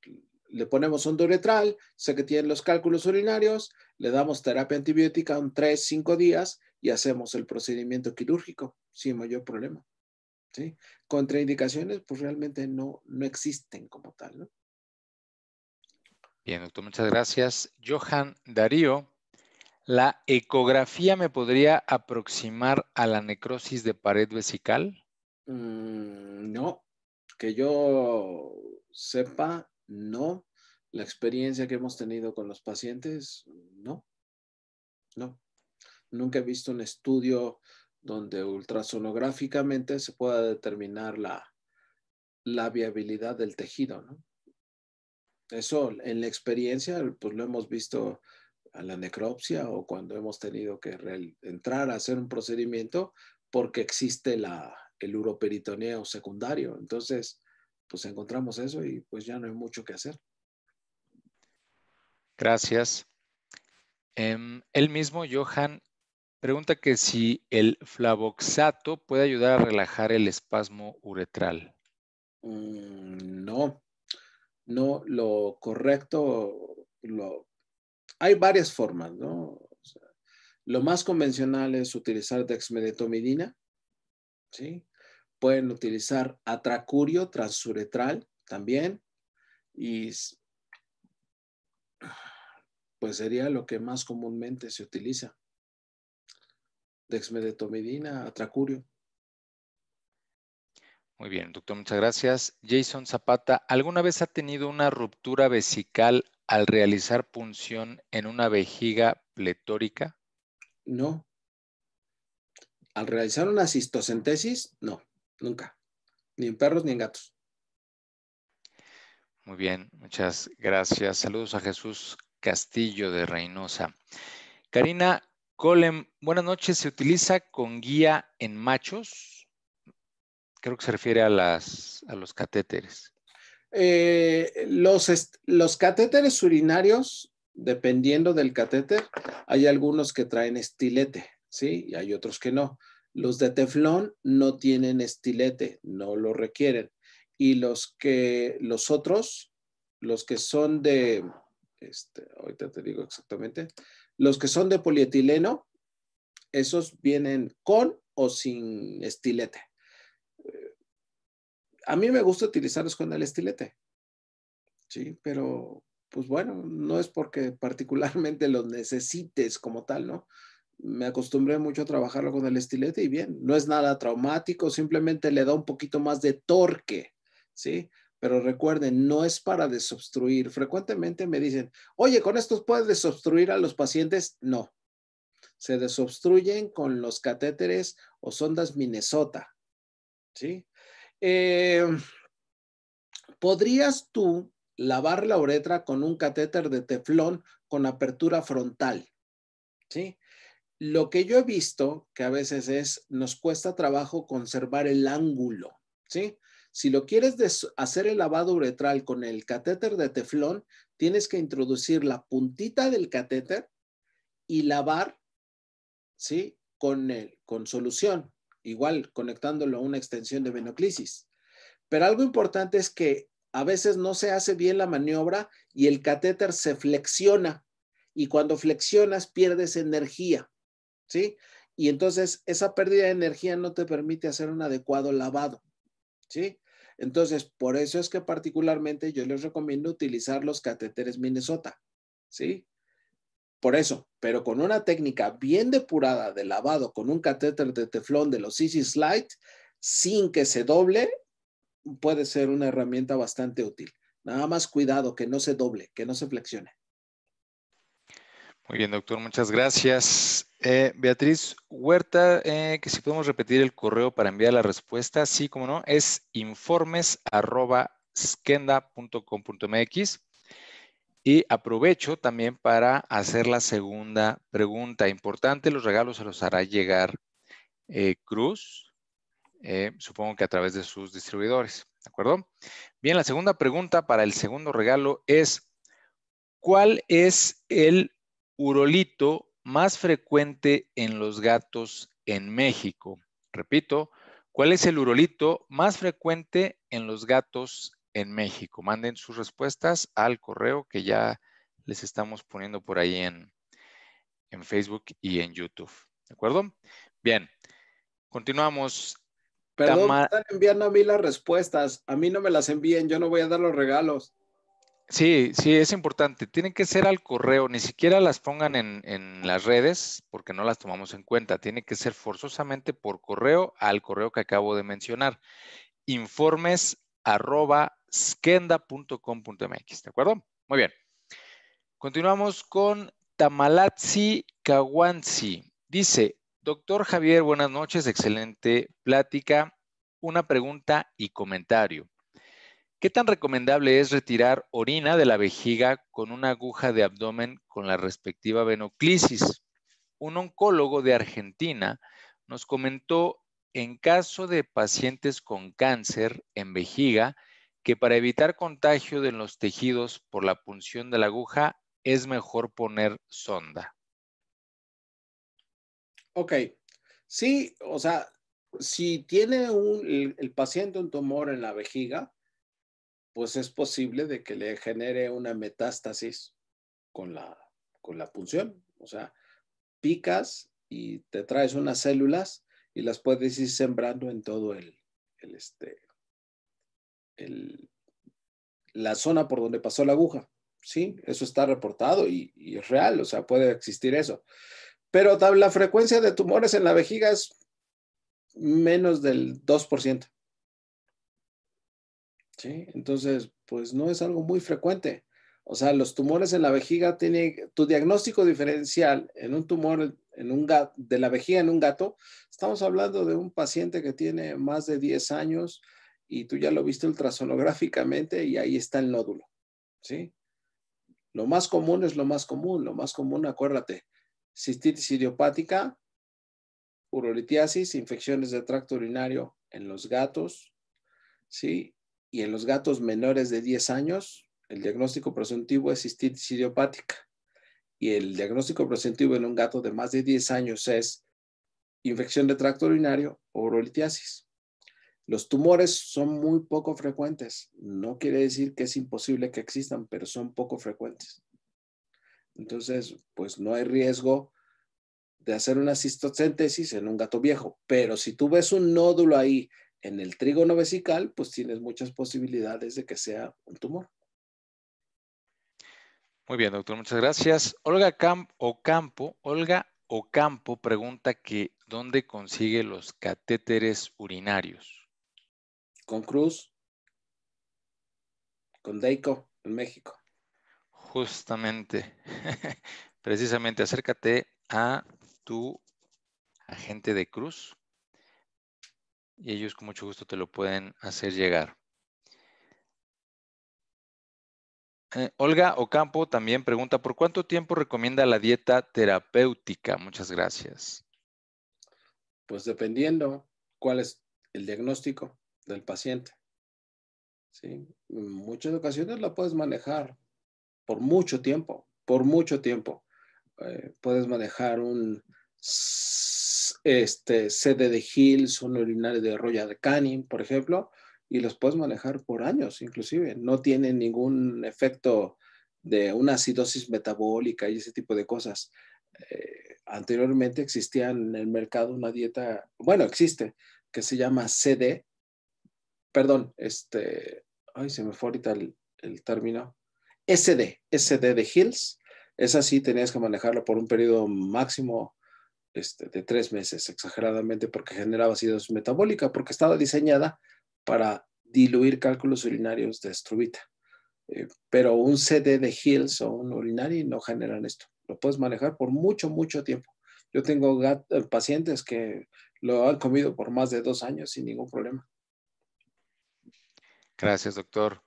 le ponemos un duretral, sé que tienen los cálculos urinarios, le damos terapia antibiótica un 3, cinco días y hacemos el procedimiento quirúrgico sin mayor problema. ¿sí? Contraindicaciones, pues realmente no, no existen como tal. ¿no? Bien, doctor, muchas gracias. Johan Darío, ¿la ecografía me podría aproximar a la necrosis de pared vesical? Mm, no, que yo sepa, no. La experiencia que hemos tenido con los pacientes, no. No nunca he visto un estudio donde ultrasonográficamente se pueda determinar la, viabilidad del tejido, ¿no? Eso en la experiencia, pues lo hemos visto a la necropsia o cuando hemos tenido que entrar a hacer un procedimiento porque existe la, el uroperitoneo secundario. Entonces, pues encontramos eso y pues ya no hay mucho que hacer. Gracias. El em, mismo, Johan Pregunta que si el flavoxato puede ayudar a relajar el espasmo uretral. Mm, no, no, lo correcto, hay varias formas, ¿no? lo más convencional es utilizar dexmedetomidina, ¿sí? Pueden utilizar atracurio transuretral también y pues sería lo que más comúnmente se utiliza dexmedetomidina a tracurio. Muy bien, doctor, muchas gracias. Jason Zapata, ¿alguna vez ha tenido una ruptura vesical al realizar punción en una vejiga pletórica? No. Al realizar una cistocentesis, no, nunca. Ni en perros ni en gatos. Muy bien, muchas gracias. Saludos a Jesús Castillo de Reynosa. Karina Colem, buenas noches. ¿Se utiliza con guía en machos? Creo que se refiere a, los catéteres. Eh, los, catéteres urinarios, dependiendo del catéter, hay algunos que traen estilete, ¿sí? Y hay otros que no. Los de teflón no tienen estilete, no lo requieren. Y los que, los otros, los que son de, este, ahorita te digo exactamente, los que son de polietileno, esos vienen con o sin estilete. A mí me gusta utilizarlos con el estilete, sí, pero pues bueno, no es porque particularmente los necesites como tal, ¿no? me acostumbré mucho a trabajarlo con el estilete y bien, no es nada traumático, simplemente le da un poquito más de torque, ¿sí? Pero recuerden, no es para desobstruir. Frecuentemente me dicen, oye, ¿con estos puedes desobstruir a los pacientes? No. Se desobstruyen con los catéteres o sondas Minnesota. ¿Sí? Em, ¿Podrías tú lavar la uretra con un catéter de teflón con apertura frontal? ¿Sí? Lo que yo he visto que a veces es, nos cuesta trabajo conservar el ángulo, ¿sí? Si lo quieres hacer el lavado uretral con el catéter de teflón, tienes que introducir la puntita del catéter y lavar, ¿sí? Con, el, solución, igual conectándolo a una extensión de venoclisis. Pero algo importante es que a veces no se hace bien la maniobra y el catéter se flexiona y cuando flexionas pierdes energía, ¿sí? Y entonces esa pérdida de energía no te permite hacer un adecuado lavado, ¿sí? Entonces, por eso es que particularmente yo les recomiendo utilizar los catéteres Minnesota, ¿sí? Por eso, pero con una técnica bien depurada de lavado con un catéter de teflón de los Easy Slide, sin que se doble, puede ser una herramienta bastante útil. Nada más cuidado que no se doble, que no se flexione. Muy bien, doctor, muchas gracias. Eh, Beatriz Huerta, eh, que si podemos repetir el correo para enviar la respuesta, sí, como no, es informes.skenda.com.mx. Y aprovecho también para hacer la segunda pregunta. Importante, los regalos se los hará llegar eh, Cruz, supongo que a través de sus distribuidores, ¿de acuerdo? Bien, la segunda pregunta para el segundo regalo es, ¿cuál es el urolito más frecuente en los gatos en México? Repito, ¿cuál es el urolito más frecuente en los gatos en México? Manden sus respuestas al correo que ya les estamos poniendo por ahí en, en Facebook y en YouTube. ¿De acuerdo? Bien, continuamos. Perdón, me están enviando a mí las respuestas. A mí no me las envíen, yo no voy a dar los regalos. Sí, sí, es importante. Tienen que ser al correo, ni siquiera las pongan en, las redes porque no las tomamos en cuenta. Tiene que ser forzosamente por correo al correo que acabo de mencionar. Informes arroba ¿de acuerdo? Muy bien. Continuamos con Tamalatsi Kawansi. Dice, doctor Javier, buenas noches, excelente plática. Una pregunta y comentario. ¿Qué tan recomendable es retirar orina de la vejiga con una aguja de abdomen con la respectiva venoclisis? Un oncólogo de Argentina nos comentó en caso de pacientes con cáncer en vejiga que para evitar contagio de los tejidos por la punción de la aguja es mejor poner sonda. Ok, sí, o sea, si tiene el paciente un tumor en la vejiga, pues es posible de que le genere una metástasis con la, punción. O sea, picas y te traes unas células y las puedes ir sembrando en todo este, el, la zona por donde pasó la aguja. Sí, eso está reportado y, y es real, o sea, puede existir eso. Pero la frecuencia de tumores en la vejiga es menos del 2%. ¿sí? Entonces, pues no es algo muy frecuente. O sea, los tumores en la vejiga tiene tu diagnóstico diferencial en un tumor en un de la vejiga en un gato, estamos hablando de un paciente que tiene más de 10 años y tú ya lo viste ultrasonográficamente y ahí está el nódulo, ¿sí? Lo más común es lo más común, lo más común, acuérdate, cistitis idiopática, urolitiasis, infecciones de tracto urinario en los gatos, ¿sí? y en los gatos menores de 10 años, el diagnóstico presuntivo es cistitis idiopática. Y el diagnóstico presuntivo en un gato de más de 10 años es infección de tracto urinario o urolitiasis. Los tumores son muy poco frecuentes. No quiere decir que es imposible que existan, pero son poco frecuentes. Entonces, pues no hay riesgo de hacer una cistocentesis en un gato viejo. Pero si tú ves un nódulo ahí en el trígono vesical, pues tienes muchas posibilidades de que sea un tumor. Muy bien, doctor, muchas gracias. Olga Ocampo, Olga Ocampo pregunta que ¿dónde consigue los catéteres urinarios? Con Cruz, con Deico, en México. Justamente, precisamente acércate a tu agente de Cruz y ellos con mucho gusto te lo pueden hacer llegar. Eh, Olga Ocampo también pregunta, ¿por cuánto tiempo recomienda la dieta terapéutica? Muchas gracias. Pues dependiendo cuál es el diagnóstico del paciente. ¿Sí? En muchas ocasiones la puedes manejar por mucho tiempo, por mucho tiempo. Eh, puedes manejar un este, sede de Hills, un urinario de Royal Canin, por ejemplo, y los puedes manejar por años, inclusive. No tienen ningún efecto de una acidosis metabólica y ese tipo de cosas. Eh, anteriormente existía en el mercado una dieta, bueno, existe, que se llama CD, perdón, este, ay, se me fue ahorita el, término, SD, SD de Hills. es sí tenías que manejarlo por un periodo máximo este, de tres meses, exageradamente, porque generaba acidosis metabólica, porque estaba diseñada para diluir cálculos urinarios de estrubita. Eh, pero un CD de Hills o un urinario no generan esto. Lo puedes manejar por mucho, mucho tiempo. Yo tengo eh, pacientes que lo han comido por más de dos años sin ningún problema. Gracias, doctor.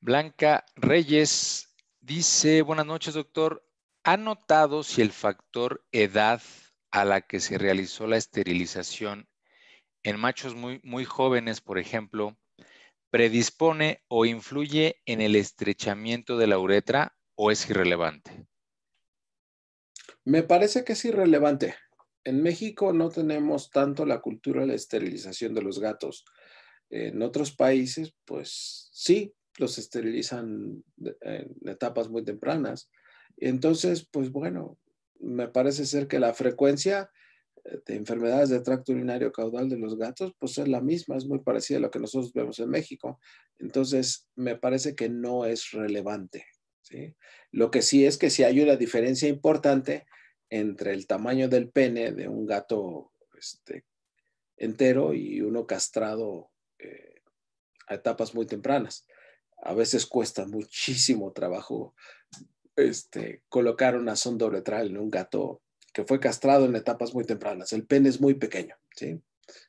Blanca Reyes dice, buenas noches, doctor. ¿Ha notado si el factor edad a la que se realizó la esterilización en machos muy, muy jóvenes, por ejemplo, predispone o influye en el estrechamiento de la uretra o es irrelevante? Me parece que es irrelevante. En México no tenemos tanto la cultura de la esterilización de los gatos. En otros países, pues sí, los esterilizan en etapas muy tempranas. Entonces, pues bueno, me parece ser que la frecuencia eh, de enfermedades de tracto urinario caudal de los gatos, pues es la misma, es muy parecida a lo que nosotros vemos en México. Entonces, me parece que no es relevante. Lo que sí es que si hay una diferencia importante entre el tamaño del pene de un gato este, entero y uno castrado eh, a etapas muy tempranas. A veces cuesta muchísimo trabajo este, colocar una sonda uretral en un gato que fue castrado en etapas muy tempranas. El pene es muy pequeño, ¿sí?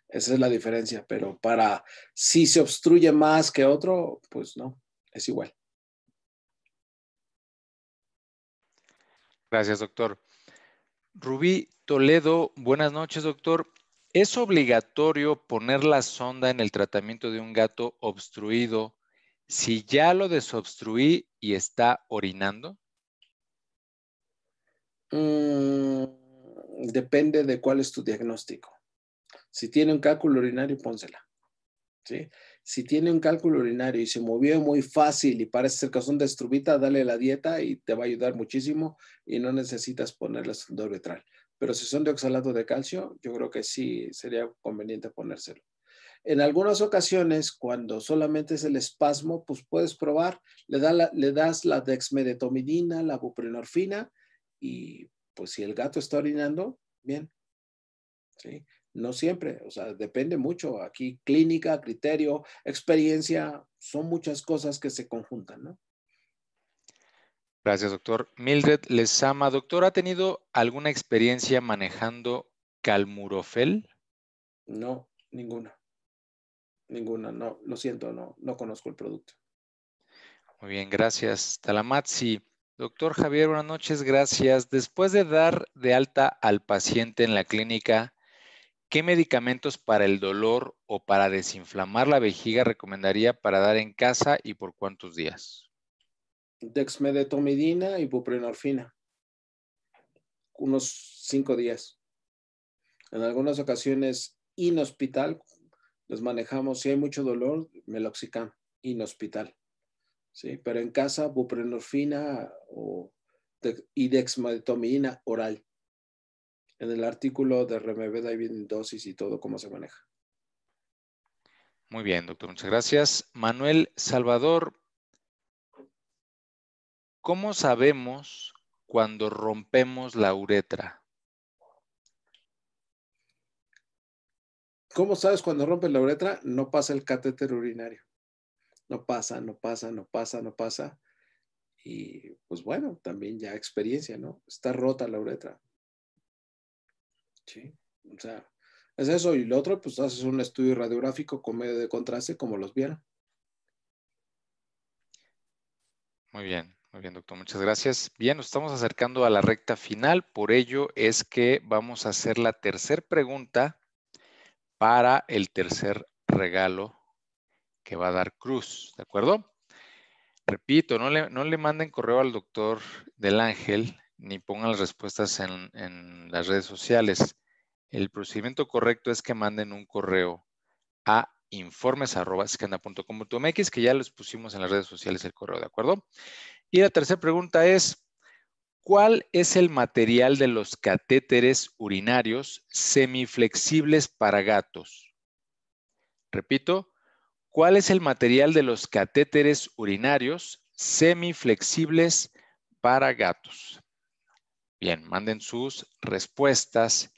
Esa es la diferencia, pero para si se obstruye más que otro, pues no, es igual. Gracias, doctor. Rubí Toledo, buenas noches, doctor. ¿Es obligatorio poner la sonda en el tratamiento de un gato obstruido si ya lo desobstruí y está orinando? Mm, depende de cuál es tu diagnóstico. Si tiene un cálculo urinario, pónsela. ¿sí? Si tiene un cálculo urinario y se movió muy fácil y parece ser que son de dale la dieta y te va a ayudar muchísimo y no necesitas ponerle estendor vitral. Pero si son de oxalato de calcio, yo creo que sí sería conveniente ponérselo. En algunas ocasiones, cuando solamente es el espasmo, pues puedes probar, le, le das la dexmedetomidina, la buprenorfina, y pues si el gato está orinando, bien. ¿Sí? No siempre, o sea, depende mucho. Aquí clínica, criterio, experiencia, son muchas cosas que se conjuntan, ¿no? Gracias, doctor. Mildred Lesama. Doctor, ¿ha tenido alguna experiencia manejando calmurofel? No, ninguna. Ninguna, no. Lo siento, no, no conozco el producto. Muy bien, gracias. Talamatsi Doctor Javier, buenas noches, gracias. Después de dar de alta al paciente en la clínica, ¿qué medicamentos para el dolor o para desinflamar la vejiga recomendaría para dar en casa y por cuántos días? Dexmedetomidina y buprenorfina. Unos cinco días. En algunas ocasiones, inhospital, los manejamos. Si hay mucho dolor, meloxicam, inhospital. ¿sí? Pero en casa, buprenorfina o de, oral. En el artículo de Remeveda da bien dosis y todo cómo se maneja. Muy bien, doctor, muchas gracias. Manuel Salvador, ¿cómo sabemos cuando rompemos la uretra? ¿Cómo sabes cuando rompes la uretra? No pasa el catéter urinario no pasa, no pasa, no pasa, no pasa. Y pues bueno, también ya experiencia, ¿no? Está rota la uretra. Sí, o sea, es eso. Y lo otro, pues haces un estudio radiográfico con medio de contraste, como los vieron. Muy bien, muy bien, doctor. Muchas gracias. Bien, nos estamos acercando a la recta final. Por ello es que vamos a hacer la tercera pregunta para el tercer regalo que va a dar cruz, ¿de acuerdo? Repito, no le, no le manden correo al doctor del ángel ni pongan las respuestas en, las redes sociales. El procedimiento correcto es que manden un correo a informes.escanda.com.mx, que ya les pusimos en las redes sociales el correo, ¿de acuerdo? Y la tercera pregunta es, ¿cuál es el material de los catéteres urinarios semiflexibles para gatos? Repito, ¿Cuál es el material de los catéteres urinarios semiflexibles para gatos? Bien, manden sus respuestas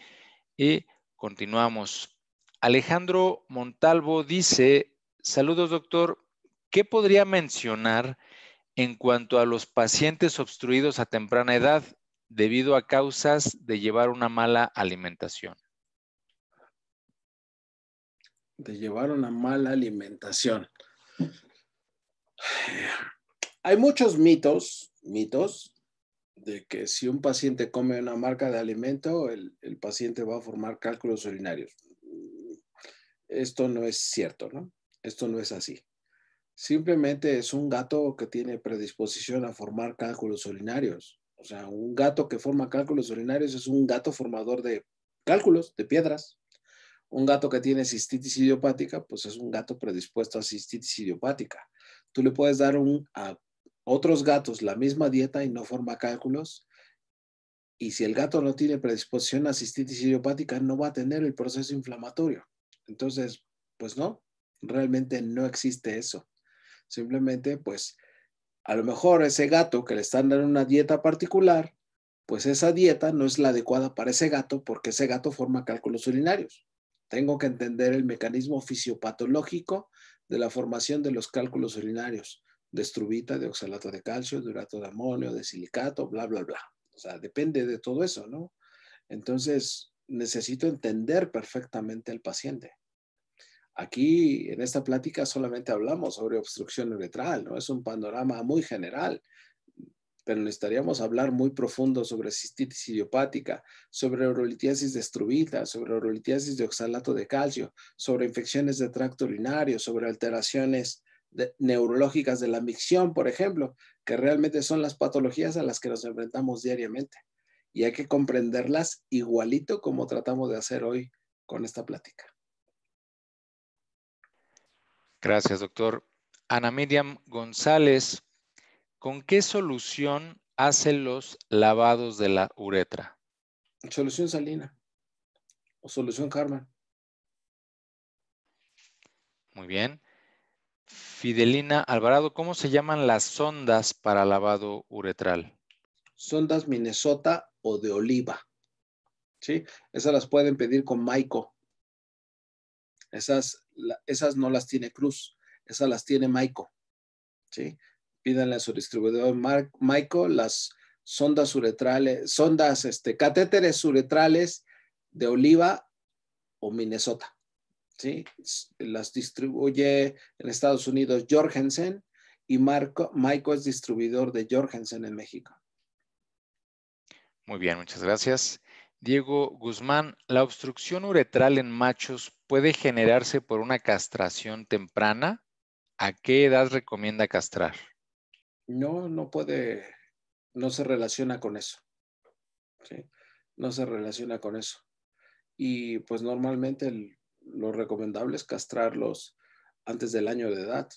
y continuamos. Alejandro Montalvo dice, saludos doctor, ¿qué podría mencionar en cuanto a los pacientes obstruidos a temprana edad debido a causas de llevar una mala alimentación? de llevar una mala alimentación. Hay muchos mitos, mitos, de que si un paciente come una marca de alimento, el, paciente va a formar cálculos urinarios. Esto no es cierto, ¿no? Esto no es así. Simplemente es un gato que tiene predisposición a formar cálculos urinarios. O sea, un gato que forma cálculos urinarios es un gato formador de cálculos, de piedras. Un gato que tiene cistitis idiopática, pues es un gato predispuesto a cistitis idiopática. Tú le puedes dar a otros gatos la misma dieta y no forma cálculos. Y si el gato no tiene predisposición a cistitis idiopática, no va a tener el proceso inflamatorio. Entonces, pues no, realmente no existe eso. Simplemente, pues, a lo mejor ese gato que le están dando una dieta particular, pues esa dieta no es la adecuada para ese gato porque ese gato forma cálculos urinarios. Tengo que entender el mecanismo fisiopatológico de la formación de los cálculos urinarios, de estrubita, de oxalato de calcio, de urato de amonio, de silicato, bla, bla, bla. O sea, depende de todo eso, ¿no? Entonces, necesito entender perfectamente al paciente. Aquí, en esta plática, solamente hablamos sobre obstrucción uretral, ¿no? Es un panorama muy general pero necesitaríamos hablar muy profundo sobre cistitis idiopática, sobre urolitiasis destruida, sobre urolitiasis de oxalato de calcio, sobre infecciones de tracto urinario, sobre alteraciones neurológicas de la micción, por ejemplo, que realmente son las patologías a las que nos enfrentamos diariamente. Y hay que comprenderlas igualito como tratamos de hacer hoy con esta plática. Gracias, doctor. Ana Miriam González ¿Con qué solución hacen los lavados de la uretra? Solución salina o solución Carmen. Muy bien. Fidelina Alvarado, ¿cómo se llaman las sondas para lavado uretral? Sondas Minnesota o de oliva. ¿Sí? Esas las pueden pedir con Maico. Esas, esas no las tiene Cruz, esas las tiene Maico. ¿Sí? pídanle a su distribuidor Michael las sondas uretrales, sondas, este, catéteres uretrales de Oliva o Minnesota. ¿sí? Las distribuye en Estados Unidos Jorgensen y Marco, Michael es distribuidor de Jorgensen en México. Muy bien, muchas gracias. Diego Guzmán, ¿la obstrucción uretral en machos puede generarse por una castración temprana? ¿A qué edad recomienda castrar? no, no puede, no se relaciona con eso. No se relaciona con eso. Y pues normalmente lo recomendable es castrarlos antes del año de edad.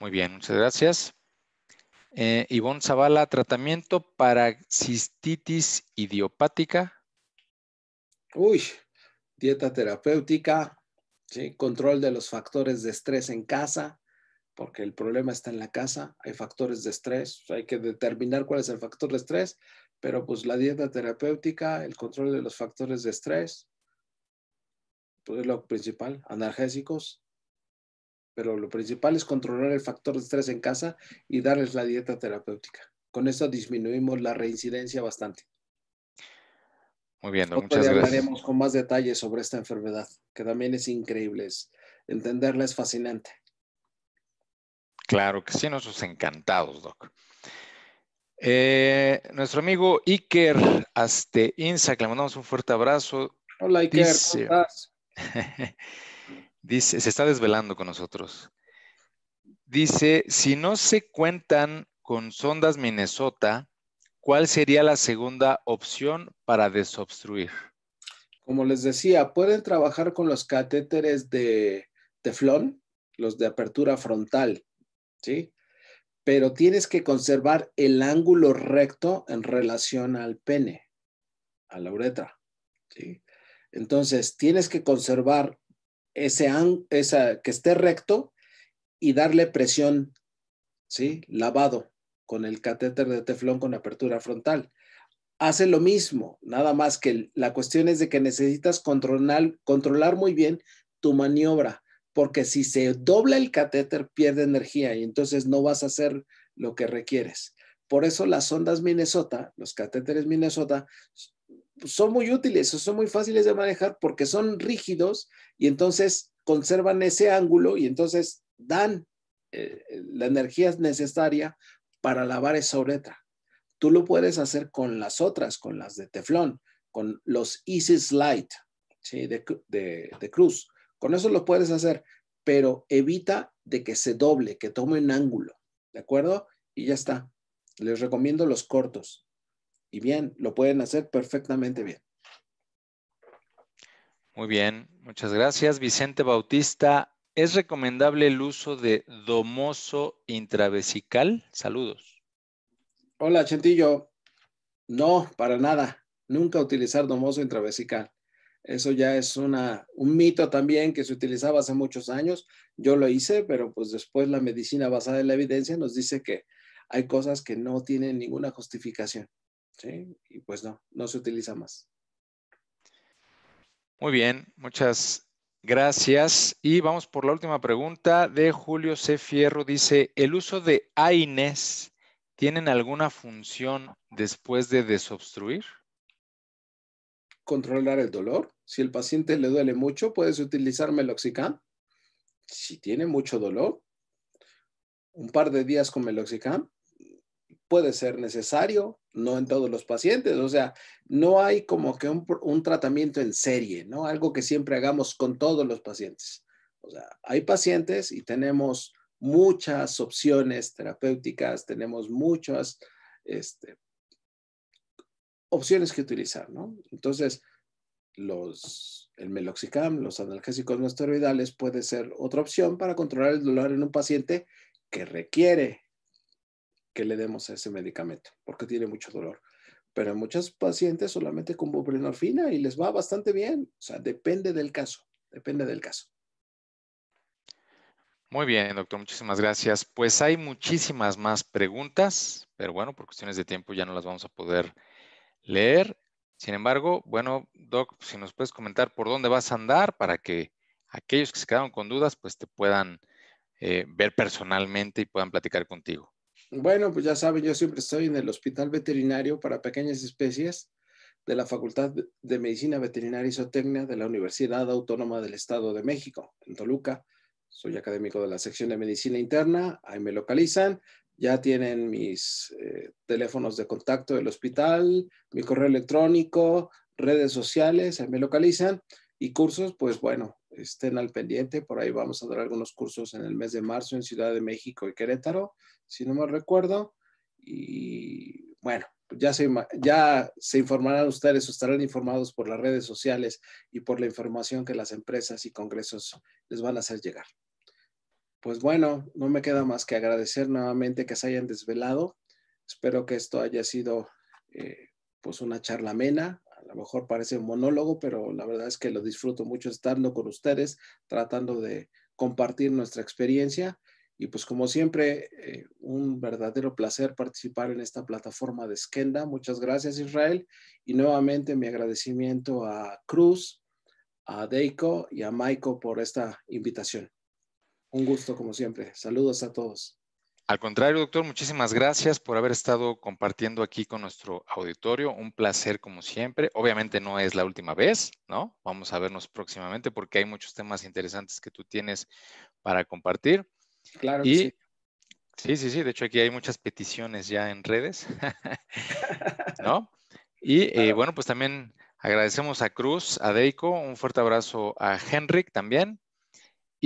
Muy bien, muchas gracias. Eh, Ivonne Zavala, tratamiento para cistitis idiopática. Uy, dieta terapéutica, control de los factores de estrés en casa, porque el problema está en la casa, hay factores de estrés, hay que determinar cuál es el factor de estrés, pero pues la dieta terapéutica, el control de los factores de estrés, pues es lo principal, analgésicos, pero lo principal es controlar el factor de estrés en casa y darles la dieta terapéutica. Con eso disminuimos la reincidencia bastante. Muy bien, muchas gracias. hablaremos con más detalles sobre esta enfermedad, que también es increíble, es, entenderla es fascinante. Claro que sí, nosotros encantados, Doc. Eh, nuestro amigo Iker Aste le mandamos un fuerte abrazo. Hola Iker, estás? dice, se está desvelando con nosotros. Dice, si no se cuentan con sondas Minnesota, ¿cuál sería la segunda opción para desobstruir? Como les decía, pueden trabajar con los catéteres de teflón, los de apertura frontal. ¿sí? Pero tienes que conservar el ángulo recto en relación al pene, a la uretra, Entonces, tienes que conservar ese que esté recto y darle presión, Lavado con el catéter de teflón con apertura frontal. Hace lo mismo, nada más que la cuestión es de que necesitas controlar muy bien tu maniobra porque si se dobla el catéter pierde energía y entonces no vas a hacer lo que requieres. Por eso las ondas Minnesota, los catéteres Minnesota, son muy útiles, son muy fáciles de manejar porque son rígidos y entonces conservan ese ángulo y entonces dan eh, eh, la energía necesaria para lavar esa uretra. Tú lo puedes hacer con las otras, con las de teflón, con los Easy Slide de Cruz. Con eso lo puedes hacer, pero evita de que se doble, que tome un ángulo, ¿de acuerdo? Y ya está. Les recomiendo los cortos. Y bien, lo pueden hacer perfectamente bien. Muy bien, muchas gracias. Vicente Bautista, ¿es recomendable el uso de domoso intravesical? Saludos. Hola, Chentillo. No, para nada. Nunca utilizar domoso intravesical. Eso ya es un mito también que se utilizaba hace muchos años. Yo lo hice, pero pues después la medicina basada en la evidencia nos dice que hay cosas que no tienen ninguna justificación. ¿sí? Y pues no, no se utiliza más. Muy bien, muchas gracias. Y vamos por la última pregunta de Julio C. Fierro. Dice, ¿el uso de AINES tienen alguna función después de desobstruir? controlar el dolor. Si el paciente le duele mucho, puedes utilizar meloxicam. Si tiene mucho dolor, un par de días con meloxicam puede ser necesario, no en todos los pacientes, o sea, no hay como que un, tratamiento en serie, ¿no? Algo que siempre hagamos con todos los pacientes. O sea, hay pacientes y tenemos muchas opciones terapéuticas, tenemos muchas este, opciones que utilizar, ¿no? Entonces, los, el meloxicam, los analgésicos no esteroidales puede ser otra opción para controlar el dolor en un paciente que requiere que le demos ese medicamento porque tiene mucho dolor. Pero en muchos pacientes solamente con buprenorfina y les va bastante bien. O sea, depende del caso, depende del caso. Muy bien, doctor, muchísimas gracias. Pues hay muchísimas más preguntas, pero bueno, por cuestiones de tiempo ya no las vamos a poder leer. Sin embargo, bueno, Doc, si nos puedes comentar por dónde vas a andar para que aquellos que se quedaron con dudas, pues te puedan eh, ver personalmente y puedan platicar contigo. Bueno, pues ya saben, yo siempre estoy en el Hospital Veterinario para Pequeñas Especies de la Facultad de Medicina Veterinaria y Zootecnia de la Universidad Autónoma del Estado de México, en Toluca. Soy académico de la sección de Medicina Interna, ahí me localizan ya tienen mis eh, teléfonos de contacto del hospital, mi correo electrónico, redes sociales, ahí me localizan. Y cursos, pues bueno, estén al pendiente, por ahí vamos a dar algunos cursos en el mes de marzo en Ciudad de México y Querétaro, si no me recuerdo. Y bueno, pues ya ya se informarán ustedes o estarán informados por las redes sociales y por la información que las empresas y congresos les van a hacer llegar pues bueno, no me queda más que agradecer nuevamente que se hayan desvelado. Espero que esto haya sido eh, pues una charla amena. A lo mejor parece un monólogo, pero la verdad es que lo disfruto mucho estando con ustedes, tratando de compartir nuestra experiencia. Y pues como siempre, eh, un verdadero placer participar en esta plataforma de Skenda. Muchas gracias Israel. Y nuevamente mi agradecimiento a Cruz, a Deiko y a Maiko por esta invitación. Un gusto, como siempre. Saludos a todos. Al contrario, doctor, muchísimas gracias por haber estado compartiendo aquí con nuestro auditorio. Un placer como siempre. Obviamente no es la última vez, ¿no? Vamos a vernos próximamente porque hay muchos temas interesantes que tú tienes para compartir. Claro. que sí. sí, sí, sí. De hecho, aquí hay muchas peticiones ya en redes, ¿no? Y eh, bueno, pues también agradecemos a Cruz, a Deico, un fuerte abrazo a Henrik también.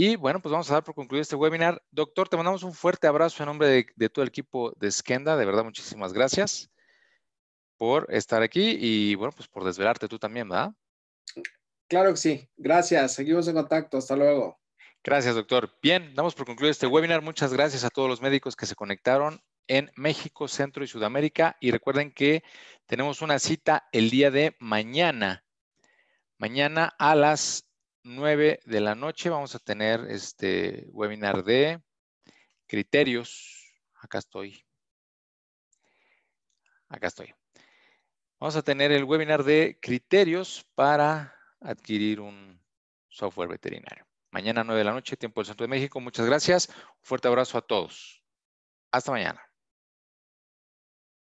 Y bueno, pues vamos a dar por concluido este webinar. Doctor, te mandamos un fuerte abrazo en nombre de, todo el equipo de Esquenda. De verdad, muchísimas gracias por estar aquí y bueno, pues por desvelarte tú también, ¿verdad? Claro que sí. Gracias. Seguimos en contacto. Hasta luego. Gracias, doctor. Bien, damos por concluido este webinar. Muchas gracias a todos los médicos que se conectaron en México, Centro y Sudamérica. Y recuerden que tenemos una cita el día de mañana. Mañana a las 9 de la noche vamos a tener este webinar de criterios. Acá estoy. Acá estoy. Vamos a tener el webinar de criterios para adquirir un software veterinario. Mañana 9 de la noche, tiempo del Centro de México. Muchas gracias. Un fuerte abrazo a todos. Hasta mañana.